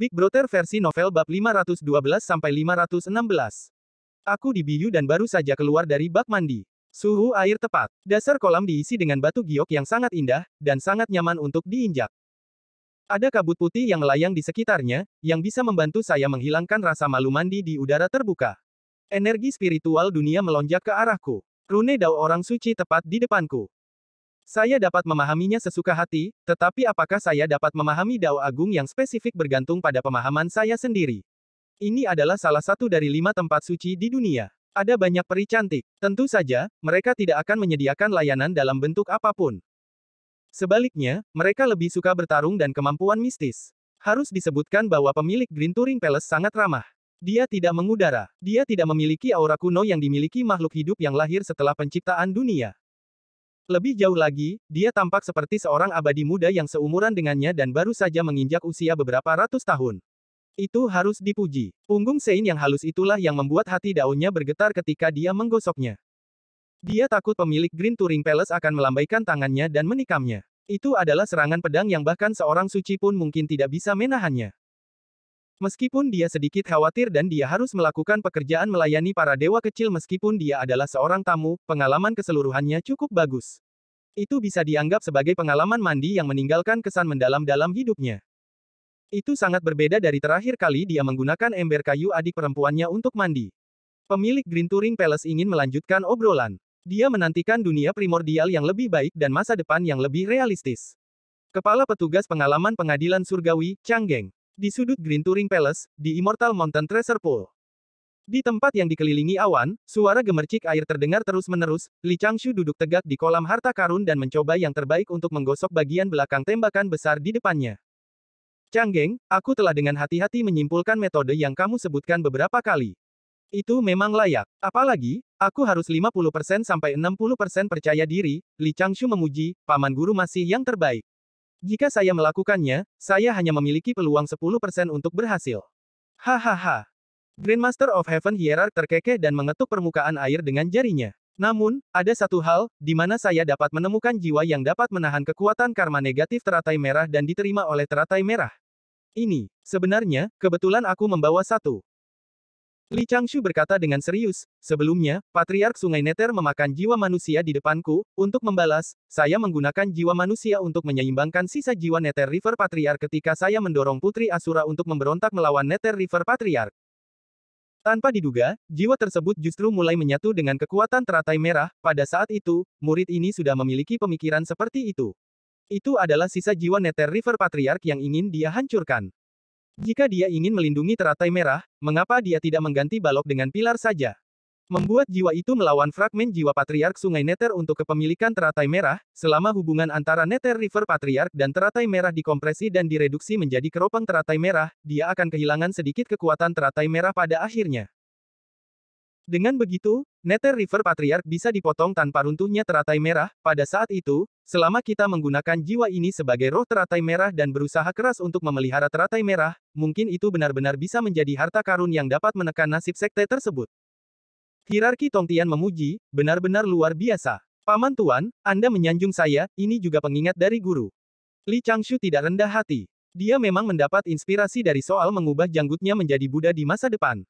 Big Brother versi novel bab 512-516. sampai Aku di Biyu dan baru saja keluar dari bak mandi. Suhu air tepat. Dasar kolam diisi dengan batu giok yang sangat indah, dan sangat nyaman untuk diinjak. Ada kabut putih yang melayang di sekitarnya, yang bisa membantu saya menghilangkan rasa malu mandi di udara terbuka. Energi spiritual dunia melonjak ke arahku. Rune Dao orang suci tepat di depanku. Saya dapat memahaminya sesuka hati, tetapi apakah saya dapat memahami dao agung yang spesifik bergantung pada pemahaman saya sendiri? Ini adalah salah satu dari lima tempat suci di dunia. Ada banyak peri cantik. Tentu saja, mereka tidak akan menyediakan layanan dalam bentuk apapun. Sebaliknya, mereka lebih suka bertarung dan kemampuan mistis. Harus disebutkan bahwa pemilik Green Touring Palace sangat ramah. Dia tidak mengudara. Dia tidak memiliki aura kuno yang dimiliki makhluk hidup yang lahir setelah penciptaan dunia. Lebih jauh lagi, dia tampak seperti seorang abadi muda yang seumuran dengannya dan baru saja menginjak usia beberapa ratus tahun. Itu harus dipuji. Punggung Sein yang halus itulah yang membuat hati daunnya bergetar ketika dia menggosoknya. Dia takut pemilik Green Touring Palace akan melambaikan tangannya dan menikamnya. Itu adalah serangan pedang yang bahkan seorang suci pun mungkin tidak bisa menahannya. Meskipun dia sedikit khawatir dan dia harus melakukan pekerjaan melayani para dewa kecil meskipun dia adalah seorang tamu, pengalaman keseluruhannya cukup bagus. Itu bisa dianggap sebagai pengalaman mandi yang meninggalkan kesan mendalam dalam hidupnya. Itu sangat berbeda dari terakhir kali dia menggunakan ember kayu adik perempuannya untuk mandi. Pemilik Green Touring Palace ingin melanjutkan obrolan. Dia menantikan dunia primordial yang lebih baik dan masa depan yang lebih realistis. Kepala Petugas Pengalaman Pengadilan Surgawi, Changgeng di sudut Green Touring Palace, di Immortal Mountain Treasure Pool. Di tempat yang dikelilingi awan, suara gemercik air terdengar terus-menerus, Li Changshu duduk tegak di kolam harta karun dan mencoba yang terbaik untuk menggosok bagian belakang tembakan besar di depannya. Changgeng, aku telah dengan hati-hati menyimpulkan metode yang kamu sebutkan beberapa kali. Itu memang layak. Apalagi, aku harus 50% sampai 60% percaya diri, Li Changshu memuji, paman guru masih yang terbaik. Jika saya melakukannya, saya hanya memiliki peluang 10% untuk berhasil. Hahaha. Grandmaster of Heaven Hierarch terkekeh dan mengetuk permukaan air dengan jarinya. Namun, ada satu hal, di mana saya dapat menemukan jiwa yang dapat menahan kekuatan karma negatif teratai merah dan diterima oleh teratai merah. Ini, sebenarnya, kebetulan aku membawa satu. Li Changshu berkata dengan serius, sebelumnya, Patriark Sungai Neter memakan jiwa manusia di depanku, untuk membalas, saya menggunakan jiwa manusia untuk menyeimbangkan sisa jiwa Neter River Patriark ketika saya mendorong Putri Asura untuk memberontak melawan Neter River Patriark. Tanpa diduga, jiwa tersebut justru mulai menyatu dengan kekuatan teratai merah, pada saat itu, murid ini sudah memiliki pemikiran seperti itu. Itu adalah sisa jiwa Neter River Patriark yang ingin dia hancurkan. Jika dia ingin melindungi teratai merah, mengapa dia tidak mengganti balok dengan pilar saja? Membuat jiwa itu melawan fragmen jiwa patriark Sungai Neter untuk kepemilikan teratai merah, selama hubungan antara Neter River Patriark dan teratai merah dikompresi dan direduksi menjadi keropang teratai merah, dia akan kehilangan sedikit kekuatan teratai merah pada akhirnya. Dengan begitu, Nether River Patriarch bisa dipotong tanpa runtuhnya teratai merah, pada saat itu, selama kita menggunakan jiwa ini sebagai roh teratai merah dan berusaha keras untuk memelihara teratai merah, mungkin itu benar-benar bisa menjadi harta karun yang dapat menekan nasib sekte tersebut. Hierarki Tongtian memuji, benar-benar luar biasa. Paman Tuan, Anda menyanjung saya, ini juga pengingat dari guru. Li Changshu tidak rendah hati. Dia memang mendapat inspirasi dari soal mengubah janggutnya menjadi Buddha di masa depan.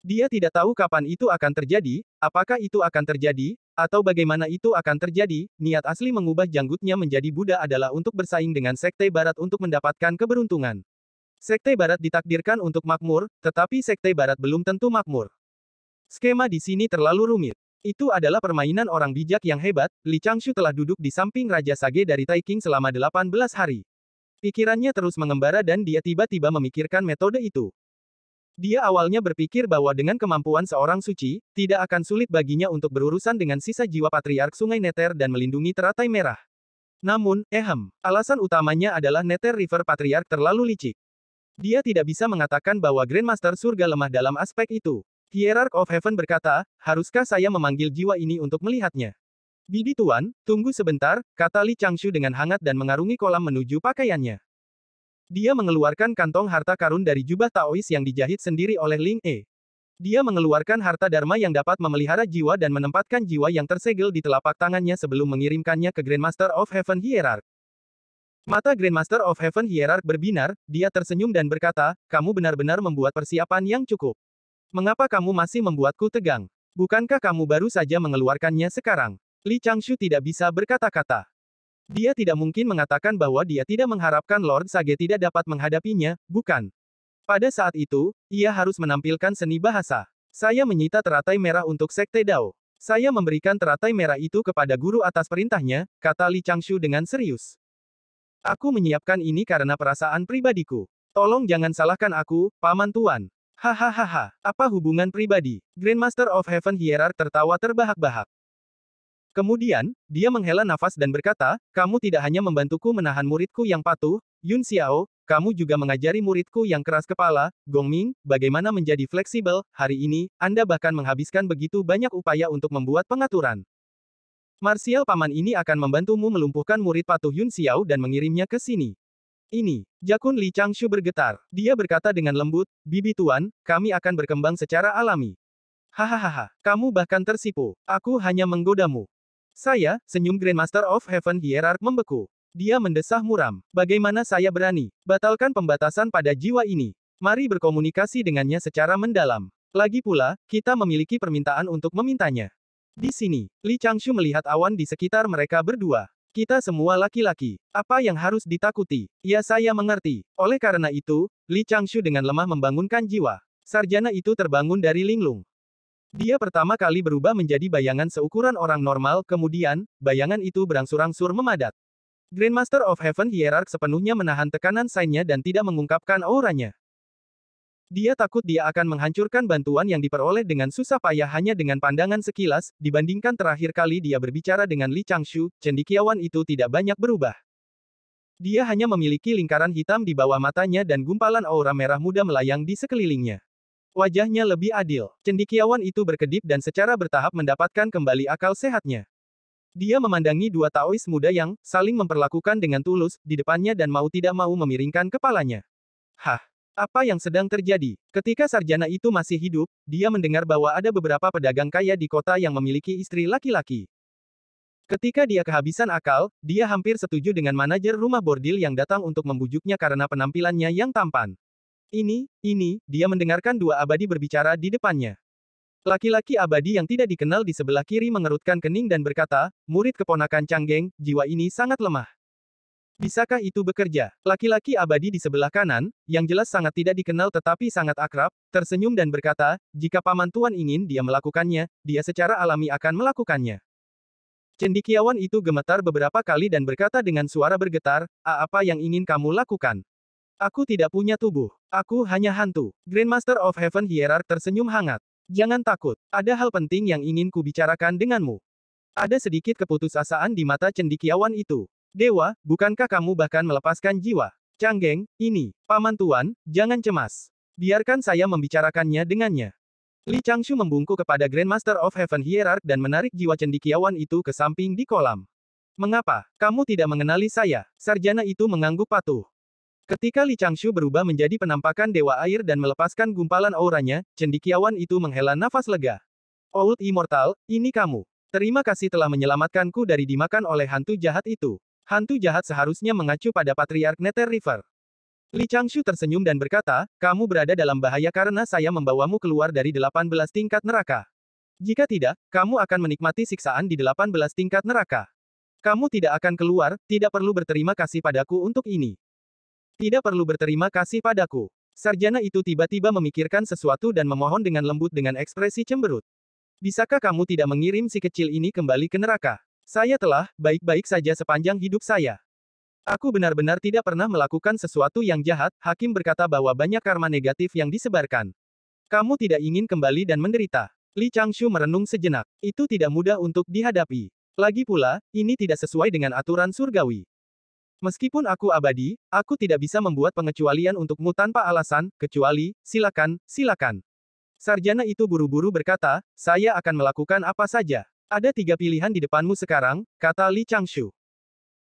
Dia tidak tahu kapan itu akan terjadi, apakah itu akan terjadi, atau bagaimana itu akan terjadi, niat asli mengubah janggutnya menjadi Buddha adalah untuk bersaing dengan Sekte Barat untuk mendapatkan keberuntungan. Sekte Barat ditakdirkan untuk makmur, tetapi Sekte Barat belum tentu makmur. Skema di sini terlalu rumit. Itu adalah permainan orang bijak yang hebat, Li Changshu telah duduk di samping Raja Sage dari Taiking selama 18 hari. Pikirannya terus mengembara dan dia tiba-tiba memikirkan metode itu. Dia awalnya berpikir bahwa dengan kemampuan seorang suci, tidak akan sulit baginya untuk berurusan dengan sisa jiwa patriark Sungai Neter dan melindungi teratai merah. Namun, ehem, alasan utamanya adalah Neter River Patriark terlalu licik. Dia tidak bisa mengatakan bahwa Grandmaster surga lemah dalam aspek itu. Hierarch of Heaven berkata, haruskah saya memanggil jiwa ini untuk melihatnya? Bibi Tuan, tunggu sebentar, kata Li Changshu dengan hangat dan mengarungi kolam menuju pakaiannya. Dia mengeluarkan kantong harta karun dari jubah Taois yang dijahit sendiri oleh Ling E. Dia mengeluarkan harta dharma yang dapat memelihara jiwa dan menempatkan jiwa yang tersegel di telapak tangannya sebelum mengirimkannya ke Grandmaster of Heaven Hierarch. Mata Grandmaster of Heaven Hierarch berbinar, dia tersenyum dan berkata, kamu benar-benar membuat persiapan yang cukup. Mengapa kamu masih membuatku tegang? Bukankah kamu baru saja mengeluarkannya sekarang? Li Changshu tidak bisa berkata-kata. Dia tidak mungkin mengatakan bahwa dia tidak mengharapkan Lord Sage tidak dapat menghadapinya, bukan. Pada saat itu, ia harus menampilkan seni bahasa. Saya menyita teratai merah untuk Sekte Dao. Saya memberikan teratai merah itu kepada guru atas perintahnya, kata Li Changshu dengan serius. Aku menyiapkan ini karena perasaan pribadiku. Tolong jangan salahkan aku, Paman Tuan. Hahaha, apa hubungan pribadi? Grandmaster of Heaven Hierarch tertawa terbahak-bahak. Kemudian, dia menghela nafas dan berkata, kamu tidak hanya membantuku menahan muridku yang patuh, Yun Xiao, kamu juga mengajari muridku yang keras kepala, Gong Ming, bagaimana menjadi fleksibel, hari ini, Anda bahkan menghabiskan begitu banyak upaya untuk membuat pengaturan. Martial paman ini akan membantumu melumpuhkan murid patuh Yun Xiao dan mengirimnya ke sini. Ini, Jakun Li Changshu bergetar. Dia berkata dengan lembut, Bibi Tuan, kami akan berkembang secara alami. Hahaha, kamu bahkan tersipu. Aku hanya menggodamu. Saya, senyum Grandmaster of Heaven Hierarch membeku. Dia mendesah muram. Bagaimana saya berani? Batalkan pembatasan pada jiwa ini. Mari berkomunikasi dengannya secara mendalam. Lagi pula, kita memiliki permintaan untuk memintanya. Di sini, Li Changshu melihat awan di sekitar mereka berdua. Kita semua laki-laki. Apa yang harus ditakuti? Ya saya mengerti. Oleh karena itu, Li Changshu dengan lemah membangunkan jiwa. Sarjana itu terbangun dari linglung. Dia pertama kali berubah menjadi bayangan seukuran orang normal, kemudian, bayangan itu berangsur-angsur memadat. Grandmaster of Heaven Hierarch sepenuhnya menahan tekanan sainnya dan tidak mengungkapkan auranya. Dia takut dia akan menghancurkan bantuan yang diperoleh dengan susah payah hanya dengan pandangan sekilas, dibandingkan terakhir kali dia berbicara dengan Li Changshu, cendikiawan itu tidak banyak berubah. Dia hanya memiliki lingkaran hitam di bawah matanya dan gumpalan aura merah muda melayang di sekelilingnya. Wajahnya lebih adil. Cendikiawan itu berkedip dan secara bertahap mendapatkan kembali akal sehatnya. Dia memandangi dua Taois muda yang saling memperlakukan dengan tulus di depannya dan mau tidak mau memiringkan kepalanya. Hah, apa yang sedang terjadi? Ketika sarjana itu masih hidup, dia mendengar bahwa ada beberapa pedagang kaya di kota yang memiliki istri laki-laki. Ketika dia kehabisan akal, dia hampir setuju dengan manajer rumah bordil yang datang untuk membujuknya karena penampilannya yang tampan. Ini, ini, dia mendengarkan dua abadi berbicara di depannya. Laki-laki abadi yang tidak dikenal di sebelah kiri mengerutkan kening dan berkata, murid keponakan Changgeng, jiwa ini sangat lemah. Bisakah itu bekerja? Laki-laki abadi di sebelah kanan, yang jelas sangat tidak dikenal tetapi sangat akrab, tersenyum dan berkata, jika paman tuan ingin dia melakukannya, dia secara alami akan melakukannya. Cendikiawan itu gemetar beberapa kali dan berkata dengan suara bergetar, apa yang ingin kamu lakukan? Aku tidak punya tubuh. Aku hanya hantu. Grandmaster of Heaven Hierarch tersenyum hangat. Jangan takut, ada hal penting yang ingin ku bicarakan denganmu. Ada sedikit keputusasaan di mata cendikiawan itu. Dewa, bukankah kamu bahkan melepaskan jiwa? Canggeng, ini, paman tuan, jangan cemas. Biarkan saya membicarakannya dengannya. Li Changshu membungkuk kepada Grandmaster of Heaven Hierarch dan menarik jiwa cendikiawan itu ke samping di kolam. Mengapa, kamu tidak mengenali saya? Sarjana itu mengangguk patuh. Ketika Li Changshu berubah menjadi penampakan dewa air dan melepaskan gumpalan auranya, cendikiawan itu menghela nafas lega. Old Immortal, ini kamu. Terima kasih telah menyelamatkanku dari dimakan oleh hantu jahat itu. Hantu jahat seharusnya mengacu pada Patriark Nether River. Li Changshu tersenyum dan berkata, kamu berada dalam bahaya karena saya membawamu keluar dari 18 tingkat neraka. Jika tidak, kamu akan menikmati siksaan di 18 tingkat neraka. Kamu tidak akan keluar, tidak perlu berterima kasih padaku untuk ini. Tidak perlu berterima kasih padaku. Sarjana itu tiba-tiba memikirkan sesuatu dan memohon dengan lembut dengan ekspresi cemberut. Bisakah kamu tidak mengirim si kecil ini kembali ke neraka? Saya telah baik-baik saja sepanjang hidup saya. Aku benar-benar tidak pernah melakukan sesuatu yang jahat, hakim berkata bahwa banyak karma negatif yang disebarkan. Kamu tidak ingin kembali dan menderita. Li Changshu merenung sejenak. Itu tidak mudah untuk dihadapi. Lagi pula, ini tidak sesuai dengan aturan surgawi. Meskipun aku abadi, aku tidak bisa membuat pengecualian untukmu tanpa alasan, kecuali, silakan, silakan. Sarjana itu buru-buru berkata, saya akan melakukan apa saja. Ada tiga pilihan di depanmu sekarang, kata Li Changshu.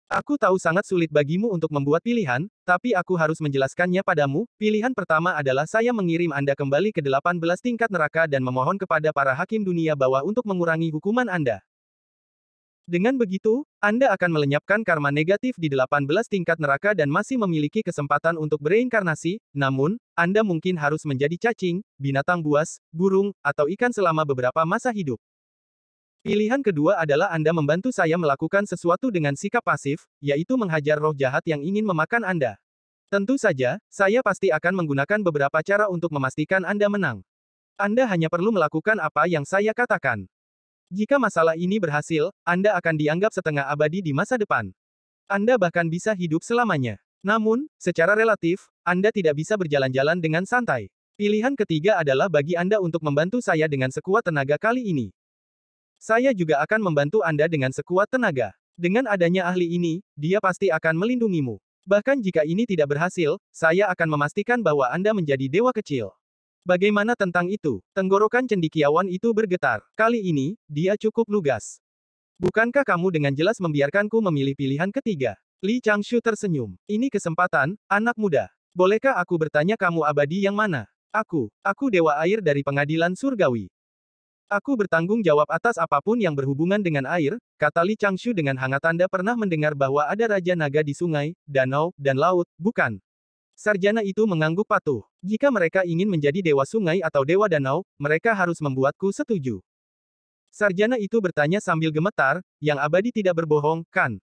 Aku tahu sangat sulit bagimu untuk membuat pilihan, tapi aku harus menjelaskannya padamu. Pilihan pertama adalah saya mengirim Anda kembali ke 18 tingkat neraka dan memohon kepada para hakim dunia bawah untuk mengurangi hukuman Anda. Dengan begitu, Anda akan melenyapkan karma negatif di 18 tingkat neraka dan masih memiliki kesempatan untuk bereinkarnasi, namun, Anda mungkin harus menjadi cacing, binatang buas, burung, atau ikan selama beberapa masa hidup. Pilihan kedua adalah Anda membantu saya melakukan sesuatu dengan sikap pasif, yaitu menghajar roh jahat yang ingin memakan Anda. Tentu saja, saya pasti akan menggunakan beberapa cara untuk memastikan Anda menang. Anda hanya perlu melakukan apa yang saya katakan. Jika masalah ini berhasil, Anda akan dianggap setengah abadi di masa depan. Anda bahkan bisa hidup selamanya. Namun, secara relatif, Anda tidak bisa berjalan-jalan dengan santai. Pilihan ketiga adalah bagi Anda untuk membantu saya dengan sekuat tenaga kali ini. Saya juga akan membantu Anda dengan sekuat tenaga. Dengan adanya ahli ini, dia pasti akan melindungimu. Bahkan jika ini tidak berhasil, saya akan memastikan bahwa Anda menjadi dewa kecil. Bagaimana tentang itu? Tenggorokan cendikiawan itu bergetar. Kali ini, dia cukup lugas. Bukankah kamu dengan jelas membiarkanku memilih pilihan ketiga? Li Changshu tersenyum. Ini kesempatan, anak muda. Bolehkah aku bertanya kamu abadi yang mana? Aku, aku dewa air dari pengadilan surgawi. Aku bertanggung jawab atas apapun yang berhubungan dengan air, kata Li Changshu dengan hangat Anda pernah mendengar bahwa ada Raja Naga di sungai, danau, dan laut, bukan? Sarjana itu mengangguk patuh. Jika mereka ingin menjadi dewa sungai atau dewa danau, mereka harus membuatku setuju. Sarjana itu bertanya sambil gemetar, yang abadi tidak berbohong, kan?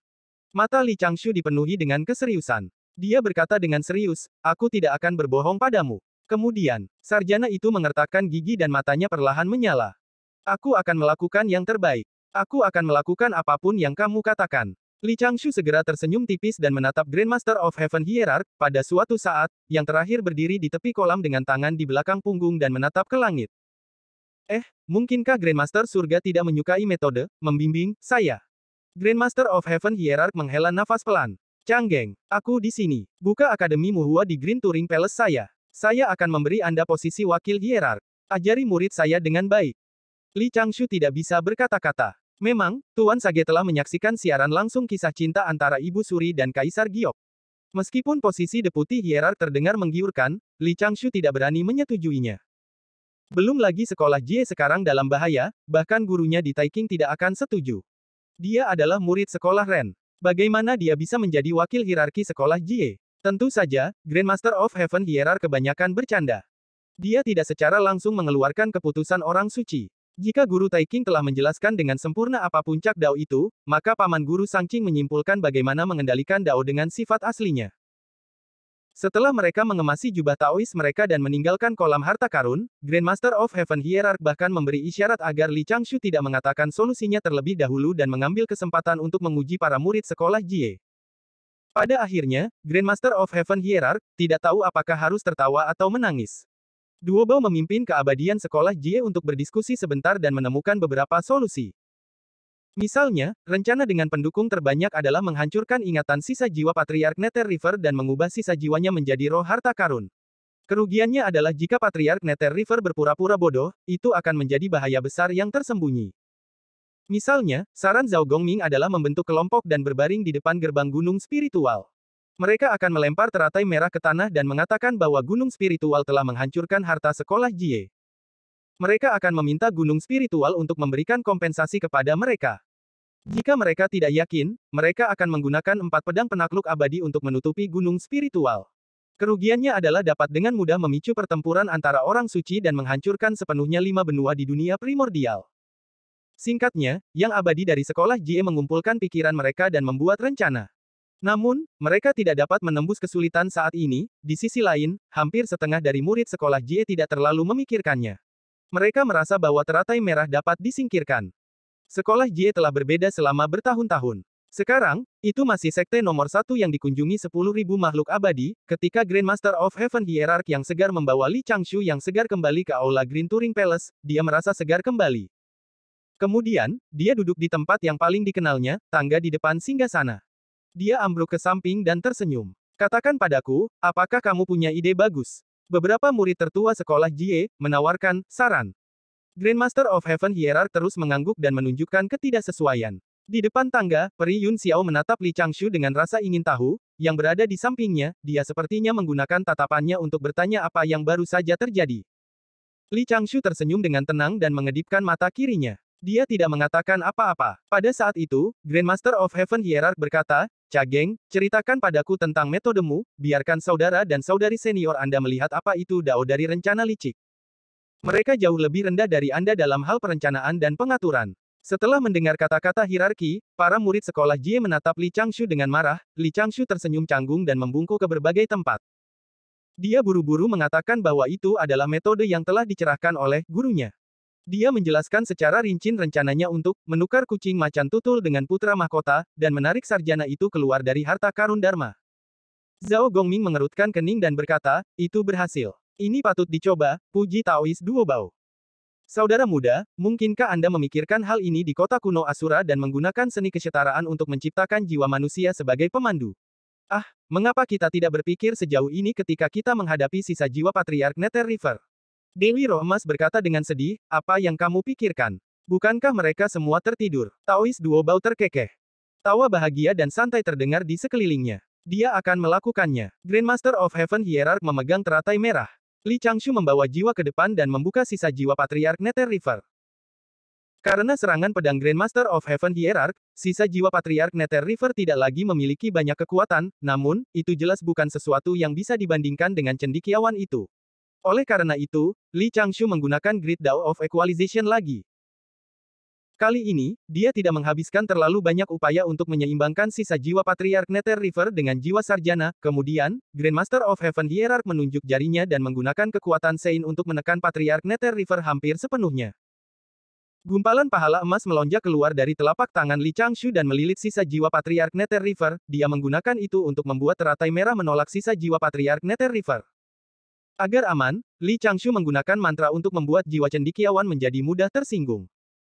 Mata Li Changshu dipenuhi dengan keseriusan. Dia berkata dengan serius, aku tidak akan berbohong padamu. Kemudian, sarjana itu mengertakkan gigi dan matanya perlahan menyala. Aku akan melakukan yang terbaik. Aku akan melakukan apapun yang kamu katakan. Li Changshu segera tersenyum tipis dan menatap Grandmaster of Heaven Hierarch, pada suatu saat, yang terakhir berdiri di tepi kolam dengan tangan di belakang punggung dan menatap ke langit. Eh, mungkinkah Grandmaster surga tidak menyukai metode, membimbing, saya? Grandmaster of Heaven Hierarch menghela nafas pelan. Changgeng, aku di sini. Buka Akademi Muhua di Green Touring Palace saya. Saya akan memberi Anda posisi wakil hierark. Ajari murid saya dengan baik. Li Changshu tidak bisa berkata-kata. Memang, Tuan Sage telah menyaksikan siaran langsung kisah cinta antara Ibu Suri dan Kaisar Giok. Meskipun posisi deputi hierar terdengar menggiurkan, Li Changshu tidak berani menyetujuinya. Belum lagi sekolah Jie sekarang dalam bahaya, bahkan gurunya di Taiking tidak akan setuju. Dia adalah murid sekolah Ren. Bagaimana dia bisa menjadi wakil hierarki sekolah Jie? Tentu saja, Grandmaster of Heaven Hierar kebanyakan bercanda. Dia tidak secara langsung mengeluarkan keputusan orang suci. Jika Guru Taiking telah menjelaskan dengan sempurna apa puncak Dao itu, maka Paman Guru Sang Sangqing menyimpulkan bagaimana mengendalikan Dao dengan sifat aslinya. Setelah mereka mengemasi jubah Taois mereka dan meninggalkan kolam harta karun, Grandmaster of Heaven Hierarch bahkan memberi isyarat agar Li Changshu tidak mengatakan solusinya terlebih dahulu dan mengambil kesempatan untuk menguji para murid sekolah Jie. Pada akhirnya, Grandmaster of Heaven Hierarch tidak tahu apakah harus tertawa atau menangis. Duobo memimpin keabadian sekolah Jie untuk berdiskusi sebentar dan menemukan beberapa solusi. Misalnya, rencana dengan pendukung terbanyak adalah menghancurkan ingatan sisa jiwa Patriark Nether River dan mengubah sisa jiwanya menjadi roh harta karun. Kerugiannya adalah jika Patriark Nether River berpura-pura bodoh, itu akan menjadi bahaya besar yang tersembunyi. Misalnya, saran Zhao Gongming adalah membentuk kelompok dan berbaring di depan gerbang gunung spiritual. Mereka akan melempar teratai merah ke tanah dan mengatakan bahwa gunung spiritual telah menghancurkan harta sekolah Jie. Mereka akan meminta gunung spiritual untuk memberikan kompensasi kepada mereka. Jika mereka tidak yakin, mereka akan menggunakan empat pedang penakluk abadi untuk menutupi gunung spiritual. Kerugiannya adalah dapat dengan mudah memicu pertempuran antara orang suci dan menghancurkan sepenuhnya lima benua di dunia primordial. Singkatnya, yang abadi dari sekolah Jie mengumpulkan pikiran mereka dan membuat rencana. Namun, mereka tidak dapat menembus kesulitan saat ini, di sisi lain, hampir setengah dari murid sekolah Jie tidak terlalu memikirkannya. Mereka merasa bahwa teratai merah dapat disingkirkan. Sekolah Jie telah berbeda selama bertahun-tahun. Sekarang, itu masih sekte nomor satu yang dikunjungi 10.000 makhluk abadi, ketika Grandmaster of Heaven Hierarch yang segar membawa Li Changshu yang segar kembali ke Aula Green Touring Palace, dia merasa segar kembali. Kemudian, dia duduk di tempat yang paling dikenalnya, tangga di depan singgah sana. Dia ambruk ke samping dan tersenyum. Katakan padaku, apakah kamu punya ide bagus? Beberapa murid tertua sekolah Jie menawarkan saran. Grandmaster of Heaven hierar terus mengangguk dan menunjukkan ketidaksesuaian. Di depan tangga, Peri Yun Xiao menatap Li Changshu dengan rasa ingin tahu, yang berada di sampingnya, dia sepertinya menggunakan tatapannya untuk bertanya apa yang baru saja terjadi. Li Changshu tersenyum dengan tenang dan mengedipkan mata kirinya. Dia tidak mengatakan apa-apa. Pada saat itu, Grandmaster of Heaven Hierarch berkata, Cageng, ceritakan padaku tentang metodemu, biarkan saudara dan saudari senior Anda melihat apa itu dao dari rencana licik. Mereka jauh lebih rendah dari Anda dalam hal perencanaan dan pengaturan. Setelah mendengar kata-kata hierarki, para murid sekolah Jie menatap Li Changshu dengan marah, Li Changshu tersenyum canggung dan membungkuk ke berbagai tempat. Dia buru-buru mengatakan bahwa itu adalah metode yang telah dicerahkan oleh gurunya. Dia menjelaskan secara rinci rencananya untuk menukar kucing macan tutul dengan putra mahkota, dan menarik sarjana itu keluar dari harta karun Dharma. Zhao Gongming mengerutkan kening dan berkata, itu berhasil. Ini patut dicoba, puji Taois Duo Bao. Saudara muda, mungkinkah Anda memikirkan hal ini di kota kuno Asura dan menggunakan seni kesetaraan untuk menciptakan jiwa manusia sebagai pemandu? Ah, mengapa kita tidak berpikir sejauh ini ketika kita menghadapi sisa jiwa patriark Nether River? Dewi Emas berkata dengan sedih, apa yang kamu pikirkan? Bukankah mereka semua tertidur? Taois duo bau terkekeh. Tawa bahagia dan santai terdengar di sekelilingnya. Dia akan melakukannya. Grandmaster of Heaven Hierarch memegang teratai merah. Li Changshu membawa jiwa ke depan dan membuka sisa jiwa Patriark Nether River. Karena serangan pedang Grandmaster of Heaven Hierarch, sisa jiwa Patriark Nether River tidak lagi memiliki banyak kekuatan, namun, itu jelas bukan sesuatu yang bisa dibandingkan dengan cendikiawan itu. Oleh karena itu, Li Changshu menggunakan Grid Dao of Equalization lagi. Kali ini, dia tidak menghabiskan terlalu banyak upaya untuk menyeimbangkan sisa jiwa Patriarch Nether River dengan jiwa Sarjana, kemudian, Grandmaster of Heaven Hierarch menunjuk jarinya dan menggunakan kekuatan Sein untuk menekan Patriarch Nether River hampir sepenuhnya. Gumpalan pahala emas melonjak keluar dari telapak tangan Li Changshu dan melilit sisa jiwa Patriarch Nether River, dia menggunakan itu untuk membuat teratai merah menolak sisa jiwa Patriarch Nether River. Agar aman, Li Changshu menggunakan mantra untuk membuat jiwa cendikiawan menjadi mudah tersinggung.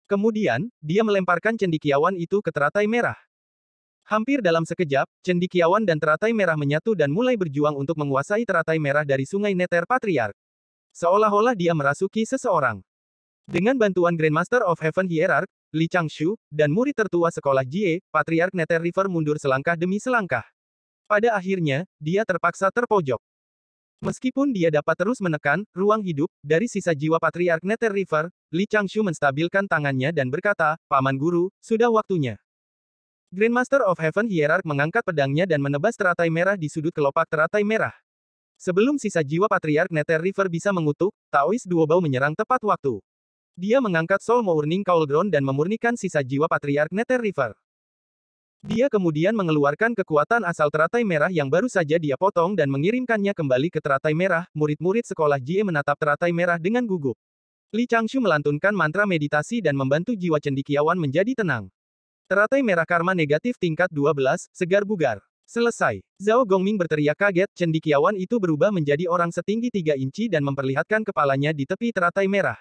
Kemudian, dia melemparkan cendikiawan itu ke teratai merah. Hampir dalam sekejap, cendikiawan dan teratai merah menyatu dan mulai berjuang untuk menguasai teratai merah dari sungai Neter Patriark. Seolah-olah dia merasuki seseorang. Dengan bantuan Grandmaster of Heaven Hierarch, Li Changshu, dan murid tertua sekolah Jie, Patriark Neter River mundur selangkah demi selangkah. Pada akhirnya, dia terpaksa terpojok. Meskipun dia dapat terus menekan ruang hidup dari sisa jiwa patriark Nether River, Li Changshu menstabilkan tangannya dan berkata, "Paman guru, sudah waktunya." Grandmaster of Heaven Hierarch mengangkat pedangnya dan menebas teratai merah di sudut kelopak teratai merah. Sebelum sisa jiwa patriark Nether River bisa mengutuk, Taois Bao menyerang tepat waktu. Dia mengangkat Soul Mourning Cauldron dan memurnikan sisa jiwa patriark Nether River. Dia kemudian mengeluarkan kekuatan asal teratai merah yang baru saja dia potong dan mengirimkannya kembali ke teratai merah, murid-murid sekolah Jie menatap teratai merah dengan gugup. Li Changshu melantunkan mantra meditasi dan membantu jiwa cendikiawan menjadi tenang. Teratai merah karma negatif tingkat 12, segar bugar. Selesai. Zhao Gongming berteriak kaget, cendikiawan itu berubah menjadi orang setinggi 3 inci dan memperlihatkan kepalanya di tepi teratai merah.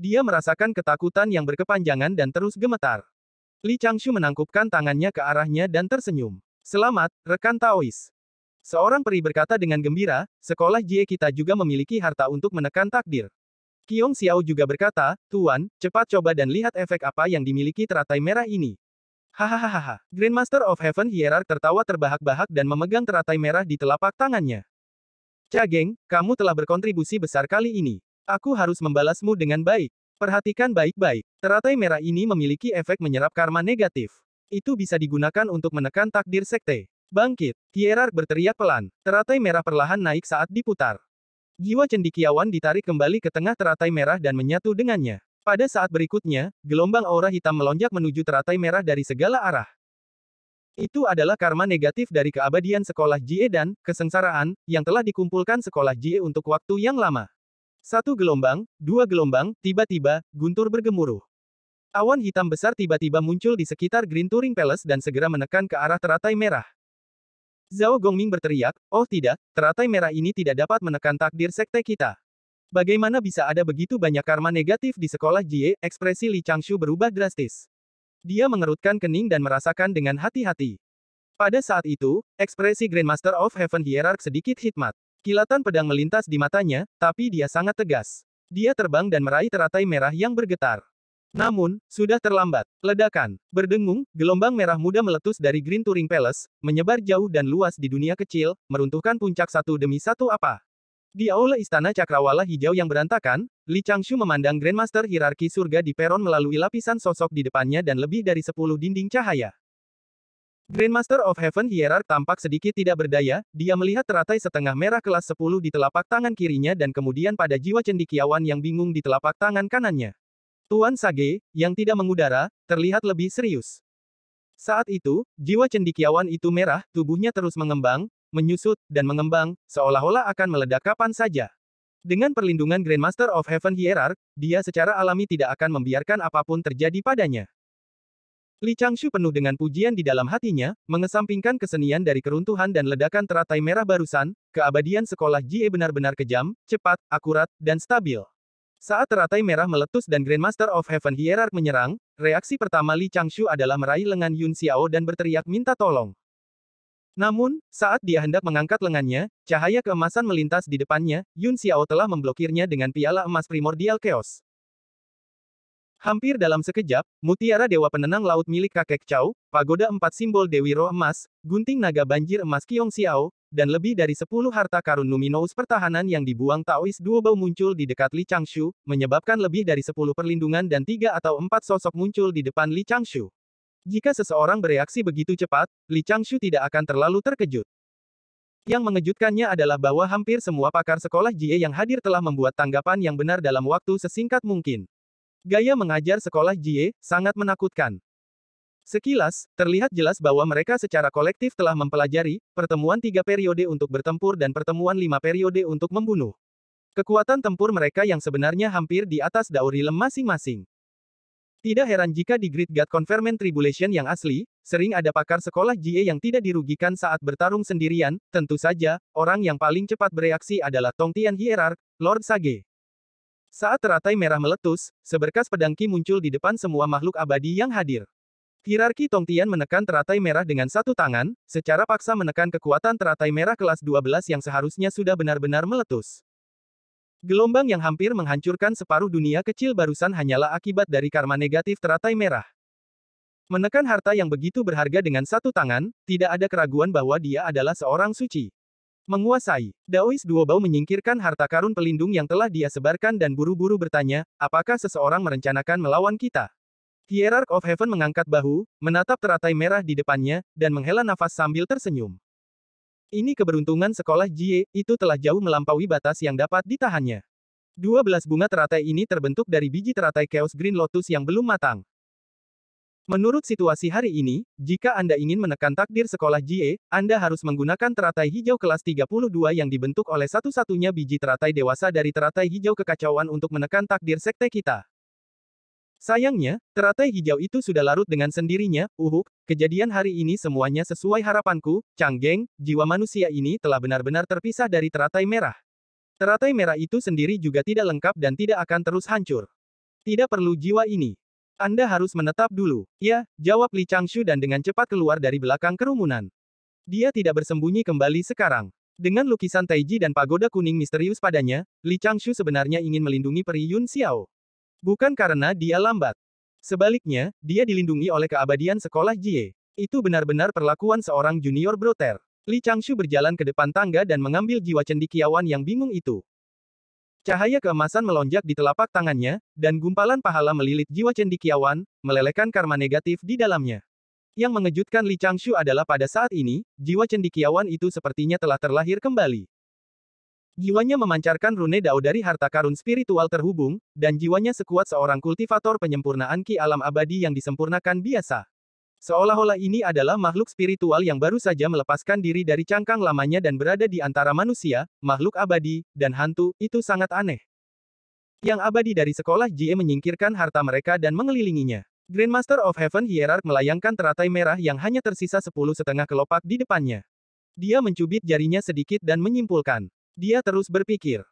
Dia merasakan ketakutan yang berkepanjangan dan terus gemetar. Li Changshu menangkupkan tangannya ke arahnya dan tersenyum. Selamat, rekan Taois. Seorang peri berkata dengan gembira, sekolah Jie kita juga memiliki harta untuk menekan takdir. Kiong Xiao juga berkata, Tuan, cepat coba dan lihat efek apa yang dimiliki teratai merah ini. Hahaha, Grandmaster of Heaven Hierarch tertawa terbahak-bahak dan memegang teratai merah di telapak tangannya. Cageng, kamu telah berkontribusi besar kali ini. Aku harus membalasmu dengan baik. Perhatikan baik-baik, teratai merah ini memiliki efek menyerap karma negatif. Itu bisa digunakan untuk menekan takdir sekte. Bangkit, hierark berteriak pelan, teratai merah perlahan naik saat diputar. Jiwa cendikiawan ditarik kembali ke tengah teratai merah dan menyatu dengannya. Pada saat berikutnya, gelombang aura hitam melonjak menuju teratai merah dari segala arah. Itu adalah karma negatif dari keabadian sekolah Jie dan kesengsaraan yang telah dikumpulkan sekolah Jie untuk waktu yang lama. Satu gelombang, dua gelombang, tiba-tiba, guntur bergemuruh. Awan hitam besar tiba-tiba muncul di sekitar Green Touring Palace dan segera menekan ke arah teratai merah. Zhao Gongming berteriak, oh tidak, teratai merah ini tidak dapat menekan takdir sekte kita. Bagaimana bisa ada begitu banyak karma negatif di sekolah Jie, ekspresi Li Changshu berubah drastis. Dia mengerutkan kening dan merasakan dengan hati-hati. Pada saat itu, ekspresi Grandmaster of Heaven Hierarch sedikit hikmat. Kilatan pedang melintas di matanya, tapi dia sangat tegas. Dia terbang dan meraih teratai merah yang bergetar. Namun, sudah terlambat. Ledakan, berdengung, gelombang merah muda meletus dari Green Touring Palace, menyebar jauh dan luas di dunia kecil, meruntuhkan puncak satu demi satu apa. Di aula istana cakrawala hijau yang berantakan, Li Changshu memandang Grandmaster hierarki surga di peron melalui lapisan sosok di depannya dan lebih dari sepuluh dinding cahaya. Grandmaster of Heaven Hierarch tampak sedikit tidak berdaya, dia melihat teratai setengah merah kelas 10 di telapak tangan kirinya dan kemudian pada jiwa cendikiawan yang bingung di telapak tangan kanannya. Tuan Sage, yang tidak mengudara, terlihat lebih serius. Saat itu, jiwa cendikiawan itu merah, tubuhnya terus mengembang, menyusut, dan mengembang, seolah-olah akan meledak kapan saja. Dengan perlindungan Grandmaster of Heaven Hierarch, dia secara alami tidak akan membiarkan apapun terjadi padanya. Li Changshu penuh dengan pujian di dalam hatinya, mengesampingkan kesenian dari keruntuhan dan ledakan teratai merah barusan, keabadian sekolah Jie benar-benar kejam, cepat, akurat, dan stabil. Saat teratai merah meletus dan Grandmaster of Heaven Hierarch menyerang, reaksi pertama Li Changshu adalah meraih lengan Yun Xiao dan berteriak minta tolong. Namun, saat dia hendak mengangkat lengannya, cahaya keemasan melintas di depannya, Yun Xiao telah memblokirnya dengan piala emas primordial chaos. Hampir dalam sekejap, mutiara dewa penenang laut milik kakek Chow, pagoda empat simbol Dewi Roh Emas, gunting naga banjir emas Kiong Xiao, dan lebih dari sepuluh harta karun Numinous pertahanan yang dibuang Taois Duo bau muncul di dekat Li Changshu, menyebabkan lebih dari sepuluh perlindungan dan tiga atau empat sosok muncul di depan Li Changshu. Jika seseorang bereaksi begitu cepat, Li Changshu tidak akan terlalu terkejut. Yang mengejutkannya adalah bahwa hampir semua pakar sekolah Jie yang hadir telah membuat tanggapan yang benar dalam waktu sesingkat mungkin. Gaya mengajar sekolah Jie sangat menakutkan. Sekilas, terlihat jelas bahwa mereka secara kolektif telah mempelajari pertemuan tiga periode untuk bertempur dan pertemuan lima periode untuk membunuh. Kekuatan tempur mereka yang sebenarnya hampir di atas lem masing-masing. Tidak heran jika di Great God Conferment Tribulation yang asli, sering ada pakar sekolah Jie yang tidak dirugikan saat bertarung sendirian, tentu saja, orang yang paling cepat bereaksi adalah Tong Tian Hierarch, Lord Sage. Saat teratai merah meletus, seberkas pedang Qi muncul di depan semua makhluk abadi yang hadir. Hierarki Tongtian menekan teratai merah dengan satu tangan, secara paksa menekan kekuatan teratai merah kelas 12 yang seharusnya sudah benar-benar meletus. Gelombang yang hampir menghancurkan separuh dunia kecil barusan hanyalah akibat dari karma negatif teratai merah. Menekan harta yang begitu berharga dengan satu tangan, tidak ada keraguan bahwa dia adalah seorang suci. Menguasai, Daois bau menyingkirkan harta karun pelindung yang telah dia sebarkan dan buru-buru bertanya, apakah seseorang merencanakan melawan kita? Hierarch of Heaven mengangkat bahu, menatap teratai merah di depannya, dan menghela nafas sambil tersenyum. Ini keberuntungan sekolah Jie, itu telah jauh melampaui batas yang dapat ditahannya. Dua bunga teratai ini terbentuk dari biji teratai Chaos Green Lotus yang belum matang. Menurut situasi hari ini, jika Anda ingin menekan takdir sekolah GE, Anda harus menggunakan teratai hijau kelas 32 yang dibentuk oleh satu-satunya biji teratai dewasa dari teratai hijau kekacauan untuk menekan takdir sekte kita. Sayangnya, teratai hijau itu sudah larut dengan sendirinya, uhuk, kejadian hari ini semuanya sesuai harapanku, Canggeng, jiwa manusia ini telah benar-benar terpisah dari teratai merah. Teratai merah itu sendiri juga tidak lengkap dan tidak akan terus hancur. Tidak perlu jiwa ini. Anda harus menetap dulu. Ya, jawab Li Changshu dan dengan cepat keluar dari belakang kerumunan. Dia tidak bersembunyi kembali sekarang. Dengan lukisan Taiji dan pagoda kuning misterius padanya, Li Changshu sebenarnya ingin melindungi peri Yun Xiao. Bukan karena dia lambat. Sebaliknya, dia dilindungi oleh keabadian sekolah Jie. Itu benar-benar perlakuan seorang junior broter. Li Changshu berjalan ke depan tangga dan mengambil jiwa cendikiawan yang bingung itu. Cahaya keemasan melonjak di telapak tangannya, dan gumpalan pahala melilit jiwa cendikiawan, melelehkan karma negatif di dalamnya. Yang mengejutkan Li Changshu adalah pada saat ini, jiwa cendikiawan itu sepertinya telah terlahir kembali. Jiwanya memancarkan rune dao dari harta karun spiritual terhubung, dan jiwanya sekuat seorang kultivator penyempurnaan ki alam abadi yang disempurnakan biasa. Seolah-olah ini adalah makhluk spiritual yang baru saja melepaskan diri dari cangkang lamanya dan berada di antara manusia, makhluk abadi, dan hantu, itu sangat aneh. Yang abadi dari sekolah Jie menyingkirkan harta mereka dan mengelilinginya. Grandmaster of Heaven Hierarch melayangkan teratai merah yang hanya tersisa sepuluh setengah kelopak di depannya. Dia mencubit jarinya sedikit dan menyimpulkan. Dia terus berpikir.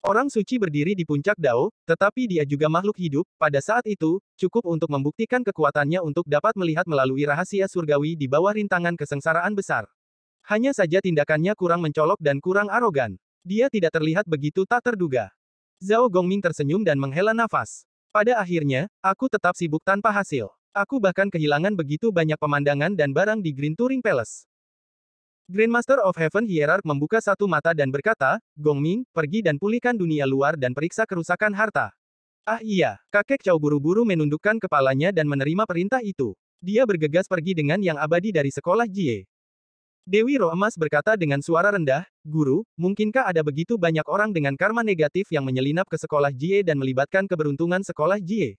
Orang suci berdiri di puncak Dao, tetapi dia juga makhluk hidup, pada saat itu, cukup untuk membuktikan kekuatannya untuk dapat melihat melalui rahasia surgawi di bawah rintangan kesengsaraan besar. Hanya saja tindakannya kurang mencolok dan kurang arogan. Dia tidak terlihat begitu tak terduga. Zhao Gongming tersenyum dan menghela nafas. Pada akhirnya, aku tetap sibuk tanpa hasil. Aku bahkan kehilangan begitu banyak pemandangan dan barang di Green Touring Palace. Grandmaster of Heaven Hierarch membuka satu mata dan berkata, Gong Ming pergi dan pulihkan dunia luar dan periksa kerusakan harta. Ah iya, kakek Chow buru-buru menundukkan kepalanya dan menerima perintah itu. Dia bergegas pergi dengan yang abadi dari sekolah Jie. Dewi Roh Emas berkata dengan suara rendah, Guru, mungkinkah ada begitu banyak orang dengan karma negatif yang menyelinap ke sekolah Jie dan melibatkan keberuntungan sekolah Jie?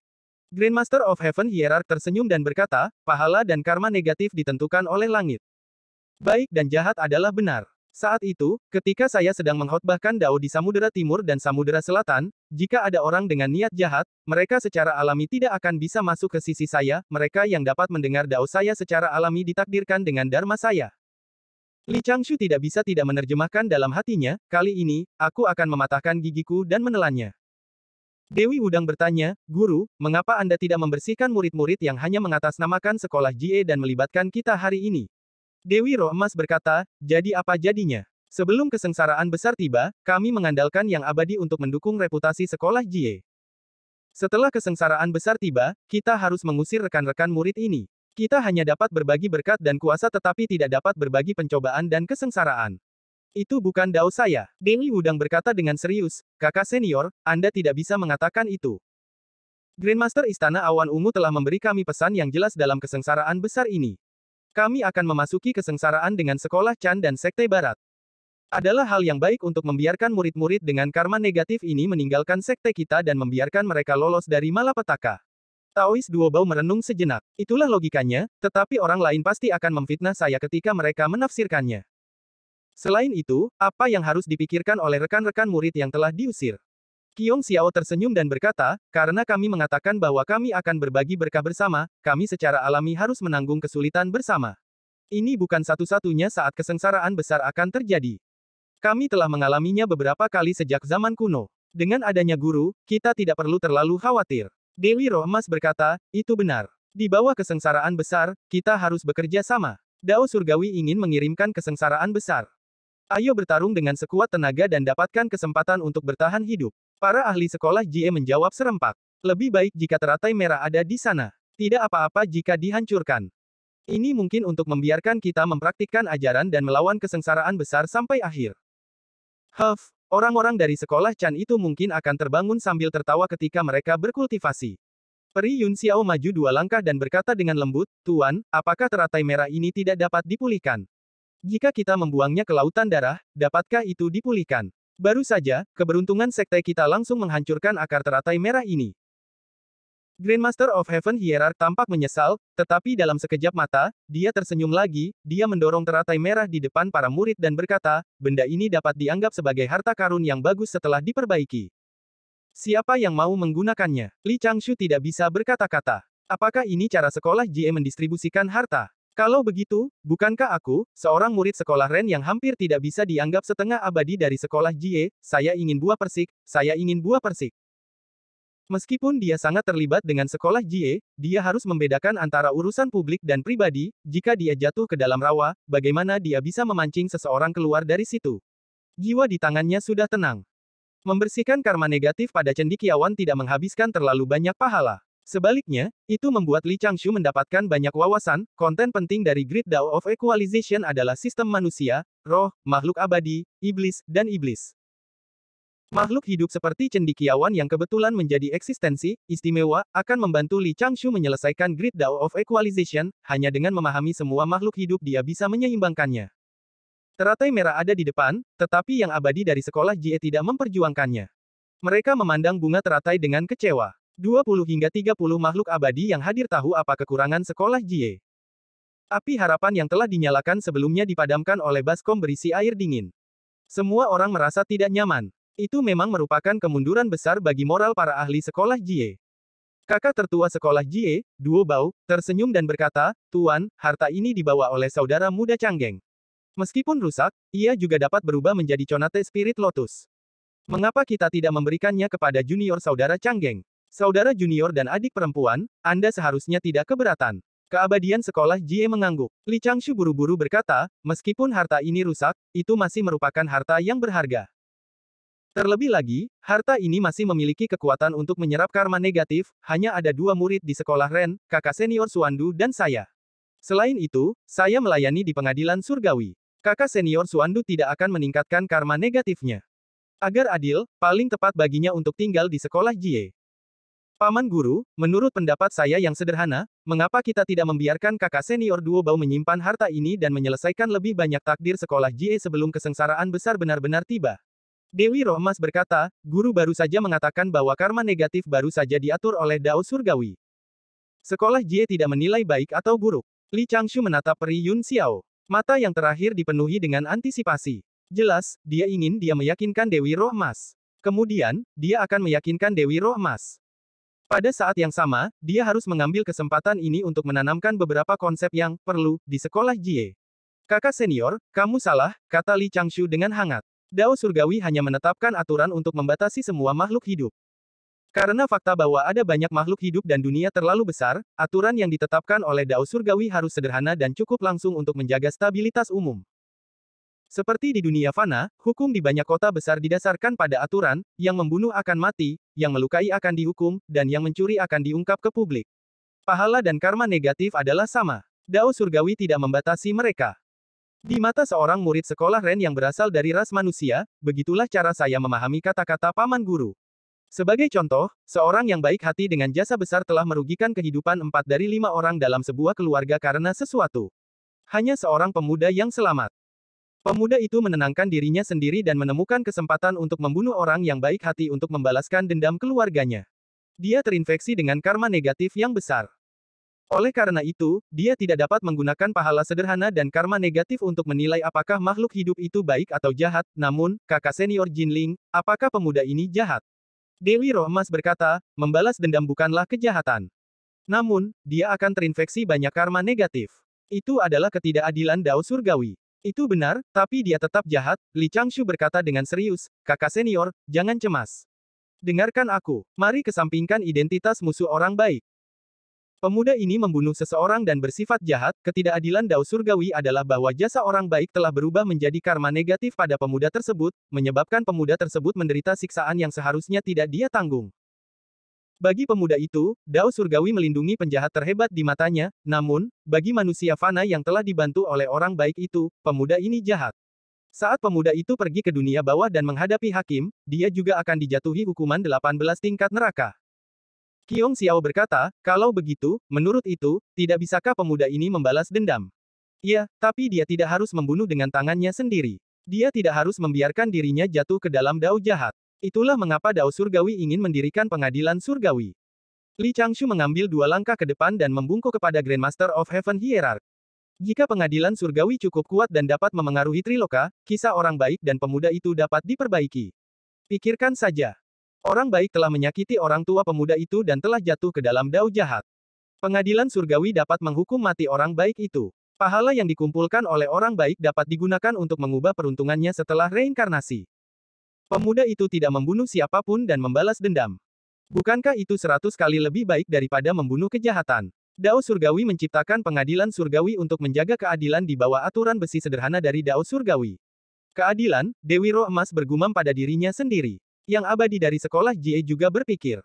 Grandmaster of Heaven Hierarch tersenyum dan berkata, pahala dan karma negatif ditentukan oleh langit. Baik dan jahat adalah benar. Saat itu, ketika saya sedang menghotbahkan Dao di Samudera Timur dan Samudera Selatan, jika ada orang dengan niat jahat, mereka secara alami tidak akan bisa masuk ke sisi saya, mereka yang dapat mendengar Dao saya secara alami ditakdirkan dengan Dharma saya. Li Changshu tidak bisa tidak menerjemahkan dalam hatinya, kali ini, aku akan mematahkan gigiku dan menelannya. Dewi Udang bertanya, Guru, mengapa Anda tidak membersihkan murid-murid yang hanya mengatasnamakan sekolah Jie dan melibatkan kita hari ini? Dewi Roh Emas berkata, jadi apa jadinya? Sebelum kesengsaraan besar tiba, kami mengandalkan yang abadi untuk mendukung reputasi sekolah Jie. Setelah kesengsaraan besar tiba, kita harus mengusir rekan-rekan murid ini. Kita hanya dapat berbagi berkat dan kuasa tetapi tidak dapat berbagi pencobaan dan kesengsaraan. Itu bukan dao saya. Dewi Wudang berkata dengan serius, kakak senior, Anda tidak bisa mengatakan itu. Grandmaster Istana Awan Ungu telah memberi kami pesan yang jelas dalam kesengsaraan besar ini. Kami akan memasuki kesengsaraan dengan sekolah Chan dan Sekte Barat. Adalah hal yang baik untuk membiarkan murid-murid dengan karma negatif ini meninggalkan sekte kita dan membiarkan mereka lolos dari malapetaka. Taois Duo Bao merenung sejenak. Itulah logikanya, tetapi orang lain pasti akan memfitnah saya ketika mereka menafsirkannya. Selain itu, apa yang harus dipikirkan oleh rekan-rekan murid yang telah diusir? Kiong Xiao tersenyum dan berkata, karena kami mengatakan bahwa kami akan berbagi berkah bersama, kami secara alami harus menanggung kesulitan bersama. Ini bukan satu-satunya saat kesengsaraan besar akan terjadi. Kami telah mengalaminya beberapa kali sejak zaman kuno. Dengan adanya guru, kita tidak perlu terlalu khawatir. Dewi Roh Emas berkata, itu benar. Di bawah kesengsaraan besar, kita harus bekerja sama. Dao Surgawi ingin mengirimkan kesengsaraan besar. Ayo bertarung dengan sekuat tenaga dan dapatkan kesempatan untuk bertahan hidup. Para ahli sekolah Jie menjawab serempak. Lebih baik jika teratai merah ada di sana. Tidak apa-apa jika dihancurkan. Ini mungkin untuk membiarkan kita mempraktikkan ajaran dan melawan kesengsaraan besar sampai akhir. Huff, orang-orang dari sekolah Chan itu mungkin akan terbangun sambil tertawa ketika mereka berkultivasi. Peri Yun Xiao maju dua langkah dan berkata dengan lembut, Tuan, apakah teratai merah ini tidak dapat dipulihkan? Jika kita membuangnya ke lautan darah, dapatkah itu dipulihkan? Baru saja, keberuntungan sekte kita langsung menghancurkan akar teratai merah ini. Grandmaster of Heaven Hierarch tampak menyesal, tetapi dalam sekejap mata, dia tersenyum lagi, dia mendorong teratai merah di depan para murid dan berkata, benda ini dapat dianggap sebagai harta karun yang bagus setelah diperbaiki. Siapa yang mau menggunakannya? Li Changshu tidak bisa berkata-kata. Apakah ini cara sekolah GM mendistribusikan harta? Kalau begitu, bukankah aku, seorang murid sekolah Ren yang hampir tidak bisa dianggap setengah abadi dari sekolah Jie, saya ingin buah persik, saya ingin buah persik. Meskipun dia sangat terlibat dengan sekolah Jie, dia harus membedakan antara urusan publik dan pribadi, jika dia jatuh ke dalam rawa, bagaimana dia bisa memancing seseorang keluar dari situ. Jiwa di tangannya sudah tenang. Membersihkan karma negatif pada cendikiawan tidak menghabiskan terlalu banyak pahala. Sebaliknya, itu membuat Li Changshu mendapatkan banyak wawasan, konten penting dari Great Dao of Equalization adalah sistem manusia, roh, makhluk abadi, iblis, dan iblis. Makhluk hidup seperti cendikiawan yang kebetulan menjadi eksistensi, istimewa, akan membantu Li Changshu menyelesaikan Great Dao of Equalization, hanya dengan memahami semua makhluk hidup dia bisa menyeimbangkannya. Teratai merah ada di depan, tetapi yang abadi dari sekolah Jie tidak memperjuangkannya. Mereka memandang bunga teratai dengan kecewa. 20 hingga 30 makhluk abadi yang hadir tahu apa kekurangan sekolah Jie. Api harapan yang telah dinyalakan sebelumnya dipadamkan oleh baskom berisi air dingin. Semua orang merasa tidak nyaman. Itu memang merupakan kemunduran besar bagi moral para ahli sekolah Jie. Kakak tertua sekolah Jie, Duo Bao, tersenyum dan berkata, Tuan, harta ini dibawa oleh saudara muda canggeng. Meskipun rusak, ia juga dapat berubah menjadi conate spirit lotus. Mengapa kita tidak memberikannya kepada junior saudara canggeng? Saudara junior dan adik perempuan, Anda seharusnya tidak keberatan. Keabadian sekolah Jie mengangguk. Li Changshu buru-buru berkata, meskipun harta ini rusak, itu masih merupakan harta yang berharga. Terlebih lagi, harta ini masih memiliki kekuatan untuk menyerap karma negatif, hanya ada dua murid di sekolah Ren, kakak senior Suandu dan saya. Selain itu, saya melayani di pengadilan surgawi. Kakak senior Suandu tidak akan meningkatkan karma negatifnya. Agar adil, paling tepat baginya untuk tinggal di sekolah Jie. Paman Guru, menurut pendapat saya yang sederhana, mengapa kita tidak membiarkan kakak senior Duo Bau menyimpan harta ini dan menyelesaikan lebih banyak takdir sekolah Jie sebelum kesengsaraan besar benar-benar tiba? Dewi Rohmas berkata, guru baru saja mengatakan bahwa karma negatif baru saja diatur oleh Dao Surgawi. Sekolah Jie tidak menilai baik atau buruk. Li Changshu menatap Peri Yun Xiao. Mata yang terakhir dipenuhi dengan antisipasi. Jelas, dia ingin dia meyakinkan Dewi Rohmas. Kemudian, dia akan meyakinkan Dewi Rohmas. Pada saat yang sama, dia harus mengambil kesempatan ini untuk menanamkan beberapa konsep yang perlu di sekolah Jie. Kakak senior, kamu salah, kata Li Changshu dengan hangat. Dao Surgawi hanya menetapkan aturan untuk membatasi semua makhluk hidup. Karena fakta bahwa ada banyak makhluk hidup dan dunia terlalu besar, aturan yang ditetapkan oleh Dao Surgawi harus sederhana dan cukup langsung untuk menjaga stabilitas umum. Seperti di dunia fana, hukum di banyak kota besar didasarkan pada aturan, yang membunuh akan mati, yang melukai akan dihukum, dan yang mencuri akan diungkap ke publik. Pahala dan karma negatif adalah sama. Dao surgawi tidak membatasi mereka. Di mata seorang murid sekolah Ren yang berasal dari ras manusia, begitulah cara saya memahami kata-kata paman guru. Sebagai contoh, seorang yang baik hati dengan jasa besar telah merugikan kehidupan empat dari lima orang dalam sebuah keluarga karena sesuatu. Hanya seorang pemuda yang selamat. Pemuda itu menenangkan dirinya sendiri dan menemukan kesempatan untuk membunuh orang yang baik hati untuk membalaskan dendam keluarganya. Dia terinfeksi dengan karma negatif yang besar. Oleh karena itu, dia tidak dapat menggunakan pahala sederhana dan karma negatif untuk menilai apakah makhluk hidup itu baik atau jahat, namun, kakak senior Jin Ling, apakah pemuda ini jahat? Dewi Roh Rohmas berkata, membalas dendam bukanlah kejahatan. Namun, dia akan terinfeksi banyak karma negatif. Itu adalah ketidakadilan Dao Surgawi. Itu benar, tapi dia tetap jahat, Li Changshu berkata dengan serius, kakak senior, jangan cemas. Dengarkan aku, mari kesampingkan identitas musuh orang baik. Pemuda ini membunuh seseorang dan bersifat jahat, ketidakadilan dao surgawi adalah bahwa jasa orang baik telah berubah menjadi karma negatif pada pemuda tersebut, menyebabkan pemuda tersebut menderita siksaan yang seharusnya tidak dia tanggung. Bagi pemuda itu, Dao Surgawi melindungi penjahat terhebat di matanya, namun, bagi manusia fana yang telah dibantu oleh orang baik itu, pemuda ini jahat. Saat pemuda itu pergi ke dunia bawah dan menghadapi hakim, dia juga akan dijatuhi hukuman 18 tingkat neraka. Kiong Xiao berkata, kalau begitu, menurut itu, tidak bisakah pemuda ini membalas dendam? Ya, tapi dia tidak harus membunuh dengan tangannya sendiri. Dia tidak harus membiarkan dirinya jatuh ke dalam dao jahat. Itulah mengapa Dao Surgawi ingin mendirikan pengadilan surgawi. Li Changshu mengambil dua langkah ke depan dan membungkuk kepada Grandmaster of Heaven Hierarch. Jika pengadilan surgawi cukup kuat dan dapat memengaruhi Triloka, kisah orang baik dan pemuda itu dapat diperbaiki. Pikirkan saja. Orang baik telah menyakiti orang tua pemuda itu dan telah jatuh ke dalam dao jahat. Pengadilan surgawi dapat menghukum mati orang baik itu. Pahala yang dikumpulkan oleh orang baik dapat digunakan untuk mengubah peruntungannya setelah reinkarnasi. Pemuda itu tidak membunuh siapapun dan membalas dendam. Bukankah itu seratus kali lebih baik daripada membunuh kejahatan? Dao Surgawi menciptakan pengadilan surgawi untuk menjaga keadilan di bawah aturan besi sederhana dari Dao Surgawi. Keadilan, Dewi Roh Emas bergumam pada dirinya sendiri. Yang abadi dari sekolah Jie juga berpikir.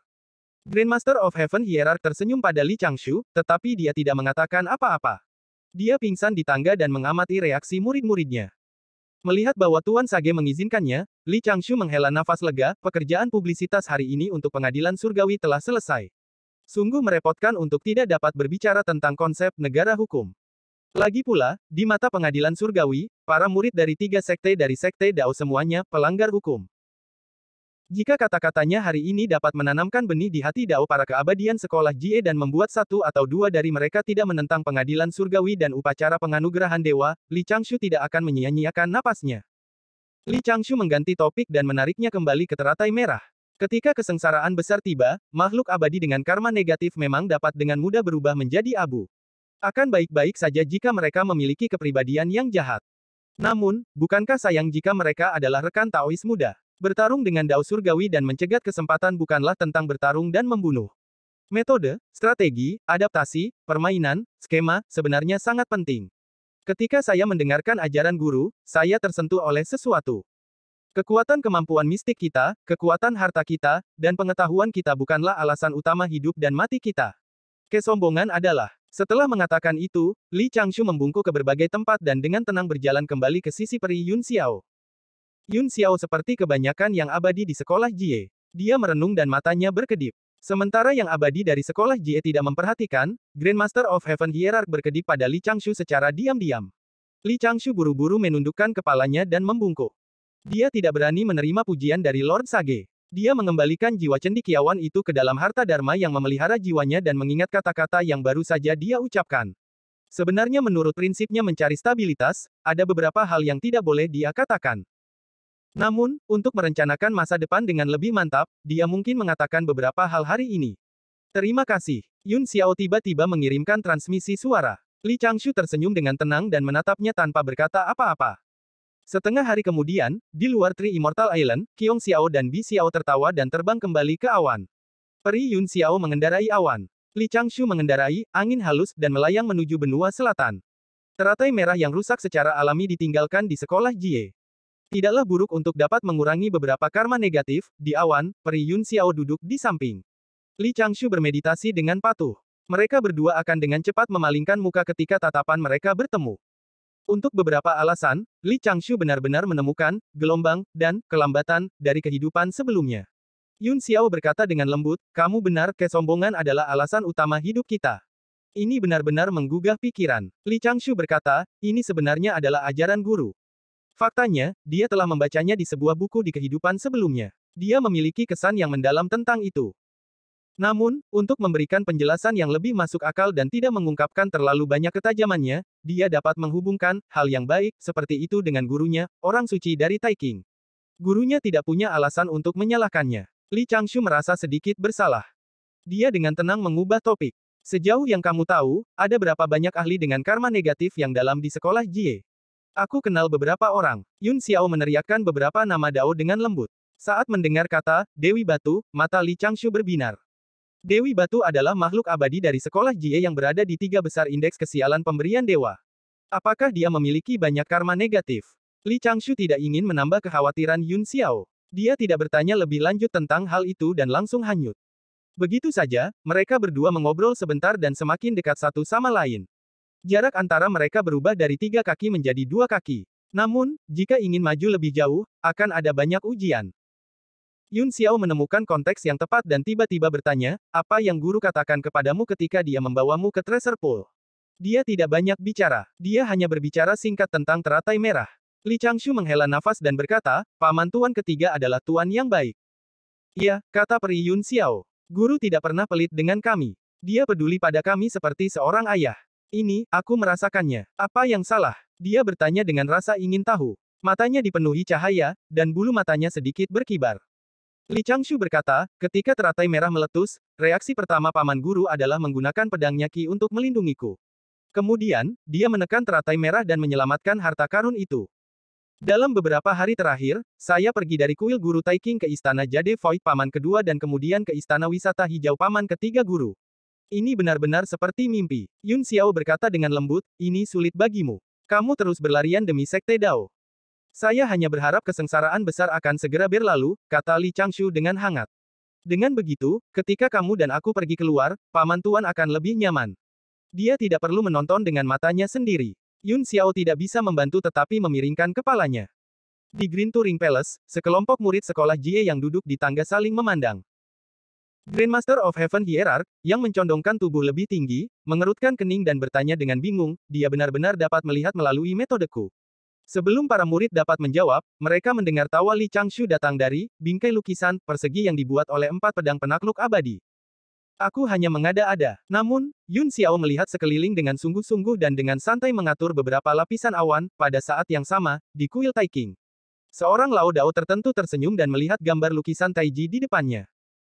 Grandmaster of Heaven Hierarch tersenyum pada Li Changshu, tetapi dia tidak mengatakan apa-apa. Dia pingsan di tangga dan mengamati reaksi murid-muridnya. Melihat bahwa Tuan Sage mengizinkannya, Li Changshu menghela nafas lega, pekerjaan publisitas hari ini untuk pengadilan surgawi telah selesai. Sungguh merepotkan untuk tidak dapat berbicara tentang konsep negara hukum. Lagi pula, di mata pengadilan surgawi, para murid dari tiga sekte dari sekte Dao semuanya pelanggar hukum. Jika kata-katanya hari ini dapat menanamkan benih di hati dao para keabadian sekolah Jie dan membuat satu atau dua dari mereka tidak menentang pengadilan surgawi dan upacara penganugerahan dewa, Li Changshu tidak akan menyia-nyiakan napasnya. Li Changshu mengganti topik dan menariknya kembali ke teratai merah. Ketika kesengsaraan besar tiba, makhluk abadi dengan karma negatif memang dapat dengan mudah berubah menjadi abu. Akan baik-baik saja jika mereka memiliki kepribadian yang jahat. Namun, bukankah sayang jika mereka adalah rekan Taois muda? Bertarung dengan dao surgawi dan mencegat kesempatan bukanlah tentang bertarung dan membunuh. Metode, strategi, adaptasi, permainan, skema, sebenarnya sangat penting. Ketika saya mendengarkan ajaran guru, saya tersentuh oleh sesuatu. Kekuatan kemampuan mistik kita, kekuatan harta kita, dan pengetahuan kita bukanlah alasan utama hidup dan mati kita. Kesombongan adalah, setelah mengatakan itu, Li Changshu membungkuk ke berbagai tempat dan dengan tenang berjalan kembali ke sisi peri Yun Xiao. Yun Xiao seperti kebanyakan yang abadi di sekolah Jie. Dia merenung dan matanya berkedip. Sementara yang abadi dari sekolah Jie tidak memperhatikan, Grandmaster of Heaven Hierarch berkedip pada Li Changshu secara diam-diam. Li Changshu buru-buru menundukkan kepalanya dan membungkuk. Dia tidak berani menerima pujian dari Lord Sage. Dia mengembalikan jiwa cendikiawan itu ke dalam harta dharma yang memelihara jiwanya dan mengingat kata-kata yang baru saja dia ucapkan. Sebenarnya menurut prinsipnya mencari stabilitas, ada beberapa hal yang tidak boleh dia katakan. Namun, untuk merencanakan masa depan dengan lebih mantap, dia mungkin mengatakan beberapa hal hari ini. Terima kasih. Yun Xiao tiba-tiba mengirimkan transmisi suara. Li Changshu tersenyum dengan tenang dan menatapnya tanpa berkata apa-apa. Setengah hari kemudian, di luar Tri Immortal Island, Qiong Xiao dan Bi Xiao tertawa dan terbang kembali ke awan. Peri Yun Xiao mengendarai awan. Li Changshu mengendarai angin halus dan melayang menuju benua selatan. Teratai merah yang rusak secara alami ditinggalkan di sekolah Jie. Tidaklah buruk untuk dapat mengurangi beberapa karma negatif, di awan, Peri Yun Xiao duduk di samping. Li Changshu bermeditasi dengan patuh. Mereka berdua akan dengan cepat memalingkan muka ketika tatapan mereka bertemu. Untuk beberapa alasan, Li Changshu benar-benar menemukan gelombang dan kelambatan dari kehidupan sebelumnya. Yun Xiao berkata dengan lembut, "Kamu benar, kesombongan adalah alasan utama hidup kita." Ini benar-benar menggugah pikiran. Li Changshu berkata, "Ini sebenarnya adalah ajaran guru. Faktanya, dia telah membacanya di sebuah buku di kehidupan sebelumnya. Dia memiliki kesan yang mendalam tentang itu. Namun, untuk memberikan penjelasan yang lebih masuk akal dan tidak mengungkapkan terlalu banyak ketajamannya, dia dapat menghubungkan hal yang baik seperti itu dengan gurunya, orang suci dari Taiking. Gurunya tidak punya alasan untuk menyalahkannya. Li Changshu merasa sedikit bersalah. Dia dengan tenang mengubah topik. Sejauh yang kamu tahu, ada berapa banyak ahli dengan karma negatif yang dalam di sekolah Jie? Aku kenal beberapa orang. Yun Xiao meneriakkan beberapa nama Dao dengan lembut. Saat mendengar kata, Dewi Batu, mata Li Changshu berbinar. Dewi Batu adalah makhluk abadi dari sekolah Jie yang berada di tiga besar indeks kesialan pemberian dewa. Apakah dia memiliki banyak karma negatif? Li Changshu tidak ingin menambah kekhawatiran Yun Xiao. Dia tidak bertanya lebih lanjut tentang hal itu dan langsung hanyut. Begitu saja, mereka berdua mengobrol sebentar dan semakin dekat satu sama lain. Jarak antara mereka berubah dari tiga kaki menjadi dua kaki. Namun, jika ingin maju lebih jauh, akan ada banyak ujian. Yun Xiao menemukan konteks yang tepat dan tiba-tiba bertanya, apa yang guru katakan kepadamu ketika dia membawamu ke treasure pool? Dia tidak banyak bicara. Dia hanya berbicara singkat tentang teratai merah. Li Changshu menghela nafas dan berkata, paman tuan ketiga adalah tuan yang baik. Ya, kata peri Yun Xiao. Guru tidak pernah pelit dengan kami. Dia peduli pada kami seperti seorang ayah. Ini, aku merasakannya. Apa yang salah? Dia bertanya dengan rasa ingin tahu. Matanya dipenuhi cahaya, dan bulu matanya sedikit berkibar. Li Changshu berkata, ketika teratai merah meletus, reaksi pertama paman guru adalah menggunakan pedangnya Ki untuk melindungiku. Kemudian, dia menekan teratai merah dan menyelamatkan harta karun itu. Dalam beberapa hari terakhir, saya pergi dari kuil guru Taiking ke istana Jade Void paman kedua dan kemudian ke istana wisata hijau paman ketiga guru. Ini benar-benar seperti mimpi. Yun Xiao berkata dengan lembut, ini sulit bagimu. Kamu terus berlarian demi Sekte Dao. Saya hanya berharap kesengsaraan besar akan segera berlalu, kata Li Changshu dengan hangat. Dengan begitu, ketika kamu dan aku pergi keluar, paman tuan akan lebih nyaman. Dia tidak perlu menonton dengan matanya sendiri. Yun Xiao tidak bisa membantu tetapi memiringkan kepalanya. Di Green Touring Palace, sekelompok murid sekolah Jie yang duduk di tangga saling memandang. Grandmaster of Heaven Hierarch, yang mencondongkan tubuh lebih tinggi, mengerutkan kening dan bertanya dengan bingung, dia benar-benar dapat melihat melalui metodeku. Sebelum para murid dapat menjawab, mereka mendengar tawa Li Changshu datang dari bingkai lukisan persegi yang dibuat oleh empat pedang penakluk abadi. Aku hanya mengada-ada. Namun, Yun Xiao melihat sekeliling dengan sungguh-sungguh dan dengan santai mengatur beberapa lapisan awan, pada saat yang sama, di kuil Taiking. Seorang Lao Dao tertentu tersenyum dan melihat gambar lukisan Taiji di depannya.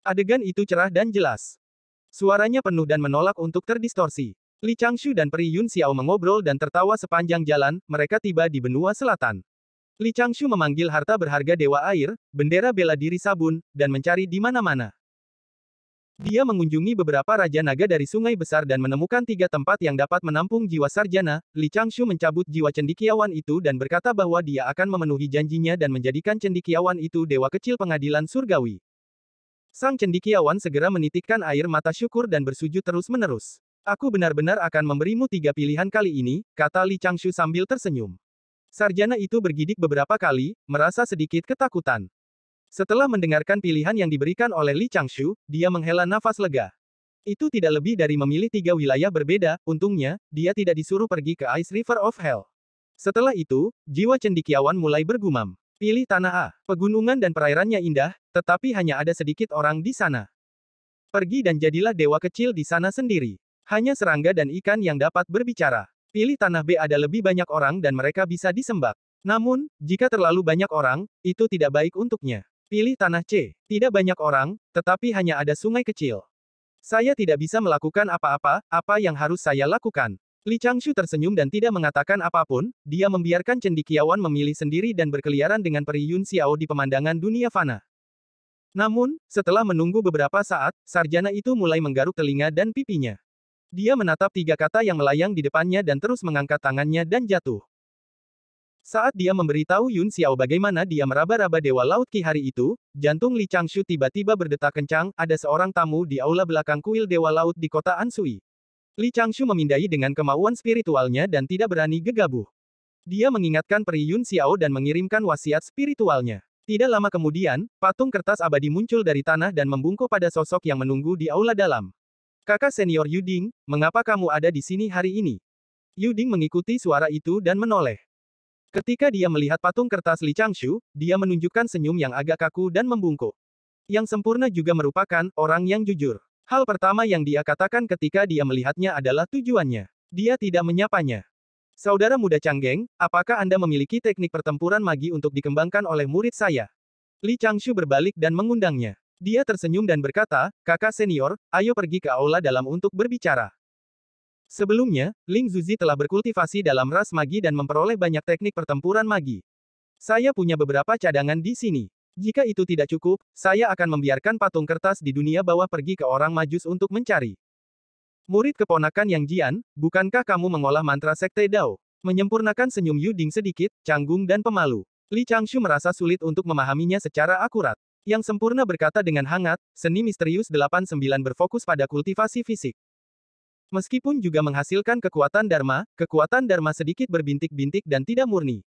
Adegan itu cerah dan jelas. Suaranya penuh dan menolak untuk terdistorsi. Li Changshu dan Peri Yun Xiao mengobrol dan tertawa sepanjang jalan, mereka tiba di benua selatan. Li Changshu memanggil harta berharga dewa air, bendera bela diri sabun, dan mencari di mana-mana. Dia mengunjungi beberapa raja naga dari sungai besar dan menemukan tiga tempat yang dapat menampung jiwa sarjana, Li Changshu mencabut jiwa cendikiawan itu dan berkata bahwa dia akan memenuhi janjinya dan menjadikan cendikiawan itu dewa kecil pengadilan surgawi. Sang cendikiawan segera menitikkan air mata syukur dan bersujud terus-menerus. Aku benar-benar akan memberimu tiga pilihan kali ini, kata Li Changshu sambil tersenyum. Sarjana itu bergidik beberapa kali, merasa sedikit ketakutan. Setelah mendengarkan pilihan yang diberikan oleh Li Changshu, dia menghela nafas lega. Itu tidak lebih dari memilih tiga wilayah berbeda, untungnya, dia tidak disuruh pergi ke Ice River of Hell. Setelah itu, jiwa cendikiawan mulai bergumam. Pilih tanah A. Pegunungan dan perairannya indah, tetapi hanya ada sedikit orang di sana. Pergi dan jadilah dewa kecil di sana sendiri. Hanya serangga dan ikan yang dapat berbicara. Pilih tanah B ada lebih banyak orang dan mereka bisa disembah. Namun, jika terlalu banyak orang, itu tidak baik untuknya. Pilih tanah C. Tidak banyak orang, tetapi hanya ada sungai kecil. Saya tidak bisa melakukan apa-apa, apa yang harus saya lakukan? Li Changshu tersenyum dan tidak mengatakan apapun, dia membiarkan cendikiawan memilih sendiri dan berkeliaran dengan Peri Yun Xiao di pemandangan dunia fana. Namun, setelah menunggu beberapa saat, sarjana itu mulai menggaruk telinga dan pipinya. Dia menatap tiga kata yang melayang di depannya dan terus mengangkat tangannya dan jatuh. Saat dia memberitahu Yun Xiao bagaimana dia meraba-raba Dewa Laut Ki hari itu, jantung Li Changshu tiba-tiba berdetak kencang, ada seorang tamu di aula belakang kuil Dewa Laut di kota Ansui. Li Changshu memindai dengan kemauan spiritualnya dan tidak berani gegabah. Dia mengingatkan peri Yun Xiao dan mengirimkan wasiat spiritualnya. Tidak lama kemudian, patung kertas abadi muncul dari tanah dan membungkuk pada sosok yang menunggu di aula dalam. Kakak senior Yuding, mengapa kamu ada di sini hari ini? Yuding mengikuti suara itu dan menoleh. Ketika dia melihat patung kertas Li Changshu, dia menunjukkan senyum yang agak kaku dan membungkuk. Yang sempurna juga merupakan orang yang jujur. Hal pertama yang dia katakan ketika dia melihatnya adalah tujuannya. Dia tidak menyapanya. Saudara muda Changgeng, apakah Anda memiliki teknik pertempuran magi untuk dikembangkan oleh murid saya? Li Changshu berbalik dan mengundangnya. Dia tersenyum dan berkata, kakak senior, ayo pergi ke aula dalam untuk berbicara. Sebelumnya, Ling Zuzi telah berkultivasi dalam ras magi dan memperoleh banyak teknik pertempuran magi. Saya punya beberapa cadangan di sini. Jika itu tidak cukup, saya akan membiarkan patung kertas di dunia bawah pergi ke orang majus untuk mencari. Murid keponakan Yang Jian, bukankah kamu mengolah mantra Sekte Dao? Menyempurnakan senyum Yuding sedikit, canggung dan pemalu. Li Changshu merasa sulit untuk memahaminya secara akurat. Yang sempurna berkata dengan hangat, seni misterius 89 berfokus pada kultivasi fisik. Meskipun juga menghasilkan kekuatan Dharma, kekuatan Dharma sedikit berbintik-bintik dan tidak murni.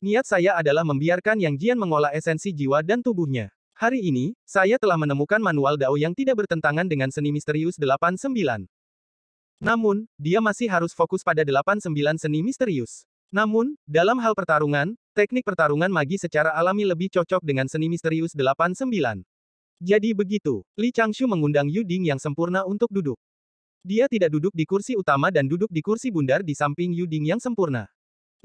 Niat saya adalah membiarkan Yang Jian mengolah esensi jiwa dan tubuhnya. Hari ini, saya telah menemukan manual Dao yang tidak bertentangan dengan seni misterius 89. Namun, dia masih harus fokus pada delapan sembilan seni misterius. Namun, dalam hal pertarungan, teknik pertarungan magi secara alami lebih cocok dengan seni misterius delapan sembilan. Jadi begitu, Li Changshu mengundang Yu Ding yang sempurna untuk duduk. Dia tidak duduk di kursi utama dan duduk di kursi bundar di samping Yu Ding yang sempurna.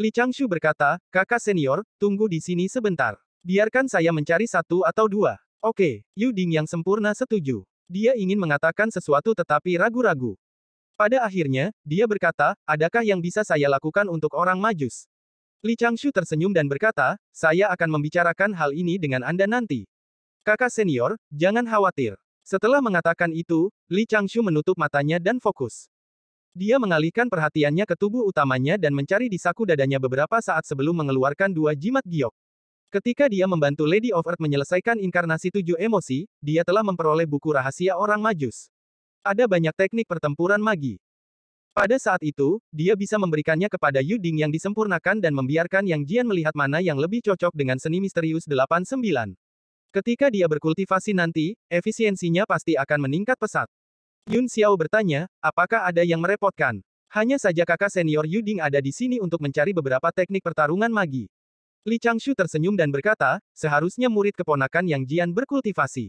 Li Changshu berkata, kakak senior, tunggu di sini sebentar. Biarkan saya mencari satu atau dua. Oke, Yu Ding yang sempurna setuju. Dia ingin mengatakan sesuatu tetapi ragu-ragu. Pada akhirnya, dia berkata, adakah yang bisa saya lakukan untuk orang majus? Li Changshu tersenyum dan berkata, saya akan membicarakan hal ini dengan Anda nanti. Kakak senior, jangan khawatir. Setelah mengatakan itu, Li Changshu menutup matanya dan fokus. Dia mengalihkan perhatiannya ke tubuh utamanya dan mencari di saku dadanya beberapa saat sebelum mengeluarkan dua jimat giok. Ketika dia membantu Lady of Earth menyelesaikan inkarnasi tujuh emosi, dia telah memperoleh buku rahasia orang majus. Ada banyak teknik pertempuran magi. Pada saat itu, dia bisa memberikannya kepada Yuding yang disempurnakan dan membiarkan Yang Jian melihat mana yang lebih cocok dengan seni misterius 89. Ketika dia berkultivasi nanti, efisiensinya pasti akan meningkat pesat. Yun Xiao bertanya, apakah ada yang merepotkan? Hanya saja kakak senior Yuding ada di sini untuk mencari beberapa teknik pertarungan magi. Li Changshu tersenyum dan berkata, seharusnya murid keponakan Yang Jian berkultivasi.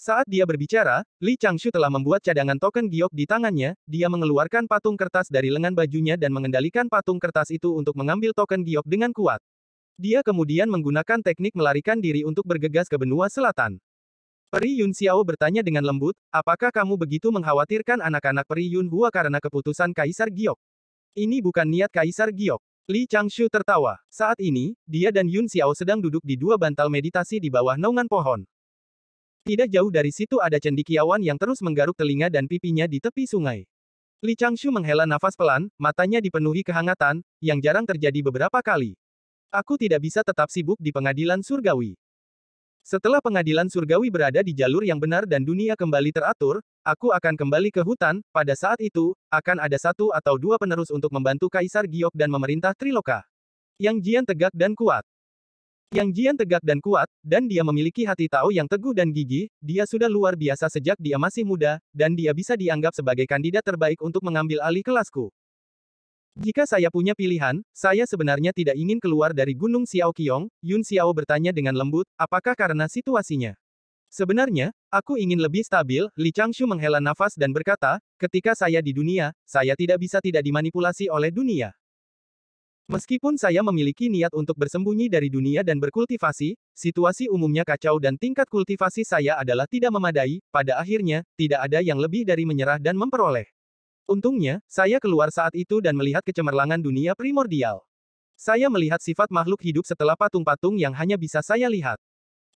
Saat dia berbicara, Li Changshu telah membuat cadangan token giok di tangannya, dia mengeluarkan patung kertas dari lengan bajunya dan mengendalikan patung kertas itu untuk mengambil token giok dengan kuat. Dia kemudian menggunakan teknik melarikan diri untuk bergegas ke benua selatan. Peri Yun Xiao bertanya dengan lembut, apakah kamu begitu mengkhawatirkan anak-anak Peri Yun Hua karena keputusan Kaisar Giok? Ini bukan niat Kaisar Giok. Li Changshu tertawa. Saat ini, dia dan Yun Xiao sedang duduk di dua bantal meditasi di bawah naungan pohon. Tidak jauh dari situ ada cendikiawan yang terus menggaruk telinga dan pipinya di tepi sungai. Li Changshu menghela nafas pelan, matanya dipenuhi kehangatan, yang jarang terjadi beberapa kali. Aku tidak bisa tetap sibuk di pengadilan surgawi. Setelah pengadilan surgawi berada di jalur yang benar dan dunia kembali teratur, aku akan kembali ke hutan, pada saat itu, akan ada satu atau dua penerus untuk membantu Kaisar Giok dan memerintah Triloka. Yang Jian tegak dan kuat. Yang Jian tegak dan kuat, dan dia memiliki hati Tao yang teguh dan gigih, dia sudah luar biasa sejak dia masih muda, dan dia bisa dianggap sebagai kandidat terbaik untuk mengambil alih kelasku. Jika saya punya pilihan, saya sebenarnya tidak ingin keluar dari Gunung Xiaoqiong, Yun Xiao bertanya dengan lembut, apakah karena situasinya? Sebenarnya, aku ingin lebih stabil, Li Changshu menghela nafas dan berkata, ketika saya di dunia, saya tidak bisa tidak dimanipulasi oleh dunia. Meskipun saya memiliki niat untuk bersembunyi dari dunia dan berkultivasi, situasi umumnya kacau dan tingkat kultivasi saya adalah tidak memadai, pada akhirnya, tidak ada yang lebih dari menyerah dan memperoleh. Untungnya, saya keluar saat itu dan melihat kecemerlangan dunia primordial. Saya melihat sifat makhluk hidup setelah patung-patung yang hanya bisa saya lihat.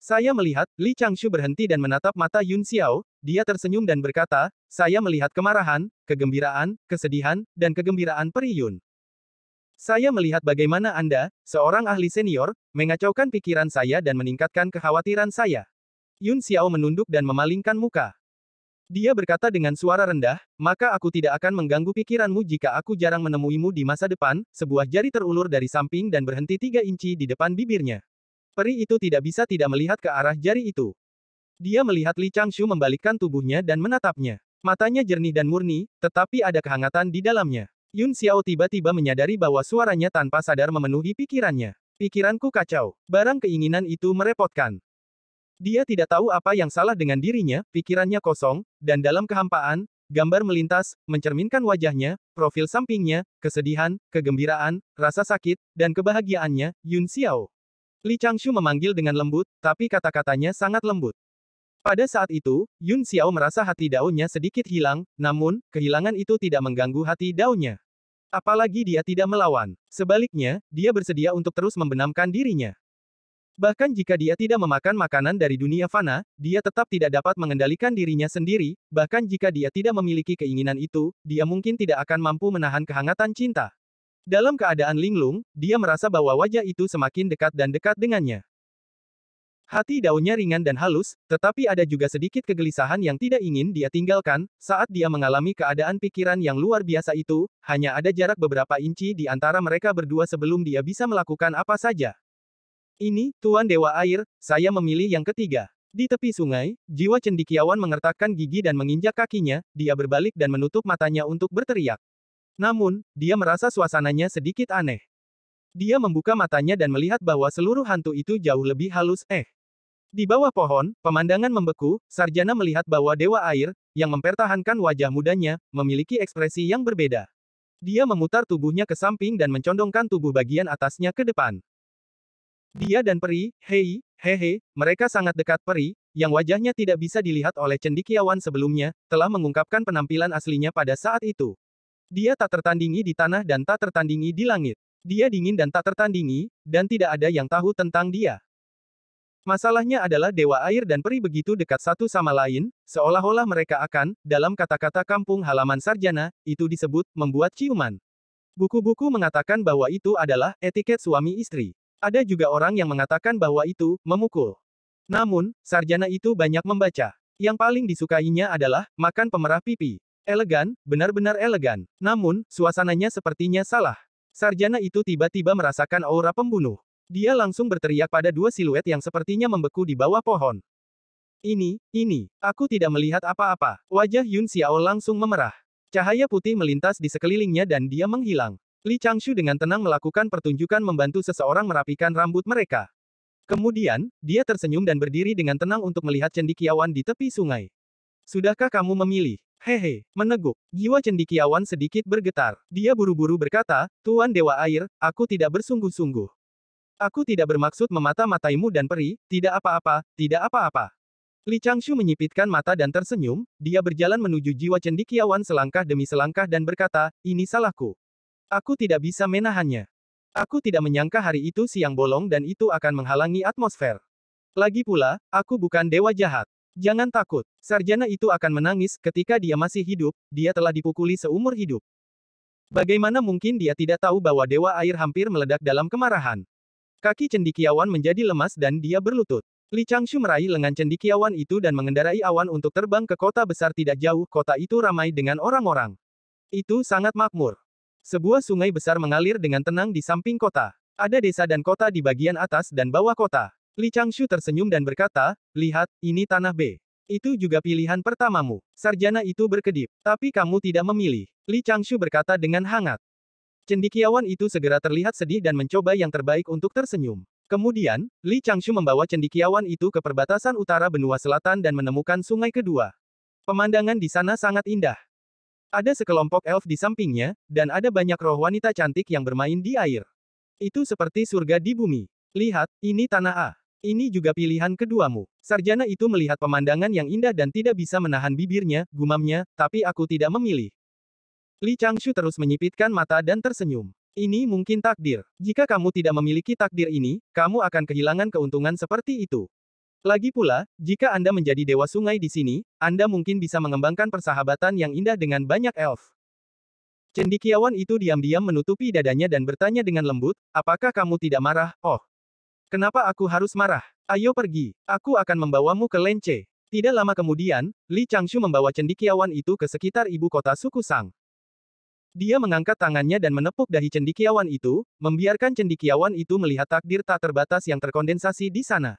Saya melihat, Li Changshu berhenti dan menatap mata Yun Xiao, dia tersenyum dan berkata, saya melihat kemarahan, kegembiraan, kesedihan, dan kegembiraan peri saya melihat bagaimana Anda, seorang ahli senior, mengacaukan pikiran saya dan meningkatkan kekhawatiran saya. Yun Xiao menunduk dan memalingkan muka. Dia berkata dengan suara rendah, maka aku tidak akan mengganggu pikiranmu jika aku jarang menemuimu di masa depan, sebuah jari terulur dari samping dan berhenti tiga inci di depan bibirnya. Peri itu tidak bisa tidak melihat ke arah jari itu. Dia melihat Li Changshu membalikkan tubuhnya dan menatapnya. Matanya jernih dan murni, tetapi ada kehangatan di dalamnya. Yun Xiao tiba-tiba menyadari bahwa suaranya tanpa sadar memenuhi pikirannya. Pikiranku kacau. Barang keinginan itu merepotkan. Dia tidak tahu apa yang salah dengan dirinya, pikirannya kosong, dan dalam kehampaan, gambar melintas, mencerminkan wajahnya, profil sampingnya, kesedihan, kegembiraan, rasa sakit, dan kebahagiaannya, Yun Xiao. Li Changshu memanggil dengan lembut, tapi kata-katanya sangat lembut. Pada saat itu, Yun Xiao merasa hati daunnya sedikit hilang, namun, kehilangan itu tidak mengganggu hati daunnya. Apalagi dia tidak melawan. Sebaliknya, dia bersedia untuk terus membenamkan dirinya. Bahkan jika dia tidak memakan makanan dari dunia fana, dia tetap tidak dapat mengendalikan dirinya sendiri, bahkan jika dia tidak memiliki keinginan itu, dia mungkin tidak akan mampu menahan kehangatan cinta. Dalam keadaan linglung, dia merasa bahwa wajah itu semakin dekat dan dekat dengannya. Hati daunnya ringan dan halus, tetapi ada juga sedikit kegelisahan yang tidak ingin dia tinggalkan, saat dia mengalami keadaan pikiran yang luar biasa itu, hanya ada jarak beberapa inci di antara mereka berdua sebelum dia bisa melakukan apa saja. Ini, Tuan Dewa Air, saya memilih yang ketiga. Di tepi sungai, jiwa cendikiawan mengertakkan gigi dan menginjak kakinya, dia berbalik dan menutup matanya untuk berteriak. Namun, dia merasa suasananya sedikit aneh. Dia membuka matanya dan melihat bahwa seluruh hantu itu jauh lebih halus, eh. Di bawah pohon, pemandangan membeku, Sarjana melihat bahwa Dewa Air, yang mempertahankan wajah mudanya, memiliki ekspresi yang berbeda. Dia memutar tubuhnya ke samping dan mencondongkan tubuh bagian atasnya ke depan. Dia dan peri, hei, hehe, mereka sangat dekat peri, yang wajahnya tidak bisa dilihat oleh cendikiawan sebelumnya, telah mengungkapkan penampilan aslinya pada saat itu. Dia tak tertandingi di tanah dan tak tertandingi di langit. Dia dingin dan tak tertandingi, dan tidak ada yang tahu tentang dia. Masalahnya adalah dewa air dan peri begitu dekat satu sama lain, seolah-olah mereka akan, dalam kata-kata kampung halaman sarjana, itu disebut, membuat ciuman. Buku-buku mengatakan bahwa itu adalah etiket suami istri. Ada juga orang yang mengatakan bahwa itu, memukul. Namun, sarjana itu banyak membaca. Yang paling disukainya adalah, makan pemerah pipi. Elegan, benar-benar elegan. Namun, suasananya sepertinya salah. Sarjana itu tiba-tiba merasakan aura pembunuh. Dia langsung berteriak pada dua siluet yang sepertinya membeku di bawah pohon. Ini, ini, aku tidak melihat apa-apa. Wajah Yun Xiao langsung memerah. Cahaya putih melintas di sekelilingnya dan dia menghilang. Li Changshu dengan tenang melakukan pertunjukan membantu seseorang merapikan rambut mereka. Kemudian, dia tersenyum dan berdiri dengan tenang untuk melihat cendikiawan di tepi sungai. Sudahkah kamu memilih? Hehe, meneguk. Jiwa cendikiawan sedikit bergetar. Dia buru-buru berkata, Tuan Dewa Air, aku tidak bersungguh-sungguh. Aku tidak bermaksud memata-mataimu dan peri, tidak apa-apa, tidak apa-apa. Li Changshu menyipitkan mata dan tersenyum, dia berjalan menuju jiwa cendikiawan selangkah demi selangkah dan berkata, ini salahku. Aku tidak bisa menahannya. Aku tidak menyangka hari itu siang bolong dan itu akan menghalangi atmosfer. Lagi pula, aku bukan dewa jahat. Jangan takut, sarjana itu akan menangis ketika dia masih hidup, dia telah dipukuli seumur hidup. Bagaimana mungkin dia tidak tahu bahwa dewa air hampir meledak dalam kemarahan? Kaki cendikiawan menjadi lemas dan dia berlutut. Li Changshu meraih lengan cendikiawan itu dan mengendarai awan untuk terbang ke kota besar tidak jauh. Kota itu ramai dengan orang-orang. Itu sangat makmur. Sebuah sungai besar mengalir dengan tenang di samping kota. Ada desa dan kota di bagian atas dan bawah kota. Li Changshu tersenyum dan berkata, lihat, ini tanah B. Itu juga pilihan pertamamu. Sarjana itu berkedip. Tapi kamu tidak memilih. Li Changshu berkata dengan hangat. Cendikiawan itu segera terlihat sedih dan mencoba yang terbaik untuk tersenyum. Kemudian, Li Changshu membawa cendikiawan itu ke perbatasan utara benua selatan dan menemukan sungai kedua. Pemandangan di sana sangat indah. Ada sekelompok elf di sampingnya, dan ada banyak roh wanita cantik yang bermain di air. Itu seperti surga di bumi. Lihat, ini tanah A. Ini juga pilihan keduamu. Sarjana itu melihat pemandangan yang indah dan tidak bisa menahan bibirnya, gumamnya, tapi aku tidak memilih. Li Changshu terus menyipitkan mata dan tersenyum. Ini mungkin takdir. Jika kamu tidak memiliki takdir ini, kamu akan kehilangan keuntungan seperti itu. Lagi pula, jika Anda menjadi dewa sungai di sini, Anda mungkin bisa mengembangkan persahabatan yang indah dengan banyak elf. Cendikiawan itu diam-diam menutupi dadanya dan bertanya dengan lembut, apakah kamu tidak marah? Oh, kenapa aku harus marah? Ayo pergi, aku akan membawamu ke Lence. Tidak lama kemudian, Li Changshu membawa cendikiawan itu ke sekitar ibu kota suku Sang. Dia mengangkat tangannya dan menepuk dahi cendikiawan itu, membiarkan cendikiawan itu melihat takdir tak terbatas yang terkondensasi di sana.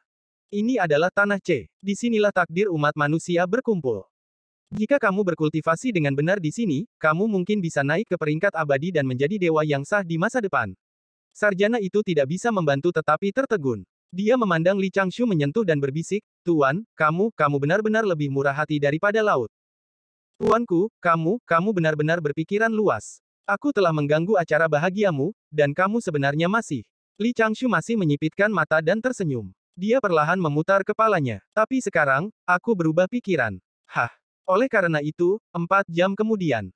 Ini adalah tanah C. Di sinilah takdir umat manusia berkumpul. Jika kamu berkultivasi dengan benar di sini, kamu mungkin bisa naik ke peringkat abadi dan menjadi dewa yang sah di masa depan. Sarjana itu tidak bisa membantu tetapi tertegun. Dia memandang Li Changshu menyentuh dan berbisik, Tuan, kamu, kamu benar-benar lebih murah hati daripada laut. Tuanku, kamu, kamu benar-benar berpikiran luas. Aku telah mengganggu acara bahagiamu, dan kamu sebenarnya masih. Li Changshu masih menyipitkan mata dan tersenyum. Dia perlahan memutar kepalanya. Tapi sekarang, aku berubah pikiran. Hah. Oleh karena itu, empat jam kemudian.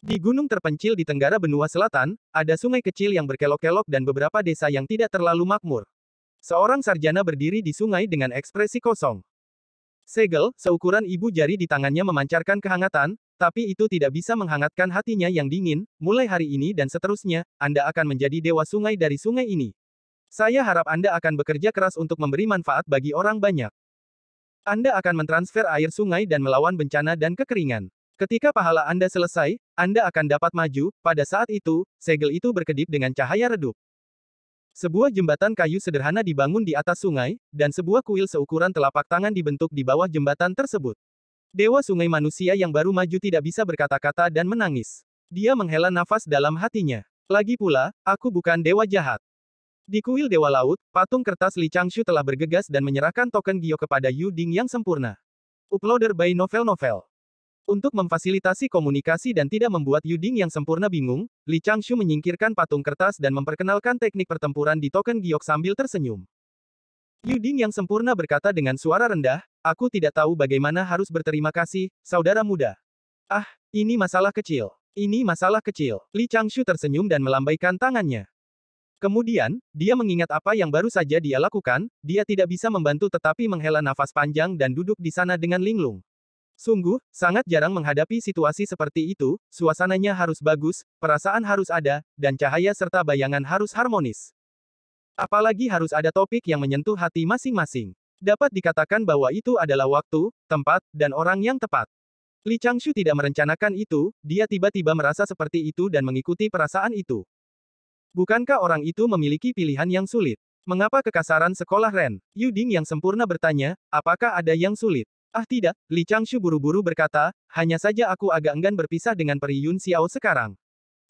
Di gunung terpencil di tenggara benua selatan, ada sungai kecil yang berkelok-kelok dan beberapa desa yang tidak terlalu makmur. Seorang sarjana berdiri di sungai dengan ekspresi kosong. Segel, seukuran ibu jari di tangannya memancarkan kehangatan, tapi itu tidak bisa menghangatkan hatinya yang dingin, mulai hari ini dan seterusnya, Anda akan menjadi dewa sungai dari sungai ini. Saya harap Anda akan bekerja keras untuk memberi manfaat bagi orang banyak. Anda akan mentransfer air sungai dan melawan bencana dan kekeringan. Ketika pahala Anda selesai, Anda akan dapat maju, pada saat itu, segel itu berkedip dengan cahaya redup. Sebuah jembatan kayu sederhana dibangun di atas sungai, dan sebuah kuil seukuran telapak tangan dibentuk di bawah jembatan tersebut. Dewa sungai manusia yang baru maju tidak bisa berkata-kata dan menangis. Dia menghela nafas dalam hatinya. Lagi pula, aku bukan dewa jahat. Di kuil Dewa Laut, patung kertas Li Changshu telah bergegas dan menyerahkan token Gio kepada Yu Ding yang sempurna. Uploader by Novel Novel untuk memfasilitasi komunikasi dan tidak membuat Yuding yang sempurna bingung, Li Changshu menyingkirkan patung kertas dan memperkenalkan teknik pertempuran di token giok sambil tersenyum. Yuding yang sempurna berkata dengan suara rendah, aku tidak tahu bagaimana harus berterima kasih, saudara muda. Ah, ini masalah kecil. Ini masalah kecil. Li Changshu tersenyum dan melambaikan tangannya. Kemudian, dia mengingat apa yang baru saja dia lakukan, dia tidak bisa membantu tetapi menghela nafas panjang dan duduk di sana dengan linglung. Sungguh, sangat jarang menghadapi situasi seperti itu, suasananya harus bagus, perasaan harus ada, dan cahaya serta bayangan harus harmonis. Apalagi harus ada topik yang menyentuh hati masing-masing. Dapat dikatakan bahwa itu adalah waktu, tempat, dan orang yang tepat. Li Changshu tidak merencanakan itu, dia tiba-tiba merasa seperti itu dan mengikuti perasaan itu. Bukankah orang itu memiliki pilihan yang sulit? Mengapa kekasaran sekolah Ren? Yuding yang sempurna bertanya, apakah ada yang sulit? Ah tidak, Li Changshu buru-buru berkata, hanya saja aku agak enggan berpisah dengan Peri Yun Xiao sekarang.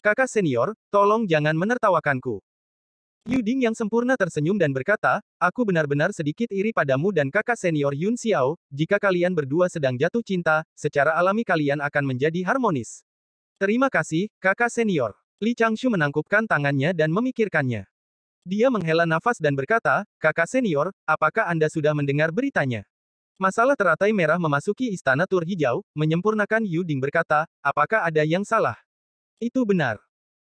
Kakak senior, tolong jangan menertawakanku. Yuding yang sempurna tersenyum dan berkata, aku benar-benar sedikit iri padamu dan kakak senior Yun Xiao, jika kalian berdua sedang jatuh cinta, secara alami kalian akan menjadi harmonis. Terima kasih, kakak senior. Li Changshu menangkupkan tangannya dan memikirkannya. Dia menghela nafas dan berkata, kakak senior, apakah Anda sudah mendengar beritanya? Masalah teratai merah memasuki istana Tur Hijau, menyempurnakan Yu Ding berkata, apakah ada yang salah? Itu benar.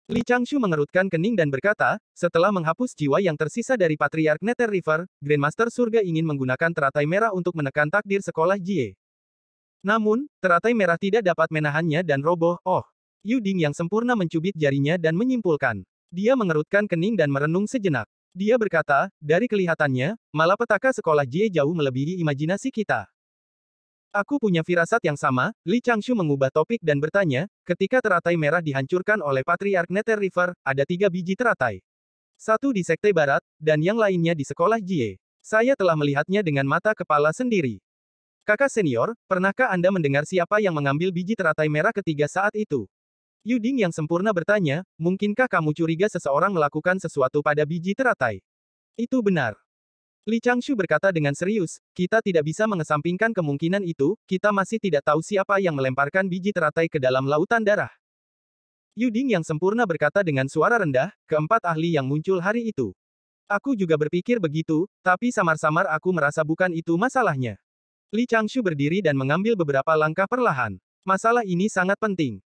Li Changshu mengerutkan kening dan berkata, setelah menghapus jiwa yang tersisa dari Patriark Nether River, Grandmaster Surga ingin menggunakan teratai merah untuk menekan takdir sekolah Jie. Namun, teratai merah tidak dapat menahannya dan roboh, oh. Yu Ding yang sempurna mencubit jarinya dan menyimpulkan. Dia mengerutkan kening dan merenung sejenak. Dia berkata, dari kelihatannya, malapetaka sekolah Jie jauh melebihi imajinasi kita. Aku punya firasat yang sama, Li Changshu mengubah topik dan bertanya, ketika teratai merah dihancurkan oleh Patriark Nether River, ada tiga biji teratai. Satu di Sekte Barat, dan yang lainnya di sekolah Jie. Saya telah melihatnya dengan mata kepala sendiri. Kakak senior, pernahkah Anda mendengar siapa yang mengambil biji teratai merah ketiga saat itu? Yuding yang sempurna bertanya, mungkinkah kamu curiga seseorang melakukan sesuatu pada biji teratai? Itu benar. Li Changshu berkata dengan serius, kita tidak bisa mengesampingkan kemungkinan itu, kita masih tidak tahu siapa yang melemparkan biji teratai ke dalam lautan darah. Yuding yang sempurna berkata dengan suara rendah, keempat ahli yang muncul hari itu. Aku juga berpikir begitu, tapi samar-samar aku merasa bukan itu masalahnya. Li Changshu berdiri dan mengambil beberapa langkah perlahan. Masalah ini sangat penting.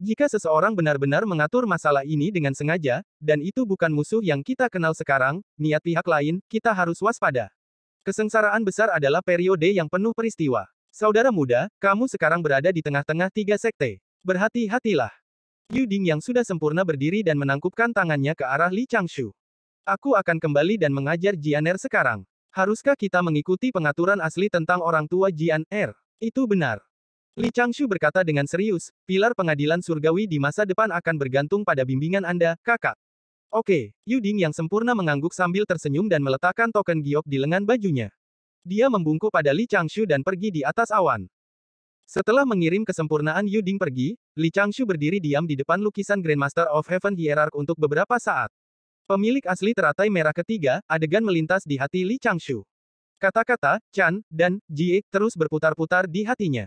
Jika seseorang benar-benar mengatur masalah ini dengan sengaja, dan itu bukan musuh yang kita kenal sekarang, niat pihak lain, kita harus waspada. Kesengsaraan besar adalah periode yang penuh peristiwa. Saudara muda, kamu sekarang berada di tengah-tengah tiga sekte. Berhati-hatilah. Yu Ding yang sudah sempurna berdiri dan menangkupkan tangannya ke arah Li Changshu. Aku akan kembali dan mengajar Jian Er sekarang. Haruskah kita mengikuti pengaturan asli tentang orang tua Jian Er? Itu benar. Li Changshu berkata dengan serius, pilar pengadilan surgawi di masa depan akan bergantung pada bimbingan Anda, kakak. Oke, Yuding yang sempurna mengangguk sambil tersenyum dan meletakkan token giok di lengan bajunya. Dia membungkuk pada Li Changshu dan pergi di atas awan. Setelah mengirim kesempurnaan Yuding pergi, Li Changshu berdiri diam di depan lukisan Grandmaster of Heaven Hierarch untuk beberapa saat. Pemilik asli teratai merah ketiga, adegan melintas di hati Li Changshu. Kata-kata, Chan, dan Jie, terus berputar-putar di hatinya.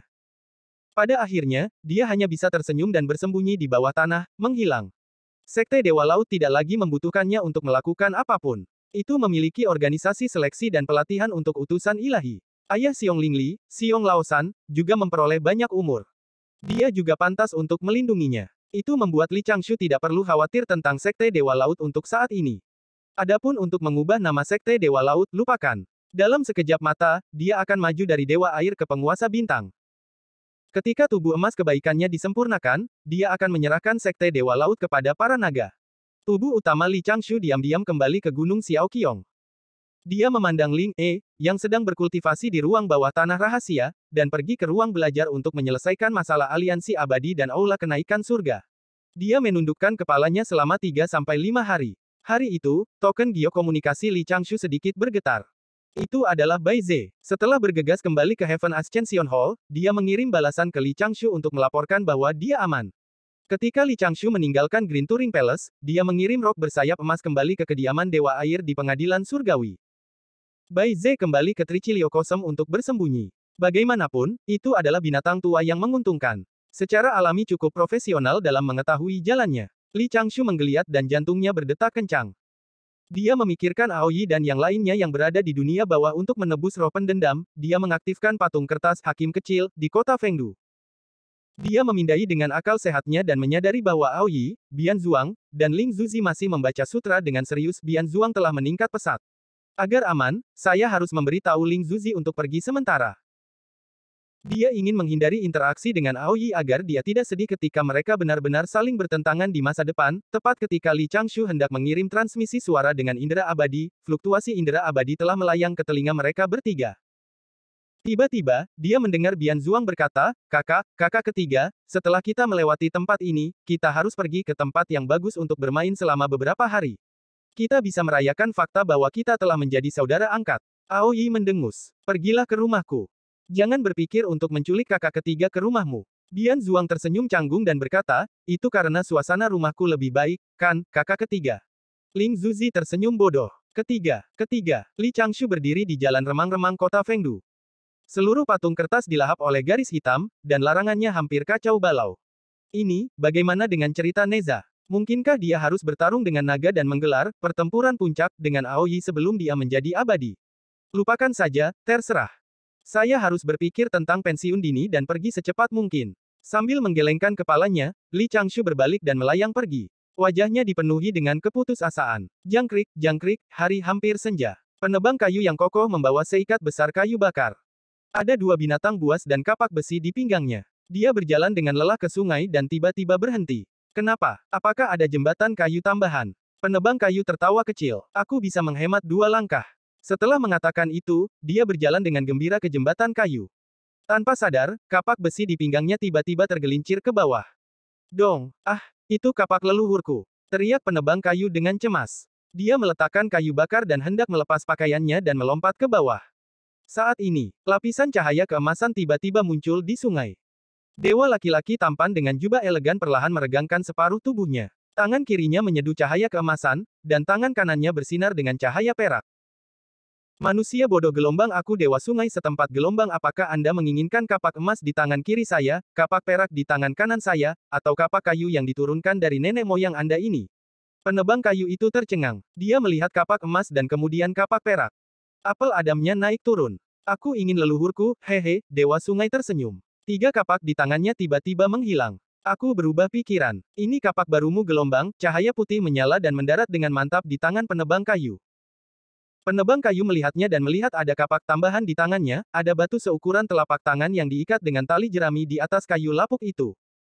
Pada akhirnya, dia hanya bisa tersenyum dan bersembunyi di bawah tanah, menghilang. Sekte Dewa Laut tidak lagi membutuhkannya untuk melakukan apapun. Itu memiliki organisasi seleksi dan pelatihan untuk utusan ilahi. Ayah Siong Lingli, Siong Laosan, juga memperoleh banyak umur. Dia juga pantas untuk melindunginya. Itu membuat Li Changshu tidak perlu khawatir tentang Sekte Dewa Laut untuk saat ini. Adapun untuk mengubah nama Sekte Dewa Laut, lupakan. Dalam sekejap mata, dia akan maju dari Dewa Air ke penguasa bintang. Ketika tubuh emas kebaikannya disempurnakan, dia akan menyerahkan sekte Dewa Laut kepada para naga. Tubuh utama Li Changshu diam-diam kembali ke Gunung Xiaoqiong. Dia memandang Ling E, yang sedang berkultivasi di ruang bawah tanah rahasia, dan pergi ke ruang belajar untuk menyelesaikan masalah aliansi abadi dan aula kenaikan surga. Dia menundukkan kepalanya selama 3-5 hari. Hari itu, token geokomunikasi Li Changshu sedikit bergetar. Itu adalah Bai Ze. Setelah bergegas kembali ke Heaven Ascension Hall, dia mengirim balasan ke Li Changshu untuk melaporkan bahwa dia aman. Ketika Li Changshu meninggalkan Green Touring Palace, dia mengirim rok bersayap emas kembali ke kediaman Dewa Air di pengadilan surgawi. Bai Ze kembali ke Kosem untuk bersembunyi. Bagaimanapun, itu adalah binatang tua yang menguntungkan. Secara alami cukup profesional dalam mengetahui jalannya. Li Changshu menggeliat dan jantungnya berdetak kencang. Dia memikirkan Aoyi dan yang lainnya yang berada di dunia bawah untuk menebus roh pendendam, dia mengaktifkan patung kertas hakim kecil di kota Fengdu. Dia memindai dengan akal sehatnya dan menyadari bahwa Aoyi, Bian Zhuang, dan Ling Zuzi masih membaca sutra dengan serius Bian Zhuang telah meningkat pesat. Agar aman, saya harus memberi tahu Ling Zuzi untuk pergi sementara. Dia ingin menghindari interaksi dengan Aoyi agar dia tidak sedih ketika mereka benar-benar saling bertentangan di masa depan, tepat ketika Li Changshu hendak mengirim transmisi suara dengan indera abadi, fluktuasi indera abadi telah melayang ke telinga mereka bertiga. Tiba-tiba, dia mendengar Bian Zhuang berkata, kakak, kakak ketiga, setelah kita melewati tempat ini, kita harus pergi ke tempat yang bagus untuk bermain selama beberapa hari. Kita bisa merayakan fakta bahwa kita telah menjadi saudara angkat. Ao Yi mendengus. Pergilah ke rumahku. Jangan berpikir untuk menculik kakak ketiga ke rumahmu. Bian Zhuang tersenyum canggung dan berkata, itu karena suasana rumahku lebih baik, kan, kakak ketiga. Ling Zuzi tersenyum bodoh. Ketiga, ketiga, Li Changshu berdiri di jalan remang-remang kota Fengdu. Seluruh patung kertas dilahap oleh garis hitam, dan larangannya hampir kacau balau. Ini, bagaimana dengan cerita Neza? Mungkinkah dia harus bertarung dengan naga dan menggelar pertempuran puncak dengan Aoyi sebelum dia menjadi abadi? Lupakan saja, terserah. Saya harus berpikir tentang pensiun dini dan pergi secepat mungkin. Sambil menggelengkan kepalanya, Li Changshu berbalik dan melayang pergi. Wajahnya dipenuhi dengan keputusasaan. Jangkrik, jangkrik, hari hampir senja. Penebang kayu yang kokoh membawa seikat besar kayu bakar. Ada dua binatang buas dan kapak besi di pinggangnya. Dia berjalan dengan lelah ke sungai dan tiba-tiba berhenti. Kenapa? Apakah ada jembatan kayu tambahan? Penebang kayu tertawa kecil. Aku bisa menghemat dua langkah. Setelah mengatakan itu, dia berjalan dengan gembira ke jembatan kayu. Tanpa sadar, kapak besi di pinggangnya tiba-tiba tergelincir ke bawah. Dong, ah, itu kapak leluhurku. Teriak penebang kayu dengan cemas. Dia meletakkan kayu bakar dan hendak melepas pakaiannya dan melompat ke bawah. Saat ini, lapisan cahaya keemasan tiba-tiba muncul di sungai. Dewa laki-laki tampan dengan jubah elegan perlahan meregangkan separuh tubuhnya. Tangan kirinya menyeduh cahaya keemasan, dan tangan kanannya bersinar dengan cahaya perak. Manusia bodoh gelombang aku dewa sungai setempat gelombang apakah Anda menginginkan kapak emas di tangan kiri saya, kapak perak di tangan kanan saya, atau kapak kayu yang diturunkan dari nenek moyang Anda ini? Penebang kayu itu tercengang. Dia melihat kapak emas dan kemudian kapak perak. Apel adamnya naik turun. Aku ingin leluhurku, hehe, dewa sungai tersenyum. Tiga kapak di tangannya tiba-tiba menghilang. Aku berubah pikiran. Ini kapak barumu gelombang, cahaya putih menyala dan mendarat dengan mantap di tangan penebang kayu. Penebang kayu melihatnya dan melihat ada kapak tambahan di tangannya, ada batu seukuran telapak tangan yang diikat dengan tali jerami di atas kayu lapuk itu.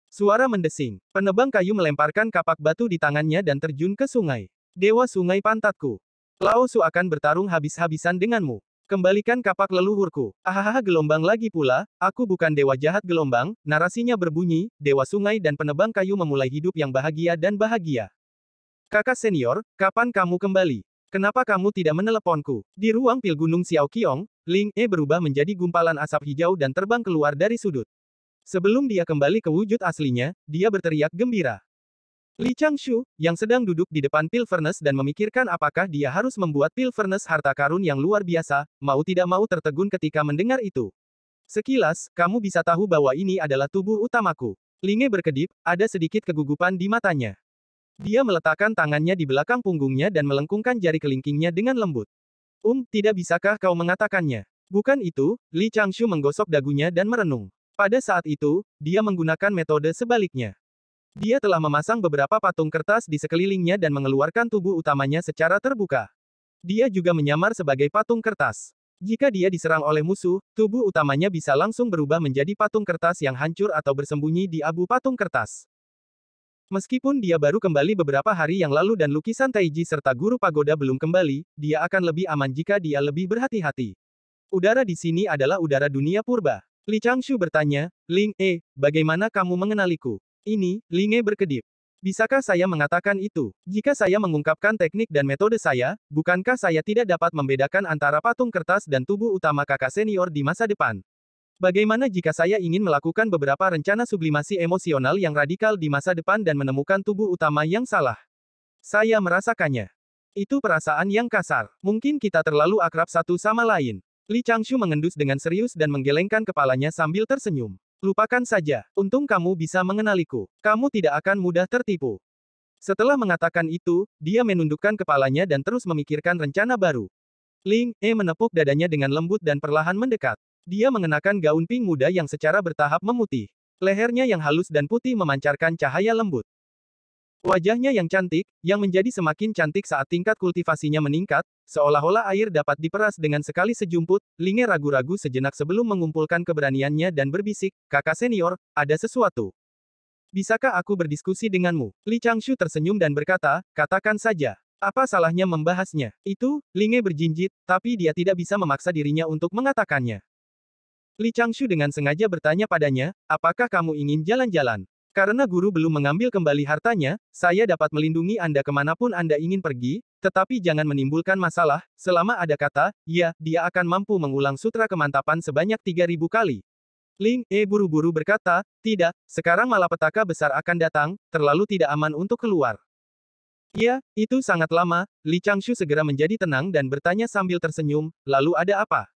Suara mendesing. Penebang kayu melemparkan kapak batu di tangannya dan terjun ke sungai. Dewa sungai pantatku. Lao Su akan bertarung habis-habisan denganmu. Kembalikan kapak leluhurku. Ahahaha gelombang lagi pula, aku bukan dewa jahat gelombang, narasinya berbunyi, dewa sungai dan penebang kayu memulai hidup yang bahagia dan bahagia. Kakak senior, kapan kamu kembali? Kenapa kamu tidak meneleponku? Di ruang pil Gunung Xiao Qiong, Ling E berubah menjadi gumpalan asap hijau dan terbang keluar dari sudut. Sebelum dia kembali ke wujud aslinya, dia berteriak gembira. Li Changshu, yang sedang duduk di depan pil furnace dan memikirkan apakah dia harus membuat pil furnace harta karun yang luar biasa, mau tidak mau tertegun ketika mendengar itu. Sekilas, kamu bisa tahu bahwa ini adalah tubuh utamaku. Linge berkedip, ada sedikit kegugupan di matanya. Dia meletakkan tangannya di belakang punggungnya dan melengkungkan jari kelingkingnya dengan lembut. Um, tidak bisakah kau mengatakannya? Bukan itu, Li Changshu menggosok dagunya dan merenung. Pada saat itu, dia menggunakan metode sebaliknya. Dia telah memasang beberapa patung kertas di sekelilingnya dan mengeluarkan tubuh utamanya secara terbuka. Dia juga menyamar sebagai patung kertas. Jika dia diserang oleh musuh, tubuh utamanya bisa langsung berubah menjadi patung kertas yang hancur atau bersembunyi di abu patung kertas. Meskipun dia baru kembali beberapa hari yang lalu dan lukisan Taiji serta guru pagoda belum kembali, dia akan lebih aman jika dia lebih berhati-hati. Udara di sini adalah udara dunia purba. Li Changshu bertanya, Ling eh, bagaimana kamu mengenaliku? Ini, Ling E berkedip. Bisakah saya mengatakan itu? Jika saya mengungkapkan teknik dan metode saya, bukankah saya tidak dapat membedakan antara patung kertas dan tubuh utama kakak senior di masa depan? Bagaimana jika saya ingin melakukan beberapa rencana sublimasi emosional yang radikal di masa depan dan menemukan tubuh utama yang salah? Saya merasakannya. Itu perasaan yang kasar. Mungkin kita terlalu akrab satu sama lain. Li Changshu mengendus dengan serius dan menggelengkan kepalanya sambil tersenyum. Lupakan saja, untung kamu bisa mengenaliku. Kamu tidak akan mudah tertipu. Setelah mengatakan itu, dia menundukkan kepalanya dan terus memikirkan rencana baru. Ling E menepuk dadanya dengan lembut dan perlahan mendekat. Dia mengenakan gaun pink muda yang secara bertahap memutih. Lehernya yang halus dan putih memancarkan cahaya lembut. Wajahnya yang cantik, yang menjadi semakin cantik saat tingkat kultivasinya meningkat, seolah-olah air dapat diperas dengan sekali sejumput, Linge ragu-ragu sejenak sebelum mengumpulkan keberaniannya dan berbisik, kakak senior, ada sesuatu. Bisakah aku berdiskusi denganmu? Li Changshu tersenyum dan berkata, katakan saja. Apa salahnya membahasnya? Itu, Linge berjinjit, tapi dia tidak bisa memaksa dirinya untuk mengatakannya. Li Changshu dengan sengaja bertanya padanya, apakah kamu ingin jalan-jalan? Karena guru belum mengambil kembali hartanya, saya dapat melindungi Anda kemanapun Anda ingin pergi, tetapi jangan menimbulkan masalah, selama ada kata, ya, dia akan mampu mengulang sutra kemantapan sebanyak 3000 kali. Ling E buru-buru berkata, tidak, sekarang malapetaka besar akan datang, terlalu tidak aman untuk keluar. Ya, itu sangat lama, Li Changshu segera menjadi tenang dan bertanya sambil tersenyum, lalu ada apa?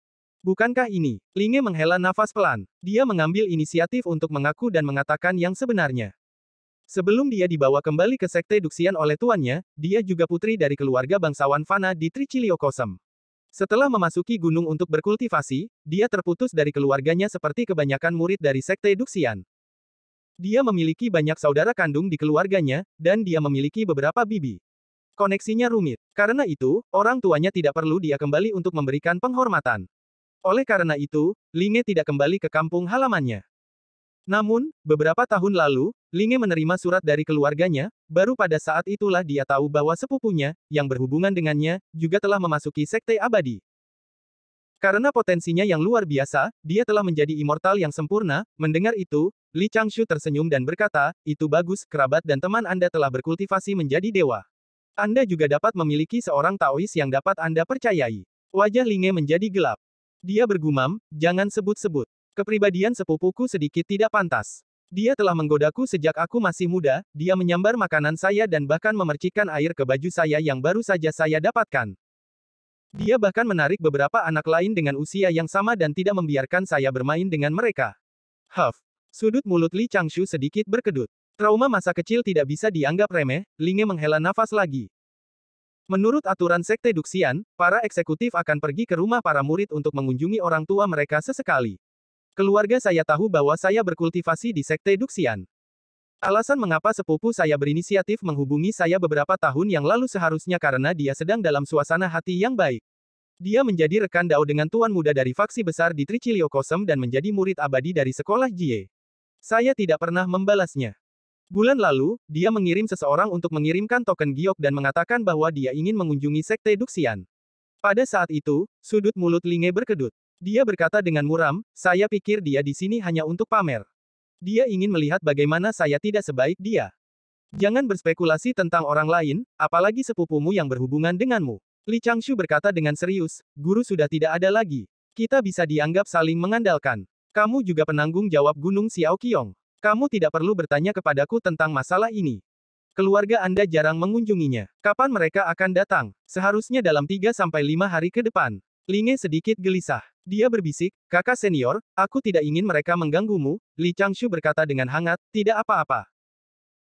Bukankah ini? Linge menghela nafas pelan. Dia mengambil inisiatif untuk mengaku dan mengatakan yang sebenarnya. Sebelum dia dibawa kembali ke sekte Duksian oleh tuannya, dia juga putri dari keluarga bangsawan Fana di Tricilio-Kosem. Setelah memasuki gunung untuk berkultivasi, dia terputus dari keluarganya seperti kebanyakan murid dari sekte Duksian. Dia memiliki banyak saudara kandung di keluarganya, dan dia memiliki beberapa bibi. Koneksinya rumit. Karena itu, orang tuanya tidak perlu dia kembali untuk memberikan penghormatan. Oleh karena itu, Linge tidak kembali ke kampung halamannya. Namun, beberapa tahun lalu, Linge menerima surat dari keluarganya, baru pada saat itulah dia tahu bahwa sepupunya, yang berhubungan dengannya, juga telah memasuki sekte abadi. Karena potensinya yang luar biasa, dia telah menjadi immortal yang sempurna, mendengar itu, Li Changshu tersenyum dan berkata, itu bagus, kerabat dan teman Anda telah berkultivasi menjadi dewa. Anda juga dapat memiliki seorang Taois yang dapat Anda percayai. Wajah Linge menjadi gelap. Dia bergumam, jangan sebut-sebut. Kepribadian sepupuku sedikit tidak pantas. Dia telah menggodaku sejak aku masih muda, dia menyambar makanan saya dan bahkan memercikkan air ke baju saya yang baru saja saya dapatkan. Dia bahkan menarik beberapa anak lain dengan usia yang sama dan tidak membiarkan saya bermain dengan mereka. Huff. Sudut mulut Li Changshu sedikit berkedut. Trauma masa kecil tidak bisa dianggap remeh, Linge menghela nafas lagi. Menurut aturan sekte Duxian, para eksekutif akan pergi ke rumah para murid untuk mengunjungi orang tua mereka sesekali. Keluarga saya tahu bahwa saya berkultivasi di sekte Duxian. Alasan mengapa sepupu saya berinisiatif menghubungi saya beberapa tahun yang lalu seharusnya karena dia sedang dalam suasana hati yang baik. Dia menjadi rekan Dao dengan tuan muda dari faksi besar di Tricilio Kosem dan menjadi murid abadi dari sekolah Jie. Saya tidak pernah membalasnya. Bulan lalu, dia mengirim seseorang untuk mengirimkan token giok dan mengatakan bahwa dia ingin mengunjungi sekte Duxian. Pada saat itu, sudut mulut Linge berkedut. Dia berkata dengan muram, saya pikir dia di sini hanya untuk pamer. Dia ingin melihat bagaimana saya tidak sebaik dia. Jangan berspekulasi tentang orang lain, apalagi sepupumu yang berhubungan denganmu. Li Changshu berkata dengan serius, guru sudah tidak ada lagi. Kita bisa dianggap saling mengandalkan. Kamu juga penanggung jawab Gunung Xiao Qiong. Kamu tidak perlu bertanya kepadaku tentang masalah ini. Keluarga Anda jarang mengunjunginya. Kapan mereka akan datang? Seharusnya dalam 3-5 hari ke depan. Linge sedikit gelisah. Dia berbisik, kakak senior, aku tidak ingin mereka mengganggumu, Li Changshu berkata dengan hangat, tidak apa-apa.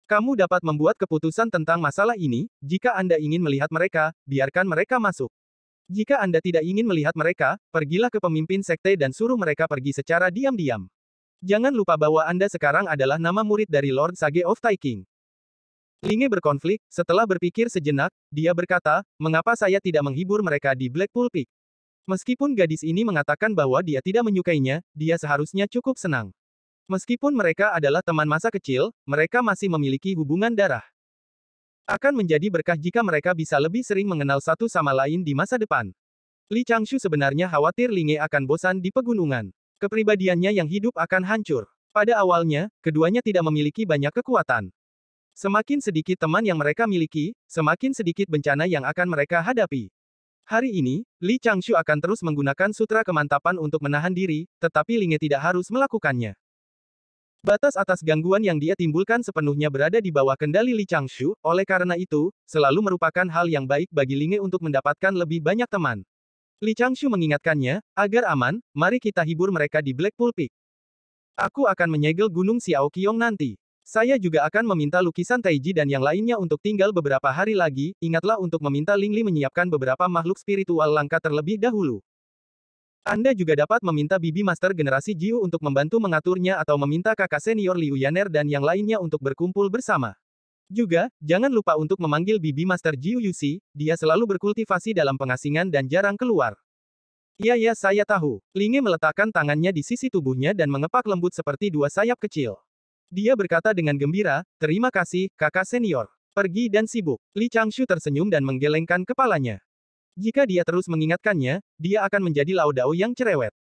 Kamu dapat membuat keputusan tentang masalah ini, jika Anda ingin melihat mereka, biarkan mereka masuk. Jika Anda tidak ingin melihat mereka, pergilah ke pemimpin sekte dan suruh mereka pergi secara diam-diam. Jangan lupa bahwa Anda sekarang adalah nama murid dari Lord Sage of Taiking. Linge berkonflik, setelah berpikir sejenak, dia berkata, mengapa saya tidak menghibur mereka di Blackpool Peak? Meskipun gadis ini mengatakan bahwa dia tidak menyukainya, dia seharusnya cukup senang. Meskipun mereka adalah teman masa kecil, mereka masih memiliki hubungan darah. Akan menjadi berkah jika mereka bisa lebih sering mengenal satu sama lain di masa depan. Li Changshu sebenarnya khawatir Linge akan bosan di pegunungan. Kepribadiannya yang hidup akan hancur. Pada awalnya, keduanya tidak memiliki banyak kekuatan. Semakin sedikit teman yang mereka miliki, semakin sedikit bencana yang akan mereka hadapi. Hari ini, Li Changshu akan terus menggunakan sutra kemantapan untuk menahan diri, tetapi Linge tidak harus melakukannya. Batas atas gangguan yang dia timbulkan sepenuhnya berada di bawah kendali Li Changshu, oleh karena itu, selalu merupakan hal yang baik bagi Linge untuk mendapatkan lebih banyak teman. Li Changshu mengingatkannya, agar aman, mari kita hibur mereka di Blackpool Peak. Aku akan menyegel Gunung Qiong nanti. Saya juga akan meminta lukisan Taiji dan yang lainnya untuk tinggal beberapa hari lagi, ingatlah untuk meminta Lingli Li menyiapkan beberapa makhluk spiritual langka terlebih dahulu. Anda juga dapat meminta Bibi Master generasi Jiu untuk membantu mengaturnya atau meminta kakak senior Liu Yaner dan yang lainnya untuk berkumpul bersama. Juga, jangan lupa untuk memanggil Bibi Master Jiuyushi, dia selalu berkultivasi dalam pengasingan dan jarang keluar. Iya ya saya tahu. Linge meletakkan tangannya di sisi tubuhnya dan mengepak lembut seperti dua sayap kecil. Dia berkata dengan gembira, terima kasih, kakak senior. Pergi dan sibuk. Li Changshu tersenyum dan menggelengkan kepalanya. Jika dia terus mengingatkannya, dia akan menjadi Lao yang cerewet.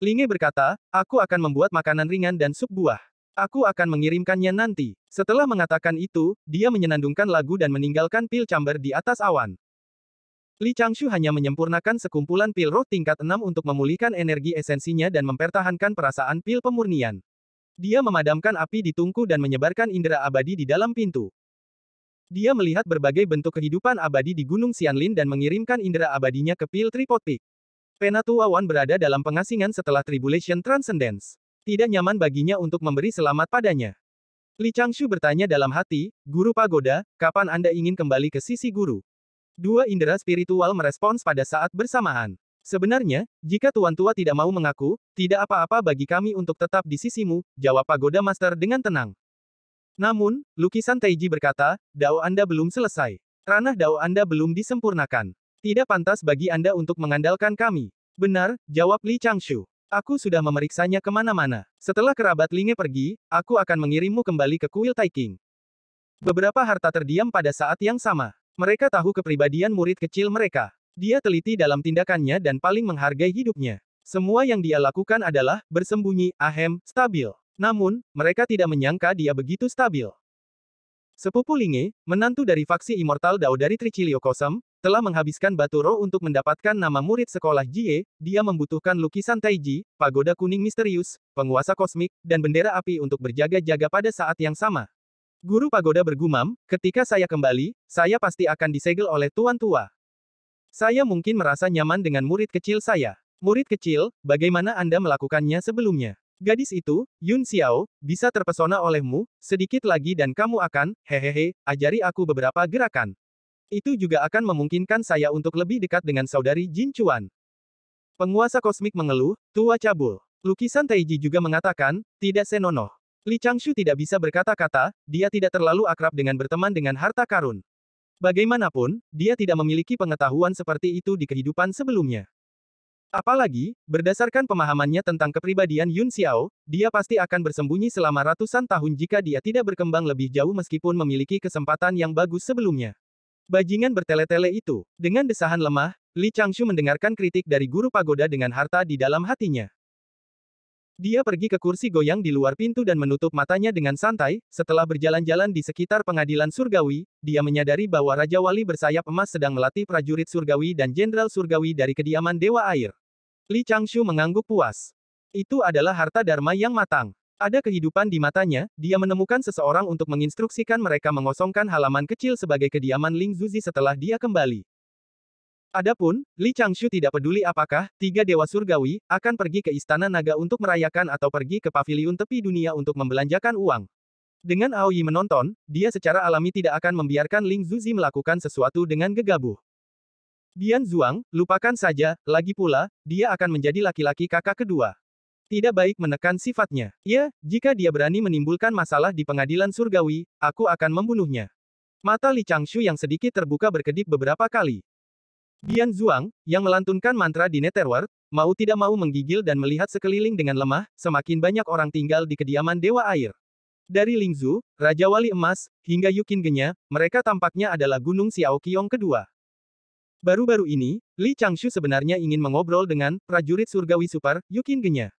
Linge berkata, aku akan membuat makanan ringan dan sup buah. Aku akan mengirimkannya nanti. Setelah mengatakan itu, dia menyenandungkan lagu dan meninggalkan pil chamber di atas awan. Li Changshu hanya menyempurnakan sekumpulan pil roh tingkat 6 untuk memulihkan energi esensinya dan mempertahankan perasaan pil pemurnian. Dia memadamkan api di tungku dan menyebarkan indera abadi di dalam pintu. Dia melihat berbagai bentuk kehidupan abadi di Gunung Xianlin dan mengirimkan indera abadinya ke pil Tripod Peak. Penatua Wan berada dalam pengasingan setelah Tribulation Transcendence. Tidak nyaman baginya untuk memberi selamat padanya. Li Changshu bertanya dalam hati, Guru Pagoda, kapan Anda ingin kembali ke sisi guru? Dua indera spiritual merespons pada saat bersamaan. Sebenarnya, jika Tuan Tua tidak mau mengaku, tidak apa-apa bagi kami untuk tetap di sisimu, jawab Pagoda Master dengan tenang. Namun, lukisan Taiji berkata, Dao Anda belum selesai. Ranah Dao Anda belum disempurnakan. Tidak pantas bagi Anda untuk mengandalkan kami. Benar, jawab Li Changshu. Aku sudah memeriksanya kemana-mana. Setelah kerabat Linge pergi, aku akan mengirimmu kembali ke kuil Taiking. Beberapa harta terdiam pada saat yang sama. Mereka tahu kepribadian murid kecil mereka. Dia teliti dalam tindakannya dan paling menghargai hidupnya. Semua yang dia lakukan adalah bersembunyi, ahem, stabil. Namun, mereka tidak menyangka dia begitu stabil. Sepupu Linge, menantu dari faksi Immortal Dao dari Tricilio Kosem, telah menghabiskan batu roh untuk mendapatkan nama murid sekolah Jie, dia membutuhkan lukisan Taiji, pagoda kuning misterius, penguasa kosmik, dan bendera api untuk berjaga-jaga pada saat yang sama. Guru pagoda bergumam, ketika saya kembali, saya pasti akan disegel oleh tuan tua. Saya mungkin merasa nyaman dengan murid kecil saya. Murid kecil, bagaimana Anda melakukannya sebelumnya? Gadis itu, Yun Xiao, bisa terpesona olehmu, sedikit lagi dan kamu akan, hehehe, ajari aku beberapa gerakan. Itu juga akan memungkinkan saya untuk lebih dekat dengan saudari Jin Chuan. Penguasa kosmik mengeluh, tua cabul. Lukisan Taiji juga mengatakan, tidak senono. Li Changshu tidak bisa berkata-kata, dia tidak terlalu akrab dengan berteman dengan harta karun. Bagaimanapun, dia tidak memiliki pengetahuan seperti itu di kehidupan sebelumnya. Apalagi, berdasarkan pemahamannya tentang kepribadian Yun Xiao, dia pasti akan bersembunyi selama ratusan tahun jika dia tidak berkembang lebih jauh meskipun memiliki kesempatan yang bagus sebelumnya. Bajingan bertele-tele itu, dengan desahan lemah, Li Changshu mendengarkan kritik dari guru pagoda dengan harta di dalam hatinya. Dia pergi ke kursi goyang di luar pintu dan menutup matanya dengan santai, setelah berjalan-jalan di sekitar pengadilan surgawi, dia menyadari bahwa Raja Wali bersayap emas sedang melatih prajurit surgawi dan jenderal surgawi dari kediaman Dewa Air. Li Changshu mengangguk puas. Itu adalah harta dharma yang matang. Ada kehidupan di matanya, dia menemukan seseorang untuk menginstruksikan mereka mengosongkan halaman kecil sebagai kediaman Ling Zuzi setelah dia kembali. Adapun, Li Changshu tidak peduli apakah tiga dewa surgawi akan pergi ke istana naga untuk merayakan atau pergi ke paviliun tepi dunia untuk membelanjakan uang. Dengan Ao Yi menonton, dia secara alami tidak akan membiarkan Ling Zuzi melakukan sesuatu dengan gegabah. Bian Zhuang, lupakan saja, lagi pula, dia akan menjadi laki-laki kakak kedua. Tidak baik menekan sifatnya. Ya, jika dia berani menimbulkan masalah di pengadilan surgawi, aku akan membunuhnya. Mata Li Changshu yang sedikit terbuka berkedip beberapa kali. Bian Zhuang, yang melantunkan mantra di Netherworld, mau tidak mau menggigil dan melihat sekeliling dengan lemah, semakin banyak orang tinggal di kediaman Dewa Air. Dari Lingzu, Raja Wali Emas, hingga Yukin Genya, mereka tampaknya adalah Gunung Xiaoqiong kedua. Baru-baru ini, Li Changshu sebenarnya ingin mengobrol dengan prajurit surgawi super, Yukin Genya.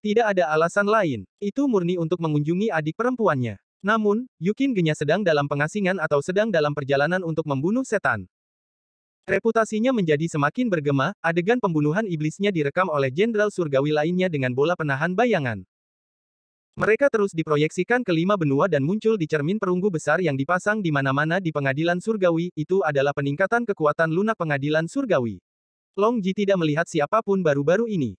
Tidak ada alasan lain, itu murni untuk mengunjungi adik perempuannya. Namun, Yukin Genya sedang dalam pengasingan atau sedang dalam perjalanan untuk membunuh setan. Reputasinya menjadi semakin bergema, adegan pembunuhan iblisnya direkam oleh jenderal surgawi lainnya dengan bola penahan bayangan. Mereka terus diproyeksikan ke lima benua dan muncul di cermin perunggu besar yang dipasang di mana-mana di pengadilan surgawi, itu adalah peningkatan kekuatan lunak pengadilan surgawi. Long Ji tidak melihat siapapun baru-baru ini.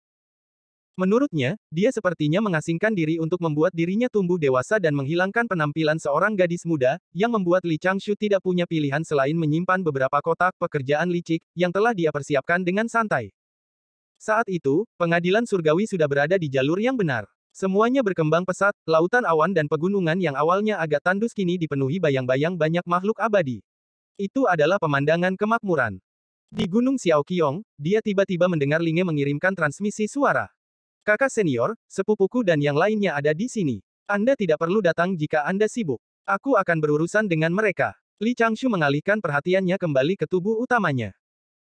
Menurutnya, dia sepertinya mengasingkan diri untuk membuat dirinya tumbuh dewasa dan menghilangkan penampilan seorang gadis muda, yang membuat Li Changshu tidak punya pilihan selain menyimpan beberapa kotak pekerjaan licik, yang telah dia persiapkan dengan santai. Saat itu, pengadilan surgawi sudah berada di jalur yang benar. Semuanya berkembang pesat, lautan awan dan pegunungan yang awalnya agak tandus kini dipenuhi bayang-bayang banyak makhluk abadi. Itu adalah pemandangan kemakmuran. Di Gunung Xiaoqiong, dia tiba-tiba mendengar Linge mengirimkan transmisi suara. Kakak senior, sepupuku dan yang lainnya ada di sini. Anda tidak perlu datang jika Anda sibuk. Aku akan berurusan dengan mereka. Li Changshu mengalihkan perhatiannya kembali ke tubuh utamanya.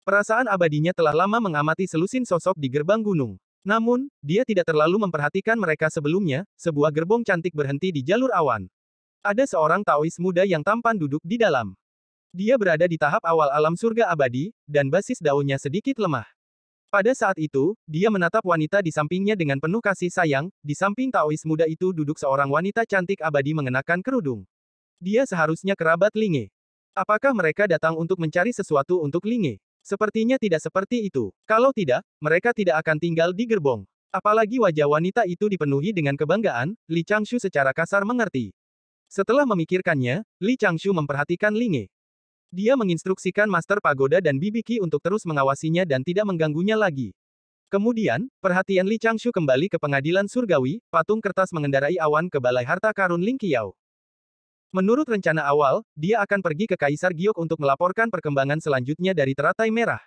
Perasaan abadinya telah lama mengamati selusin sosok di gerbang gunung. Namun, dia tidak terlalu memperhatikan mereka sebelumnya, sebuah gerbong cantik berhenti di jalur awan. Ada seorang Taois muda yang tampan duduk di dalam. Dia berada di tahap awal alam surga abadi, dan basis daunnya sedikit lemah. Pada saat itu, dia menatap wanita di sampingnya dengan penuh kasih sayang, di samping Taois muda itu duduk seorang wanita cantik abadi mengenakan kerudung. Dia seharusnya kerabat Linge. Apakah mereka datang untuk mencari sesuatu untuk Linge? Sepertinya tidak seperti itu. Kalau tidak, mereka tidak akan tinggal di gerbong. Apalagi wajah wanita itu dipenuhi dengan kebanggaan, Li Changshu secara kasar mengerti. Setelah memikirkannya, Li Changshu memperhatikan Linge. Dia menginstruksikan Master Pagoda dan Bibiki untuk terus mengawasinya dan tidak mengganggunya lagi. Kemudian, perhatian Li Changshu kembali ke pengadilan surgawi, patung kertas mengendarai awan ke Balai Harta Karun Ling Qiao. Menurut rencana awal, dia akan pergi ke Kaisar Giok untuk melaporkan perkembangan selanjutnya dari teratai merah.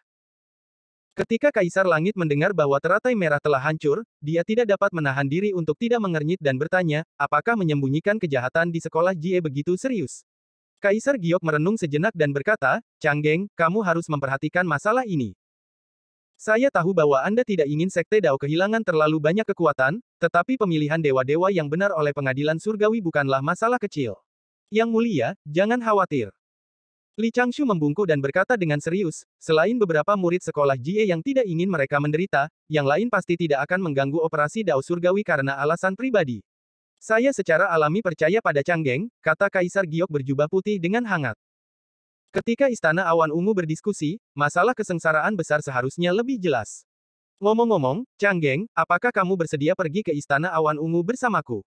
Ketika Kaisar Langit mendengar bahwa teratai merah telah hancur, dia tidak dapat menahan diri untuk tidak mengernyit dan bertanya, apakah menyembunyikan kejahatan di sekolah Jie begitu serius? Kaisar Giok merenung sejenak dan berkata, "Canggeng, kamu harus memperhatikan masalah ini. Saya tahu bahwa Anda tidak ingin Sekte Dao kehilangan terlalu banyak kekuatan, tetapi pemilihan dewa-dewa yang benar oleh pengadilan surgawi bukanlah masalah kecil. Yang mulia, jangan khawatir. Li Changshu membungkuk dan berkata dengan serius, selain beberapa murid sekolah Jie yang tidak ingin mereka menderita, yang lain pasti tidak akan mengganggu operasi Dao Surgawi karena alasan pribadi. Saya secara alami percaya pada canggeng," kata Kaisar Giok berjubah putih dengan hangat. Ketika Istana Awan Ungu berdiskusi, masalah kesengsaraan besar seharusnya lebih jelas. Ngomong-ngomong, canggeng, apakah kamu bersedia pergi ke Istana Awan Ungu bersamaku?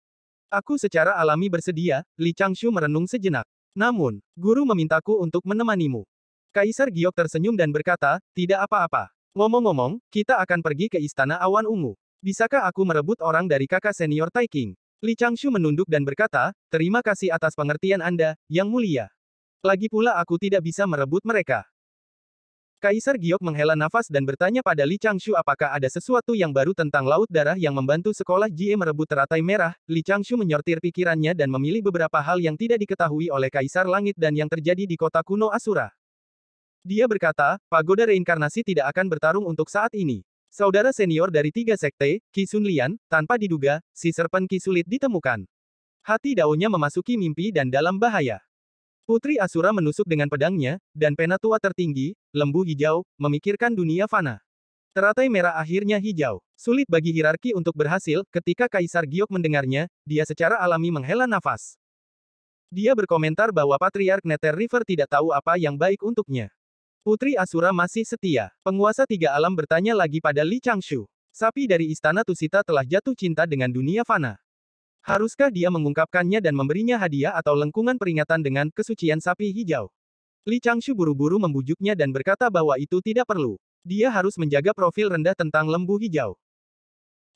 Aku secara alami bersedia, Li Changshu merenung sejenak. Namun, guru memintaku untuk menemanimu. Kaisar Giok tersenyum dan berkata, tidak apa-apa. Ngomong-ngomong, kita akan pergi ke Istana Awan Ungu. Bisakah aku merebut orang dari kakak senior Taiking? Li Changshu menunduk dan berkata, terima kasih atas pengertian Anda, yang mulia. Lagi pula aku tidak bisa merebut mereka. Kaisar Giok menghela nafas dan bertanya pada Li Changshu apakah ada sesuatu yang baru tentang Laut Darah yang membantu sekolah Jie merebut teratai merah. Li Changshu menyortir pikirannya dan memilih beberapa hal yang tidak diketahui oleh Kaisar Langit dan yang terjadi di kota kuno Asura. Dia berkata, pagoda reinkarnasi tidak akan bertarung untuk saat ini. Saudara senior dari tiga sekte, Ki Sun Lian, tanpa diduga, si Serpen Ki sulit ditemukan. Hati daunnya memasuki mimpi dan dalam bahaya. Putri Asura menusuk dengan pedangnya, dan pena tua tertinggi, lembu hijau, memikirkan dunia fana. Teratai merah akhirnya hijau. Sulit bagi hierarki untuk berhasil, ketika Kaisar Giok mendengarnya, dia secara alami menghela nafas. Dia berkomentar bahwa Patriark Nether River tidak tahu apa yang baik untuknya. Putri Asura masih setia. Penguasa tiga alam bertanya lagi pada Li Changshu. Sapi dari istana Tusita telah jatuh cinta dengan dunia fana. Haruskah dia mengungkapkannya dan memberinya hadiah atau lengkungan peringatan dengan kesucian sapi hijau? Li Changshu buru-buru membujuknya dan berkata bahwa itu tidak perlu. Dia harus menjaga profil rendah tentang lembu hijau.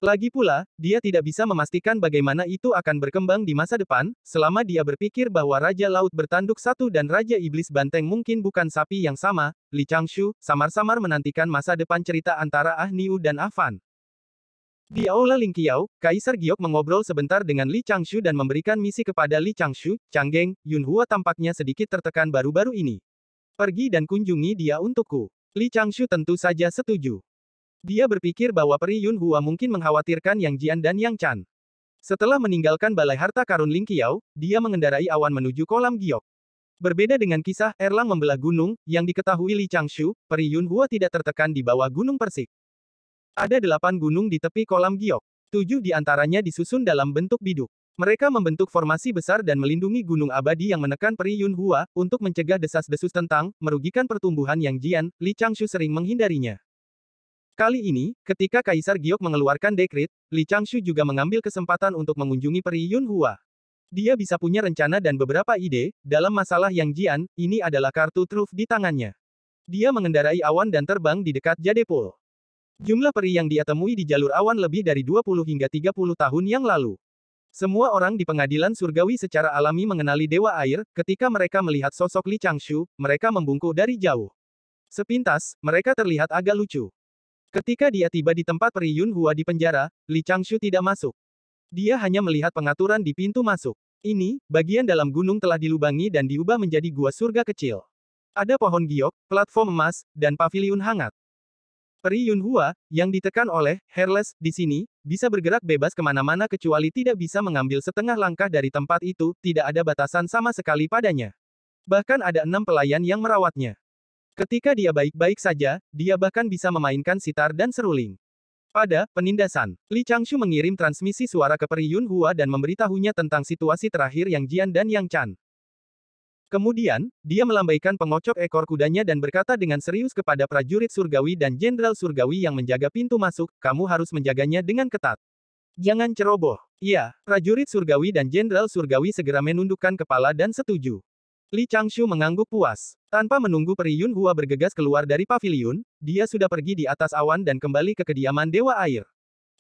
Lagi pula, dia tidak bisa memastikan bagaimana itu akan berkembang di masa depan, selama dia berpikir bahwa Raja Laut Bertanduk Satu dan Raja Iblis Banteng mungkin bukan sapi yang sama, Li Changshu, samar-samar menantikan masa depan cerita antara Ah Niu dan Ah Fan. Di Aula Lingqiao, Kaisar Giok mengobrol sebentar dengan Li Changshu dan memberikan misi kepada Li Changshu, Changgeng, Yunhua tampaknya sedikit tertekan baru-baru ini. Pergi dan kunjungi dia untukku. Li Changshu tentu saja setuju. Dia berpikir bahwa Peri Yun Hua mungkin mengkhawatirkan Yang Jian dan Yang Chan. Setelah meninggalkan Balai Harta Karun Ling Kiao, dia mengendarai awan menuju kolam giok. Berbeda dengan kisah Erlang membelah gunung, yang diketahui Li Changshu, Peri Yun Hua tidak tertekan di bawah gunung Persik. Ada delapan gunung di tepi kolam giok. Tujuh di antaranya disusun dalam bentuk biduk. Mereka membentuk formasi besar dan melindungi gunung abadi yang menekan Peri Yun Hua, untuk mencegah desas-desus tentang, merugikan pertumbuhan Yang Jian, Li Changshu sering menghindarinya. Kali ini, ketika Kaisar Giok mengeluarkan dekrit, Li Changshu juga mengambil kesempatan untuk mengunjungi Peri Yunhua. Dia bisa punya rencana dan beberapa ide, dalam masalah yang Jian, ini adalah kartu truf di tangannya. Dia mengendarai awan dan terbang di dekat Pool. Jumlah peri yang dia temui di jalur awan lebih dari 20 hingga 30 tahun yang lalu. Semua orang di pengadilan surgawi secara alami mengenali Dewa Air, ketika mereka melihat sosok Li Changshu, mereka membungkuk dari jauh. Sepintas, mereka terlihat agak lucu. Ketika dia tiba di tempat Peri Hua di penjara, Li Changshu tidak masuk. Dia hanya melihat pengaturan di pintu masuk. Ini, bagian dalam gunung telah dilubangi dan diubah menjadi gua surga kecil. Ada pohon giok, platform emas, dan pavilion hangat. Peri Hua, yang ditekan oleh Hairless di sini, bisa bergerak bebas kemana-mana kecuali tidak bisa mengambil setengah langkah dari tempat itu, tidak ada batasan sama sekali padanya. Bahkan ada enam pelayan yang merawatnya. Ketika dia baik-baik saja, dia bahkan bisa memainkan sitar dan seruling. Pada penindasan, Li Changshu mengirim transmisi suara ke Peri Yunhua dan memberitahunya tentang situasi terakhir Yang Jian dan Yang Chan. Kemudian, dia melambaikan pengocok ekor kudanya dan berkata dengan serius kepada prajurit surgawi dan jenderal surgawi yang menjaga pintu masuk, kamu harus menjaganya dengan ketat. Jangan ceroboh. Ya, prajurit surgawi dan jenderal surgawi segera menundukkan kepala dan setuju. Li Changshu mengangguk puas. Tanpa menunggu Peri Yunhua bergegas keluar dari paviliun, dia sudah pergi di atas awan dan kembali ke kediaman Dewa Air.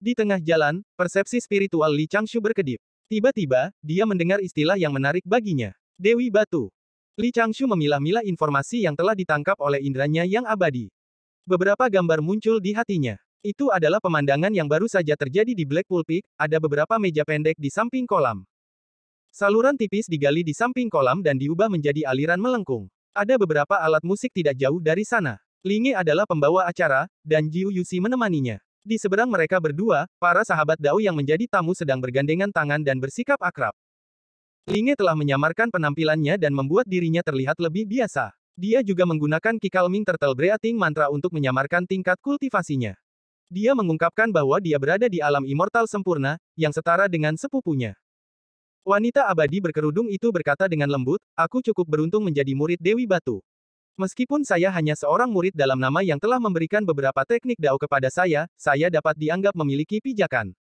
Di tengah jalan, persepsi spiritual Li Changshu berkedip. Tiba-tiba, dia mendengar istilah yang menarik baginya. Dewi Batu. Li Changshu memilah-milah informasi yang telah ditangkap oleh indranya yang abadi. Beberapa gambar muncul di hatinya. Itu adalah pemandangan yang baru saja terjadi di Blackpool Peak, ada beberapa meja pendek di samping kolam. Saluran tipis digali di samping kolam dan diubah menjadi aliran melengkung. Ada beberapa alat musik tidak jauh dari sana. Linge adalah pembawa acara, dan Jiu Yusi menemaninya. Di seberang mereka berdua, para sahabat Dao yang menjadi tamu sedang bergandengan tangan dan bersikap akrab. Linge telah menyamarkan penampilannya dan membuat dirinya terlihat lebih biasa. Dia juga menggunakan Kikalming Turtle Breathing mantra untuk menyamarkan tingkat kultivasinya. Dia mengungkapkan bahwa dia berada di alam immortal sempurna, yang setara dengan sepupunya. Wanita abadi berkerudung itu berkata dengan lembut, aku cukup beruntung menjadi murid Dewi Batu. Meskipun saya hanya seorang murid dalam nama yang telah memberikan beberapa teknik dao kepada saya, saya dapat dianggap memiliki pijakan.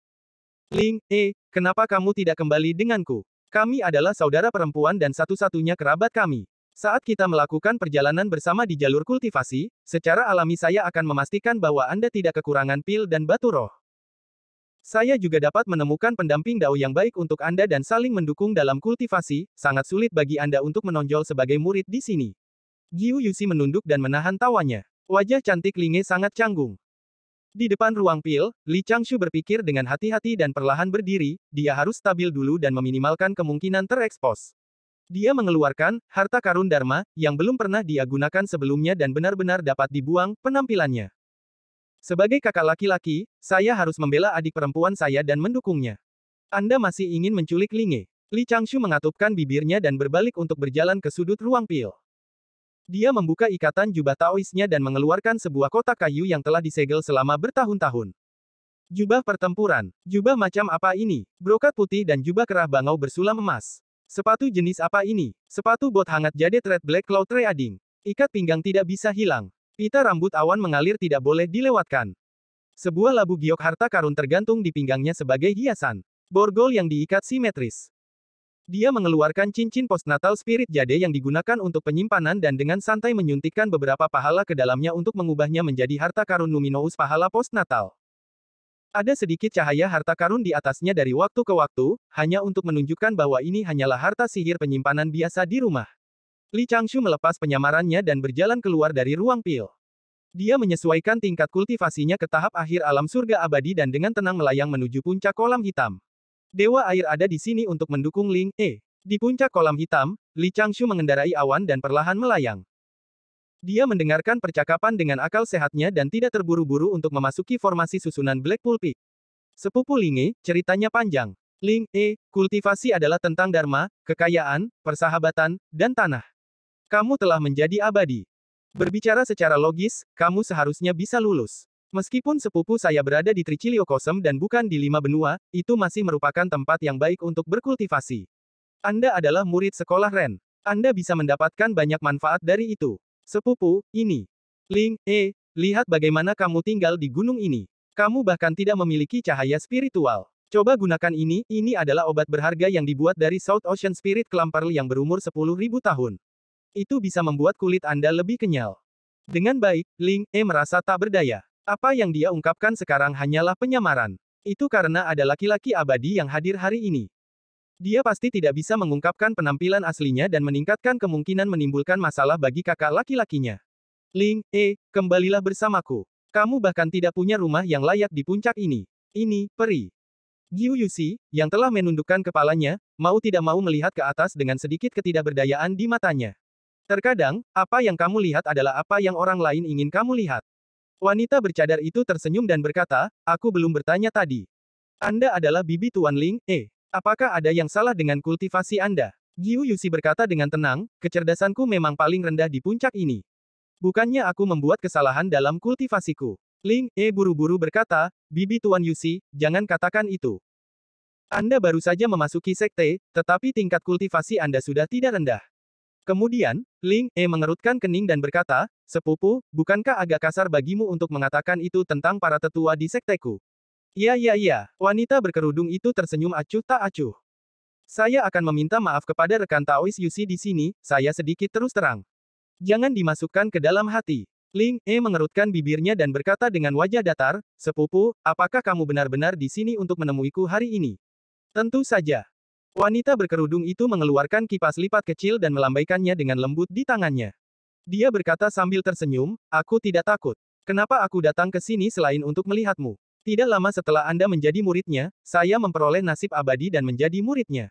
Ling, eh, kenapa kamu tidak kembali denganku? Kami adalah saudara perempuan dan satu-satunya kerabat kami. Saat kita melakukan perjalanan bersama di jalur kultivasi, secara alami saya akan memastikan bahwa Anda tidak kekurangan pil dan batu roh. Saya juga dapat menemukan pendamping dao yang baik untuk Anda dan saling mendukung dalam kultivasi, sangat sulit bagi Anda untuk menonjol sebagai murid di sini. Giu Yusi menunduk dan menahan tawanya. Wajah cantik Linge sangat canggung. Di depan ruang pil, Li Changshu berpikir dengan hati-hati dan perlahan berdiri, dia harus stabil dulu dan meminimalkan kemungkinan terekspos. Dia mengeluarkan harta karun Dharma yang belum pernah dia gunakan sebelumnya dan benar-benar dapat dibuang penampilannya. Sebagai kakak laki-laki, saya harus membela adik perempuan saya dan mendukungnya. Anda masih ingin menculik Linge. Li Changshu mengatupkan bibirnya dan berbalik untuk berjalan ke sudut ruang pil. Dia membuka ikatan jubah Taoisnya dan mengeluarkan sebuah kotak kayu yang telah disegel selama bertahun-tahun. Jubah pertempuran. Jubah macam apa ini? Brokat putih dan jubah kerah bangau bersulam emas. Sepatu jenis apa ini? Sepatu bot hangat jade thread black cloud trading. Ikat pinggang tidak bisa hilang. Pita rambut awan mengalir tidak boleh dilewatkan. Sebuah labu giok harta karun tergantung di pinggangnya sebagai hiasan. Borgol yang diikat simetris. Dia mengeluarkan cincin postnatal spirit jade yang digunakan untuk penyimpanan dan dengan santai menyuntikkan beberapa pahala ke dalamnya untuk mengubahnya menjadi harta karun luminous pahala postnatal. Ada sedikit cahaya harta karun di atasnya dari waktu ke waktu, hanya untuk menunjukkan bahwa ini hanyalah harta sihir penyimpanan biasa di rumah. Li Changshu melepas penyamarannya dan berjalan keluar dari ruang pil. Dia menyesuaikan tingkat kultivasinya ke tahap akhir alam surga abadi dan dengan tenang melayang menuju puncak kolam hitam. Dewa air ada di sini untuk mendukung Ling E. Di puncak kolam hitam, Li Changshu mengendarai awan dan perlahan melayang. Dia mendengarkan percakapan dengan akal sehatnya dan tidak terburu-buru untuk memasuki formasi susunan Black Pulpit. Sepupu Ling E, ceritanya panjang. Ling E, kultivasi adalah tentang dharma, kekayaan, persahabatan, dan tanah. Kamu telah menjadi abadi. Berbicara secara logis, kamu seharusnya bisa lulus. Meskipun sepupu saya berada di Kosem dan bukan di lima benua, itu masih merupakan tempat yang baik untuk berkultivasi. Anda adalah murid sekolah Ren. Anda bisa mendapatkan banyak manfaat dari itu. Sepupu, ini. Ling, eh, lihat bagaimana kamu tinggal di gunung ini. Kamu bahkan tidak memiliki cahaya spiritual. Coba gunakan ini, ini adalah obat berharga yang dibuat dari South Ocean Spirit Clamperl yang berumur 10.000 tahun. Itu bisa membuat kulit Anda lebih kenyal. Dengan baik, Ling E merasa tak berdaya. Apa yang dia ungkapkan sekarang hanyalah penyamaran. Itu karena ada laki-laki abadi yang hadir hari ini. Dia pasti tidak bisa mengungkapkan penampilan aslinya dan meningkatkan kemungkinan menimbulkan masalah bagi kakak laki-lakinya. Ling, E, kembalilah bersamaku. Kamu bahkan tidak punya rumah yang layak di puncak ini. Ini, peri. Giu Yusi, yang telah menundukkan kepalanya, mau tidak mau melihat ke atas dengan sedikit ketidakberdayaan di matanya. Terkadang, apa yang kamu lihat adalah apa yang orang lain ingin kamu lihat. Wanita bercadar itu tersenyum dan berkata, aku belum bertanya tadi. Anda adalah bibi Tuan Ling, eh. Apakah ada yang salah dengan kultivasi Anda? Giu Yusi berkata dengan tenang, kecerdasanku memang paling rendah di puncak ini. Bukannya aku membuat kesalahan dalam kultivasiku. Ling, eh buru-buru berkata, bibi Tuan Yusi, jangan katakan itu. Anda baru saja memasuki sekte, tetapi tingkat kultivasi Anda sudah tidak rendah. Kemudian, Ling E mengerutkan kening dan berkata, Sepupu, bukankah agak kasar bagimu untuk mengatakan itu tentang para tetua di sekteku? Ya, ya, ya. wanita berkerudung itu tersenyum acuh tak acuh. Saya akan meminta maaf kepada rekan Taois Yusi di sini, saya sedikit terus terang. Jangan dimasukkan ke dalam hati. Ling E mengerutkan bibirnya dan berkata dengan wajah datar, Sepupu, apakah kamu benar-benar di sini untuk menemuiku hari ini? Tentu saja, Wanita berkerudung itu mengeluarkan kipas lipat kecil dan melambaikannya dengan lembut di tangannya. Dia berkata sambil tersenyum, aku tidak takut. Kenapa aku datang ke sini selain untuk melihatmu? Tidak lama setelah Anda menjadi muridnya, saya memperoleh nasib abadi dan menjadi muridnya.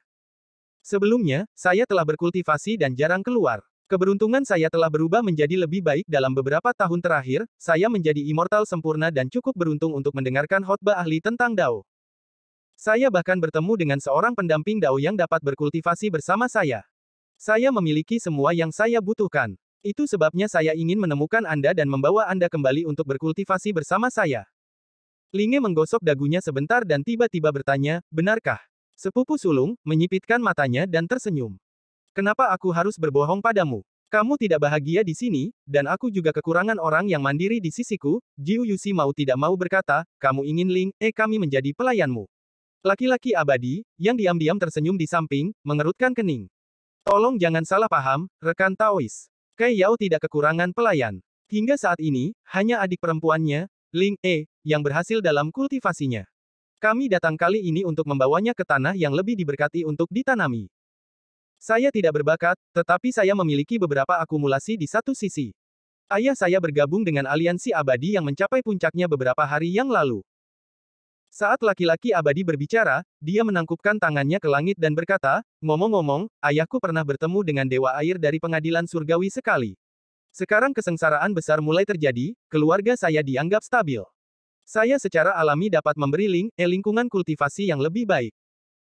Sebelumnya, saya telah berkultivasi dan jarang keluar. Keberuntungan saya telah berubah menjadi lebih baik dalam beberapa tahun terakhir, saya menjadi immortal sempurna dan cukup beruntung untuk mendengarkan khotbah ahli tentang Dao. Saya bahkan bertemu dengan seorang pendamping dao yang dapat berkultivasi bersama saya. Saya memiliki semua yang saya butuhkan. Itu sebabnya saya ingin menemukan Anda dan membawa Anda kembali untuk berkultivasi bersama saya. Linge menggosok dagunya sebentar dan tiba-tiba bertanya, benarkah? Sepupu sulung, menyipitkan matanya dan tersenyum. Kenapa aku harus berbohong padamu? Kamu tidak bahagia di sini, dan aku juga kekurangan orang yang mandiri di sisiku, Jiu Yusi mau tidak mau berkata, kamu ingin Ling, eh kami menjadi pelayanmu. Laki-laki abadi, yang diam-diam tersenyum di samping, mengerutkan kening. Tolong jangan salah paham, rekan Taois. Kai Yao tidak kekurangan pelayan. Hingga saat ini, hanya adik perempuannya, Ling E, yang berhasil dalam kultivasinya. Kami datang kali ini untuk membawanya ke tanah yang lebih diberkati untuk ditanami. Saya tidak berbakat, tetapi saya memiliki beberapa akumulasi di satu sisi. Ayah saya bergabung dengan aliansi abadi yang mencapai puncaknya beberapa hari yang lalu. Saat laki-laki abadi berbicara, dia menangkupkan tangannya ke langit dan berkata, Ngomong-ngomong, ayahku pernah bertemu dengan dewa air dari pengadilan surgawi sekali. Sekarang kesengsaraan besar mulai terjadi, keluarga saya dianggap stabil. Saya secara alami dapat memberi Ling E lingkungan kultivasi yang lebih baik.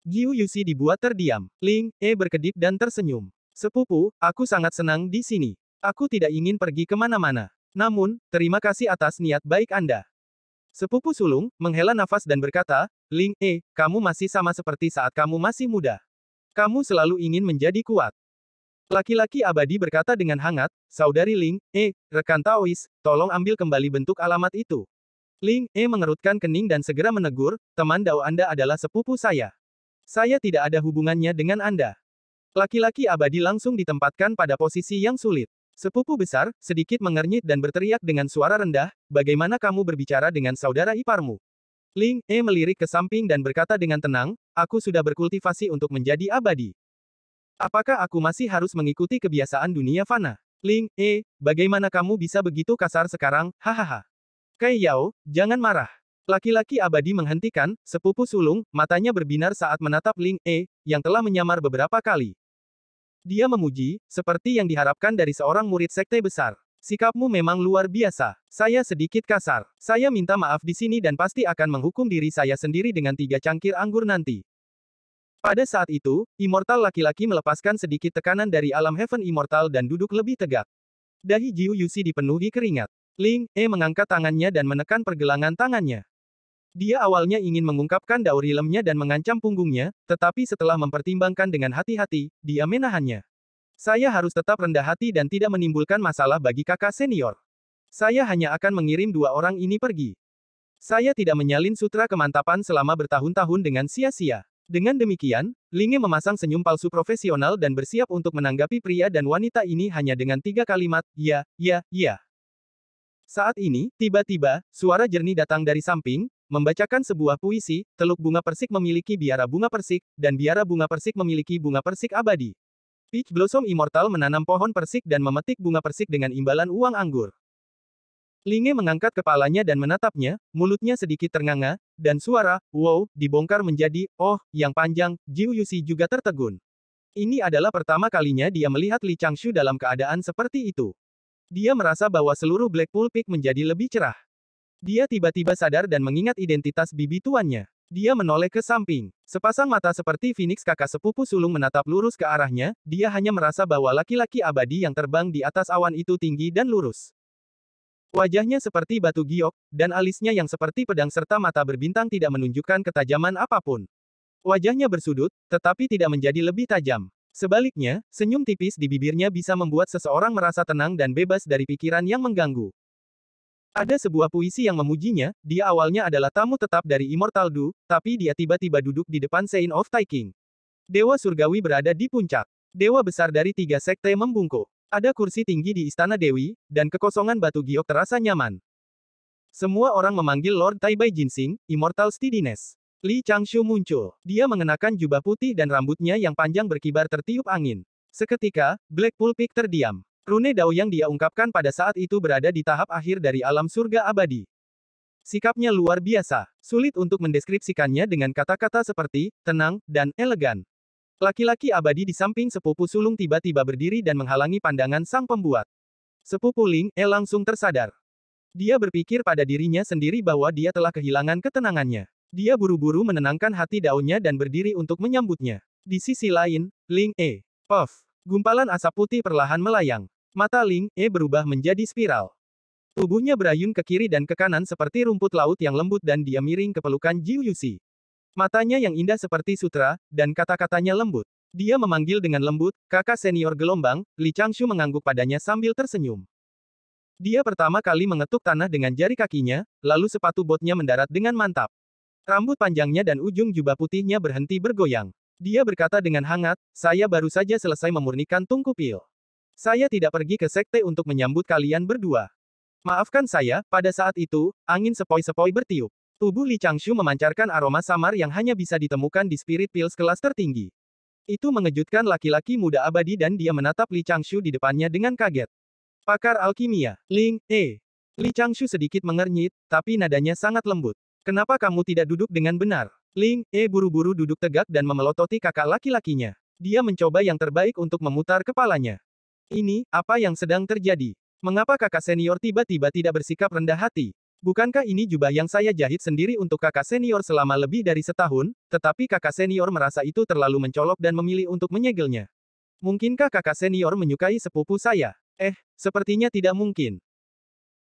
Giu Yusi dibuat terdiam. Ling E berkedip dan tersenyum. Sepupu, aku sangat senang di sini. Aku tidak ingin pergi kemana-mana. Namun, terima kasih atas niat baik Anda. Sepupu sulung, menghela nafas dan berkata, Ling E, kamu masih sama seperti saat kamu masih muda. Kamu selalu ingin menjadi kuat. Laki-laki abadi berkata dengan hangat, Saudari Ling, E, rekan Taois, tolong ambil kembali bentuk alamat itu. Ling E mengerutkan kening dan segera menegur, teman dao Anda adalah sepupu saya. Saya tidak ada hubungannya dengan Anda. Laki-laki abadi langsung ditempatkan pada posisi yang sulit. Sepupu besar, sedikit mengernyit dan berteriak dengan suara rendah, bagaimana kamu berbicara dengan saudara iparmu? Ling E melirik ke samping dan berkata dengan tenang, aku sudah berkultivasi untuk menjadi abadi. Apakah aku masih harus mengikuti kebiasaan dunia fana? Ling E, bagaimana kamu bisa begitu kasar sekarang, hahaha. Kai Yao, jangan marah. Laki-laki abadi menghentikan, sepupu sulung, matanya berbinar saat menatap Ling E, yang telah menyamar beberapa kali. Dia memuji, seperti yang diharapkan dari seorang murid sekte besar. Sikapmu memang luar biasa. Saya sedikit kasar. Saya minta maaf di sini dan pasti akan menghukum diri saya sendiri dengan tiga cangkir anggur nanti. Pada saat itu, immortal laki-laki melepaskan sedikit tekanan dari alam heaven immortal dan duduk lebih tegak. Dahi Jiu Yusi dipenuhi keringat. Ling E mengangkat tangannya dan menekan pergelangan tangannya. Dia awalnya ingin mengungkapkan lemnya dan mengancam punggungnya, tetapi setelah mempertimbangkan dengan hati-hati, dia menahannya. Saya harus tetap rendah hati dan tidak menimbulkan masalah bagi kakak senior. Saya hanya akan mengirim dua orang ini pergi. Saya tidak menyalin sutra kemantapan selama bertahun-tahun dengan sia-sia. Dengan demikian, Linge memasang senyum palsu profesional dan bersiap untuk menanggapi pria dan wanita ini hanya dengan tiga kalimat, ya, ya, ya. Saat ini, tiba-tiba, suara jernih datang dari samping, Membacakan sebuah puisi, Teluk Bunga Persik memiliki biara bunga persik, dan biara bunga persik memiliki bunga persik abadi. Peach Blossom Immortal menanam pohon persik dan memetik bunga persik dengan imbalan uang anggur. Linge mengangkat kepalanya dan menatapnya, mulutnya sedikit ternganga, dan suara, wow, dibongkar menjadi, oh, yang panjang, Jiu Yusi juga tertegun. Ini adalah pertama kalinya dia melihat Li Changshu dalam keadaan seperti itu. Dia merasa bahwa seluruh Blackpool Peak menjadi lebih cerah. Dia tiba-tiba sadar dan mengingat identitas bibi tuannya. Dia menoleh ke samping. Sepasang mata seperti Phoenix kakak sepupu sulung menatap lurus ke arahnya, dia hanya merasa bahwa laki-laki abadi yang terbang di atas awan itu tinggi dan lurus. Wajahnya seperti batu giok, dan alisnya yang seperti pedang serta mata berbintang tidak menunjukkan ketajaman apapun. Wajahnya bersudut, tetapi tidak menjadi lebih tajam. Sebaliknya, senyum tipis di bibirnya bisa membuat seseorang merasa tenang dan bebas dari pikiran yang mengganggu. Ada sebuah puisi yang memujinya, dia awalnya adalah tamu tetap dari Immortal Du, tapi dia tiba-tiba duduk di depan Saint of Taiking. Dewa Surgawi berada di puncak. Dewa besar dari tiga sekte membungkuk. Ada kursi tinggi di istana Dewi, dan kekosongan batu giok terasa nyaman. Semua orang memanggil Lord Taibai Jinxing, Jinsing, Immortal Steadiness. Li Changshu muncul. Dia mengenakan jubah putih dan rambutnya yang panjang berkibar tertiup angin. Seketika, Blackpool Peak terdiam. Rune Dao yang dia ungkapkan pada saat itu berada di tahap akhir dari alam surga abadi. Sikapnya luar biasa, sulit untuk mendeskripsikannya dengan kata-kata seperti tenang dan elegan. Laki-laki abadi di samping sepupu sulung tiba-tiba berdiri dan menghalangi pandangan sang pembuat. Sepupu Ling E langsung tersadar. Dia berpikir pada dirinya sendiri bahwa dia telah kehilangan ketenangannya. Dia buru-buru menenangkan hati daunnya dan berdiri untuk menyambutnya. Di sisi lain, Ling E. Puff. Gumpalan asap putih perlahan melayang. Mata Ling E berubah menjadi spiral. Tubuhnya berayun ke kiri dan ke kanan seperti rumput laut yang lembut dan dia miring ke pelukan Jiu Yuxi. Matanya yang indah seperti sutra, dan kata-katanya lembut. Dia memanggil dengan lembut, kakak senior gelombang, Li Changshu mengangguk padanya sambil tersenyum. Dia pertama kali mengetuk tanah dengan jari kakinya, lalu sepatu botnya mendarat dengan mantap. Rambut panjangnya dan ujung jubah putihnya berhenti bergoyang. Dia berkata dengan hangat, saya baru saja selesai memurnikan tungku pil. Saya tidak pergi ke sekte untuk menyambut kalian berdua. Maafkan saya, pada saat itu, angin sepoi-sepoi bertiup. Tubuh Li Changshu memancarkan aroma samar yang hanya bisa ditemukan di spirit pills kelas tertinggi. Itu mengejutkan laki-laki muda abadi dan dia menatap Li Changshu di depannya dengan kaget. Pakar alkimia, Ling, E. Li Changshu sedikit mengernyit, tapi nadanya sangat lembut. Kenapa kamu tidak duduk dengan benar? Ling, E buru-buru duduk tegak dan memelototi kakak laki-lakinya. Dia mencoba yang terbaik untuk memutar kepalanya. Ini, apa yang sedang terjadi? Mengapa kakak senior tiba-tiba tidak bersikap rendah hati? Bukankah ini jubah yang saya jahit sendiri untuk kakak senior selama lebih dari setahun, tetapi kakak senior merasa itu terlalu mencolok dan memilih untuk menyegelnya? Mungkinkah kakak senior menyukai sepupu saya? Eh, sepertinya tidak mungkin.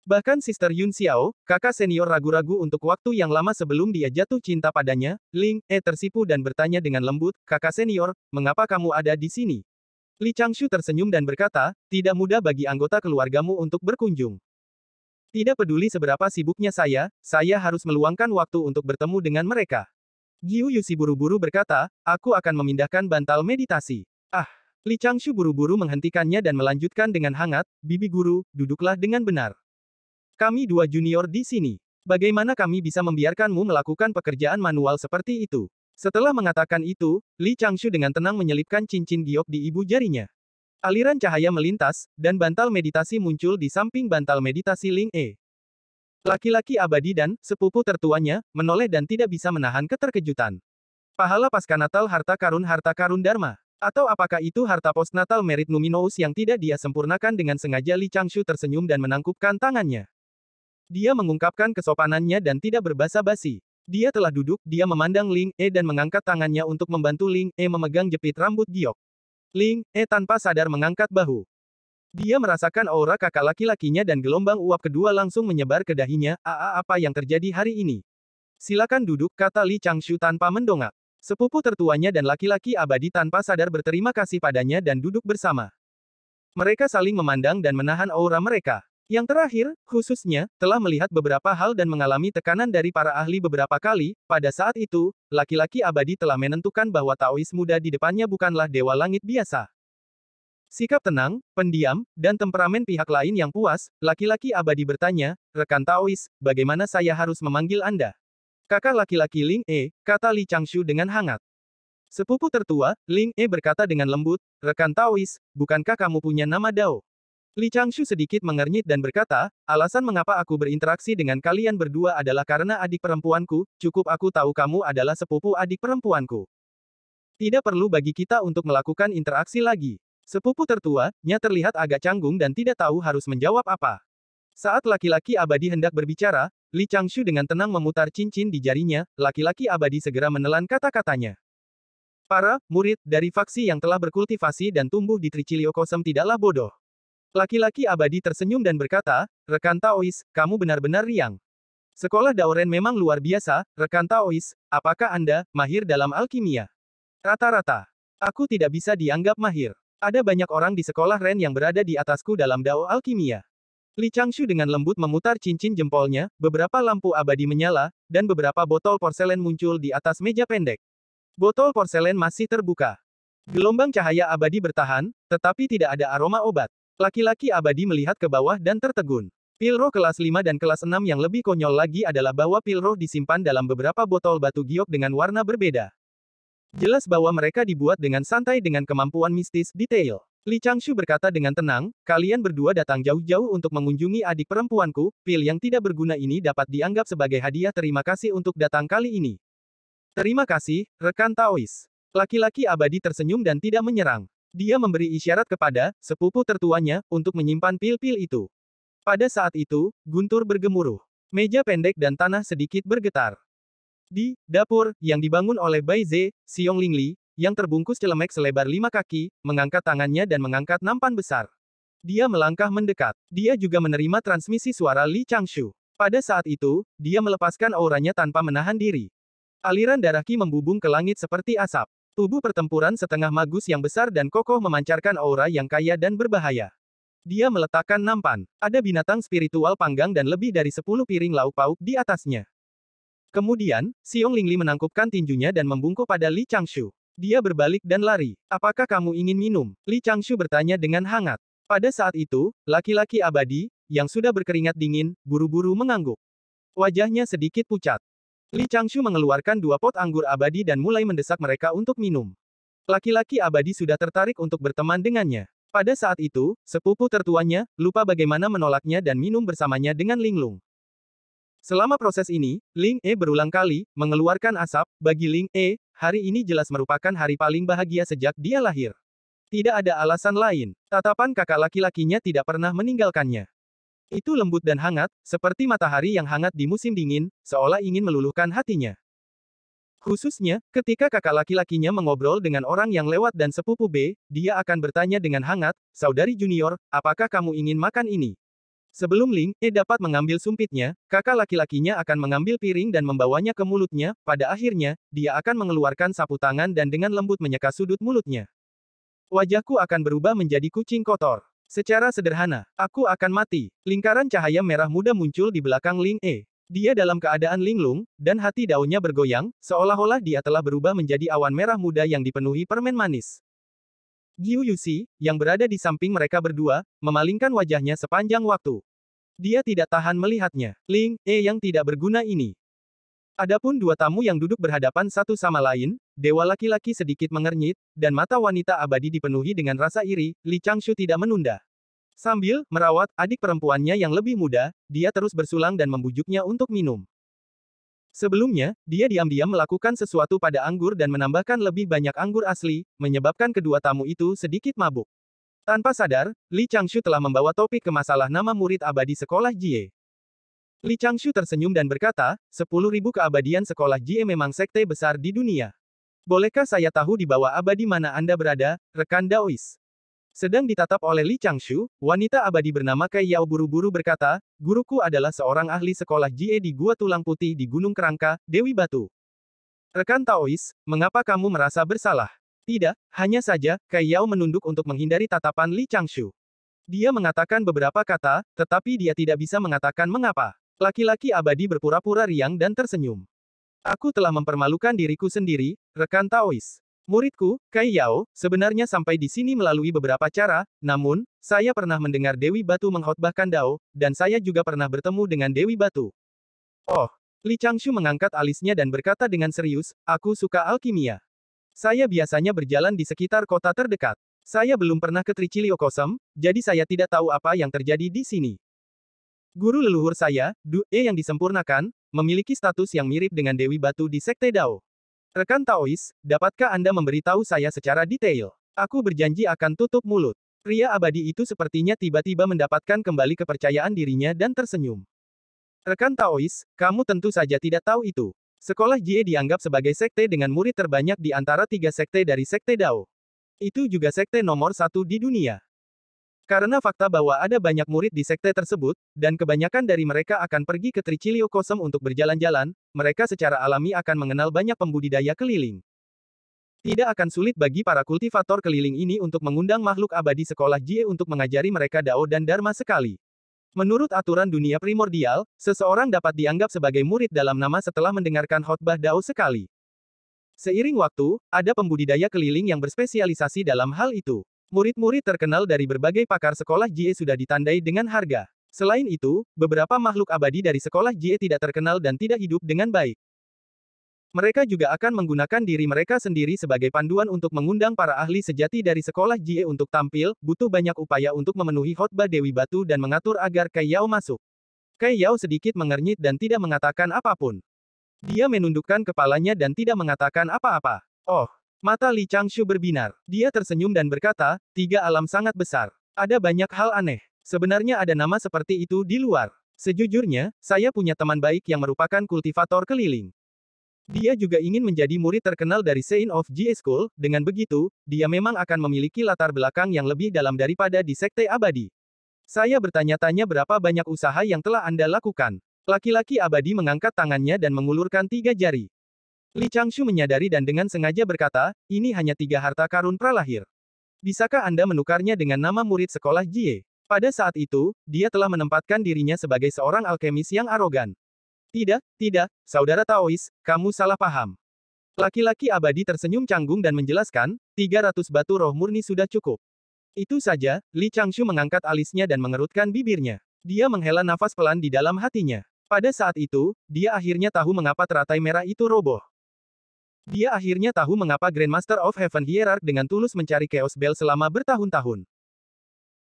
Bahkan Sister Yun Xiao, kakak senior ragu-ragu untuk waktu yang lama sebelum dia jatuh cinta padanya, Ling, eh tersipu dan bertanya dengan lembut, kakak senior, mengapa kamu ada di sini? Li Changshu tersenyum dan berkata, tidak mudah bagi anggota keluargamu untuk berkunjung. Tidak peduli seberapa sibuknya saya, saya harus meluangkan waktu untuk bertemu dengan mereka. Gu Yusi buru-buru berkata, aku akan memindahkan bantal meditasi. Ah, Li Changshu buru-buru menghentikannya dan melanjutkan dengan hangat, bibi guru, duduklah dengan benar. Kami dua junior di sini. Bagaimana kami bisa membiarkanmu melakukan pekerjaan manual seperti itu? Setelah mengatakan itu, Li Changshu dengan tenang menyelipkan cincin giok di ibu jarinya. Aliran cahaya melintas, dan bantal meditasi muncul di samping bantal meditasi Ling E. Laki-laki abadi dan sepupu tertuanya menoleh dan tidak bisa menahan keterkejutan. Pahala pasca Natal harta karun harta karun dharma. Atau apakah itu harta postnatal merit Numinous yang tidak dia sempurnakan dengan sengaja Li Changshu tersenyum dan menangkupkan tangannya. Dia mengungkapkan kesopanannya dan tidak berbasa-basi. Dia telah duduk, dia memandang Ling E dan mengangkat tangannya untuk membantu Ling E memegang jepit rambut giok. Ling E tanpa sadar mengangkat bahu. Dia merasakan aura kakak laki-lakinya dan gelombang uap kedua langsung menyebar ke dahinya, aa apa yang terjadi hari ini. Silakan duduk, kata Li Changshu tanpa mendongak. Sepupu tertuanya dan laki-laki abadi tanpa sadar berterima kasih padanya dan duduk bersama. Mereka saling memandang dan menahan aura mereka. Yang terakhir, khususnya, telah melihat beberapa hal dan mengalami tekanan dari para ahli beberapa kali, pada saat itu, laki-laki abadi telah menentukan bahwa Taois muda di depannya bukanlah dewa langit biasa. Sikap tenang, pendiam, dan temperamen pihak lain yang puas, laki-laki abadi bertanya, rekan Taois, bagaimana saya harus memanggil Anda? Kakak laki-laki Ling E, kata Li Changshu dengan hangat. Sepupu tertua, Ling E berkata dengan lembut, rekan Taois, bukankah kamu punya nama Dao? Li Changshu sedikit mengernyit dan berkata, alasan mengapa aku berinteraksi dengan kalian berdua adalah karena adik perempuanku, cukup aku tahu kamu adalah sepupu adik perempuanku. Tidak perlu bagi kita untuk melakukan interaksi lagi. Sepupu tertua, nya terlihat agak canggung dan tidak tahu harus menjawab apa. Saat laki-laki abadi hendak berbicara, Li Changshu dengan tenang memutar cincin di jarinya, laki-laki abadi segera menelan kata-katanya. Para murid dari faksi yang telah berkultivasi dan tumbuh di Triciliokosem tidaklah bodoh. Laki-laki abadi tersenyum dan berkata, Rekan Taois, kamu benar-benar riang. Sekolah Daoren memang luar biasa, Rekan Taois, apakah Anda, mahir dalam alkimia? Rata-rata. Aku tidak bisa dianggap mahir. Ada banyak orang di sekolah Ren yang berada di atasku dalam Dao alkimia. Li Changshu dengan lembut memutar cincin jempolnya, beberapa lampu abadi menyala, dan beberapa botol porselen muncul di atas meja pendek. Botol porselen masih terbuka. Gelombang cahaya abadi bertahan, tetapi tidak ada aroma obat. Laki-laki abadi melihat ke bawah dan tertegun. Pilroh kelas 5 dan kelas 6 yang lebih konyol lagi adalah bahwa pilroh disimpan dalam beberapa botol batu giok dengan warna berbeda. Jelas bahwa mereka dibuat dengan santai dengan kemampuan mistis detail. Li Changshu berkata dengan tenang, kalian berdua datang jauh-jauh untuk mengunjungi adik perempuanku, pil yang tidak berguna ini dapat dianggap sebagai hadiah terima kasih untuk datang kali ini. Terima kasih, rekan Taois. Laki-laki abadi tersenyum dan tidak menyerang. Dia memberi isyarat kepada sepupu tertuanya untuk menyimpan pil-pil itu. Pada saat itu, guntur bergemuruh. Meja pendek dan tanah sedikit bergetar. Di dapur yang dibangun oleh Bai Ze, Xiong Lingli, yang terbungkus celemek selebar lima kaki, mengangkat tangannya dan mengangkat nampan besar. Dia melangkah mendekat. Dia juga menerima transmisi suara Li Changshu. Pada saat itu, dia melepaskan auranya tanpa menahan diri. Aliran darah Qi membubung ke langit seperti asap. Tubuh pertempuran setengah magus yang besar dan kokoh memancarkan aura yang kaya dan berbahaya. Dia meletakkan nampan. Ada binatang spiritual panggang dan lebih dari sepuluh piring lauk pauk di atasnya. Kemudian, Xiong Lingli menangkupkan tinjunya dan membungkuk pada Li Changshu. Dia berbalik dan lari. Apakah kamu ingin minum? Li Changshu bertanya dengan hangat. Pada saat itu, laki-laki abadi, yang sudah berkeringat dingin, buru-buru mengangguk. Wajahnya sedikit pucat. Li Changshu mengeluarkan dua pot anggur abadi dan mulai mendesak mereka untuk minum. Laki-laki abadi sudah tertarik untuk berteman dengannya. Pada saat itu, sepupu tertuanya, lupa bagaimana menolaknya dan minum bersamanya dengan Linglung. Selama proses ini, Ling E berulang kali mengeluarkan asap. Bagi Ling E, hari ini jelas merupakan hari paling bahagia sejak dia lahir. Tidak ada alasan lain. Tatapan kakak laki-lakinya tidak pernah meninggalkannya. Itu lembut dan hangat, seperti matahari yang hangat di musim dingin, seolah ingin meluluhkan hatinya. Khususnya, ketika kakak laki-lakinya mengobrol dengan orang yang lewat dan sepupu B, dia akan bertanya dengan hangat, Saudari junior, apakah kamu ingin makan ini? Sebelum Ling E dapat mengambil sumpitnya, kakak laki-lakinya akan mengambil piring dan membawanya ke mulutnya, pada akhirnya, dia akan mengeluarkan sapu tangan dan dengan lembut menyeka sudut mulutnya. Wajahku akan berubah menjadi kucing kotor. Secara sederhana, aku akan mati. Lingkaran cahaya merah muda muncul di belakang Ling E. Dia dalam keadaan linglung, dan hati daunnya bergoyang, seolah-olah dia telah berubah menjadi awan merah muda yang dipenuhi permen manis. Giu Yuxi, yang berada di samping mereka berdua, memalingkan wajahnya sepanjang waktu. Dia tidak tahan melihatnya. Ling E yang tidak berguna ini. Adapun dua tamu yang duduk berhadapan satu sama lain, dewa laki-laki sedikit mengernyit, dan mata wanita abadi dipenuhi dengan rasa iri, Li Changshu tidak menunda. Sambil merawat adik perempuannya yang lebih muda, dia terus bersulang dan membujuknya untuk minum. Sebelumnya, dia diam-diam melakukan sesuatu pada anggur dan menambahkan lebih banyak anggur asli, menyebabkan kedua tamu itu sedikit mabuk. Tanpa sadar, Li Changshu telah membawa topik ke masalah nama murid abadi sekolah Jie. Li Changshu tersenyum dan berkata, sepuluh ribu keabadian sekolah Jie memang sekte besar di dunia. Bolehkah saya tahu di bawah abadi mana Anda berada, rekan Daois? Sedang ditatap oleh Li Changshu, wanita abadi bernama Kai Yao buru-buru berkata, guruku adalah seorang ahli sekolah Jie di Gua Tulang Putih di Gunung Kerangka, Dewi Batu. Rekan Taois, mengapa kamu merasa bersalah? Tidak, hanya saja, Kai Yao menunduk untuk menghindari tatapan Li Changshu. Dia mengatakan beberapa kata, tetapi dia tidak bisa mengatakan mengapa. Laki-laki abadi berpura-pura riang dan tersenyum. Aku telah mempermalukan diriku sendiri, rekan Taois. Muridku, Kai Yao, sebenarnya sampai di sini melalui beberapa cara, namun, saya pernah mendengar Dewi Batu menghotbahkan Dao, dan saya juga pernah bertemu dengan Dewi Batu. Oh, Li Changshu mengangkat alisnya dan berkata dengan serius, aku suka alkimia. Saya biasanya berjalan di sekitar kota terdekat. Saya belum pernah ke Tricilio Kosem, jadi saya tidak tahu apa yang terjadi di sini. Guru leluhur saya, Du E yang disempurnakan, memiliki status yang mirip dengan Dewi Batu di Sekte Dao. Rekan Taois, dapatkah Anda memberitahu saya secara detail? Aku berjanji akan tutup mulut. Pria abadi itu sepertinya tiba-tiba mendapatkan kembali kepercayaan dirinya dan tersenyum. Rekan Taois, kamu tentu saja tidak tahu itu. Sekolah Jie dianggap sebagai sekte dengan murid terbanyak di antara tiga sekte dari Sekte Dao. Itu juga sekte nomor satu di dunia. Karena fakta bahwa ada banyak murid di sekte tersebut, dan kebanyakan dari mereka akan pergi ke Tricilio Kosem untuk berjalan-jalan, mereka secara alami akan mengenal banyak pembudidaya keliling. Tidak akan sulit bagi para kultivator keliling ini untuk mengundang makhluk abadi sekolah Jie untuk mengajari mereka Dao dan Dharma sekali. Menurut aturan dunia primordial, seseorang dapat dianggap sebagai murid dalam nama setelah mendengarkan khotbah Dao sekali. Seiring waktu, ada pembudidaya keliling yang berspesialisasi dalam hal itu. Murid-murid terkenal dari berbagai pakar sekolah Jie sudah ditandai dengan harga. Selain itu, beberapa makhluk abadi dari sekolah Jie tidak terkenal dan tidak hidup dengan baik. Mereka juga akan menggunakan diri mereka sendiri sebagai panduan untuk mengundang para ahli sejati dari sekolah Jie untuk tampil, butuh banyak upaya untuk memenuhi khotbah Dewi Batu dan mengatur agar Kai Yao masuk. Kai Yao sedikit mengernyit dan tidak mengatakan apapun. Dia menundukkan kepalanya dan tidak mengatakan apa-apa. Oh, Mata Li Changshu berbinar. Dia tersenyum dan berkata, tiga alam sangat besar. Ada banyak hal aneh. Sebenarnya ada nama seperti itu di luar. Sejujurnya, saya punya teman baik yang merupakan kultivator keliling. Dia juga ingin menjadi murid terkenal dari Saint of G School, dengan begitu, dia memang akan memiliki latar belakang yang lebih dalam daripada di Sekte Abadi. Saya bertanya-tanya berapa banyak usaha yang telah Anda lakukan. Laki-laki abadi mengangkat tangannya dan mengulurkan tiga jari. Li Changshu menyadari dan dengan sengaja berkata, ini hanya tiga harta karun pralahir. Bisakah Anda menukarnya dengan nama murid sekolah Jie? Pada saat itu, dia telah menempatkan dirinya sebagai seorang alkemis yang arogan. Tidak, tidak, saudara Taois, kamu salah paham. Laki-laki abadi tersenyum canggung dan menjelaskan, 300 batu roh murni sudah cukup. Itu saja, Li Changshu mengangkat alisnya dan mengerutkan bibirnya. Dia menghela nafas pelan di dalam hatinya. Pada saat itu, dia akhirnya tahu mengapa teratai merah itu roboh. Dia akhirnya tahu mengapa Grandmaster of Heaven Hierarch dengan tulus mencari Chaos Bell selama bertahun-tahun.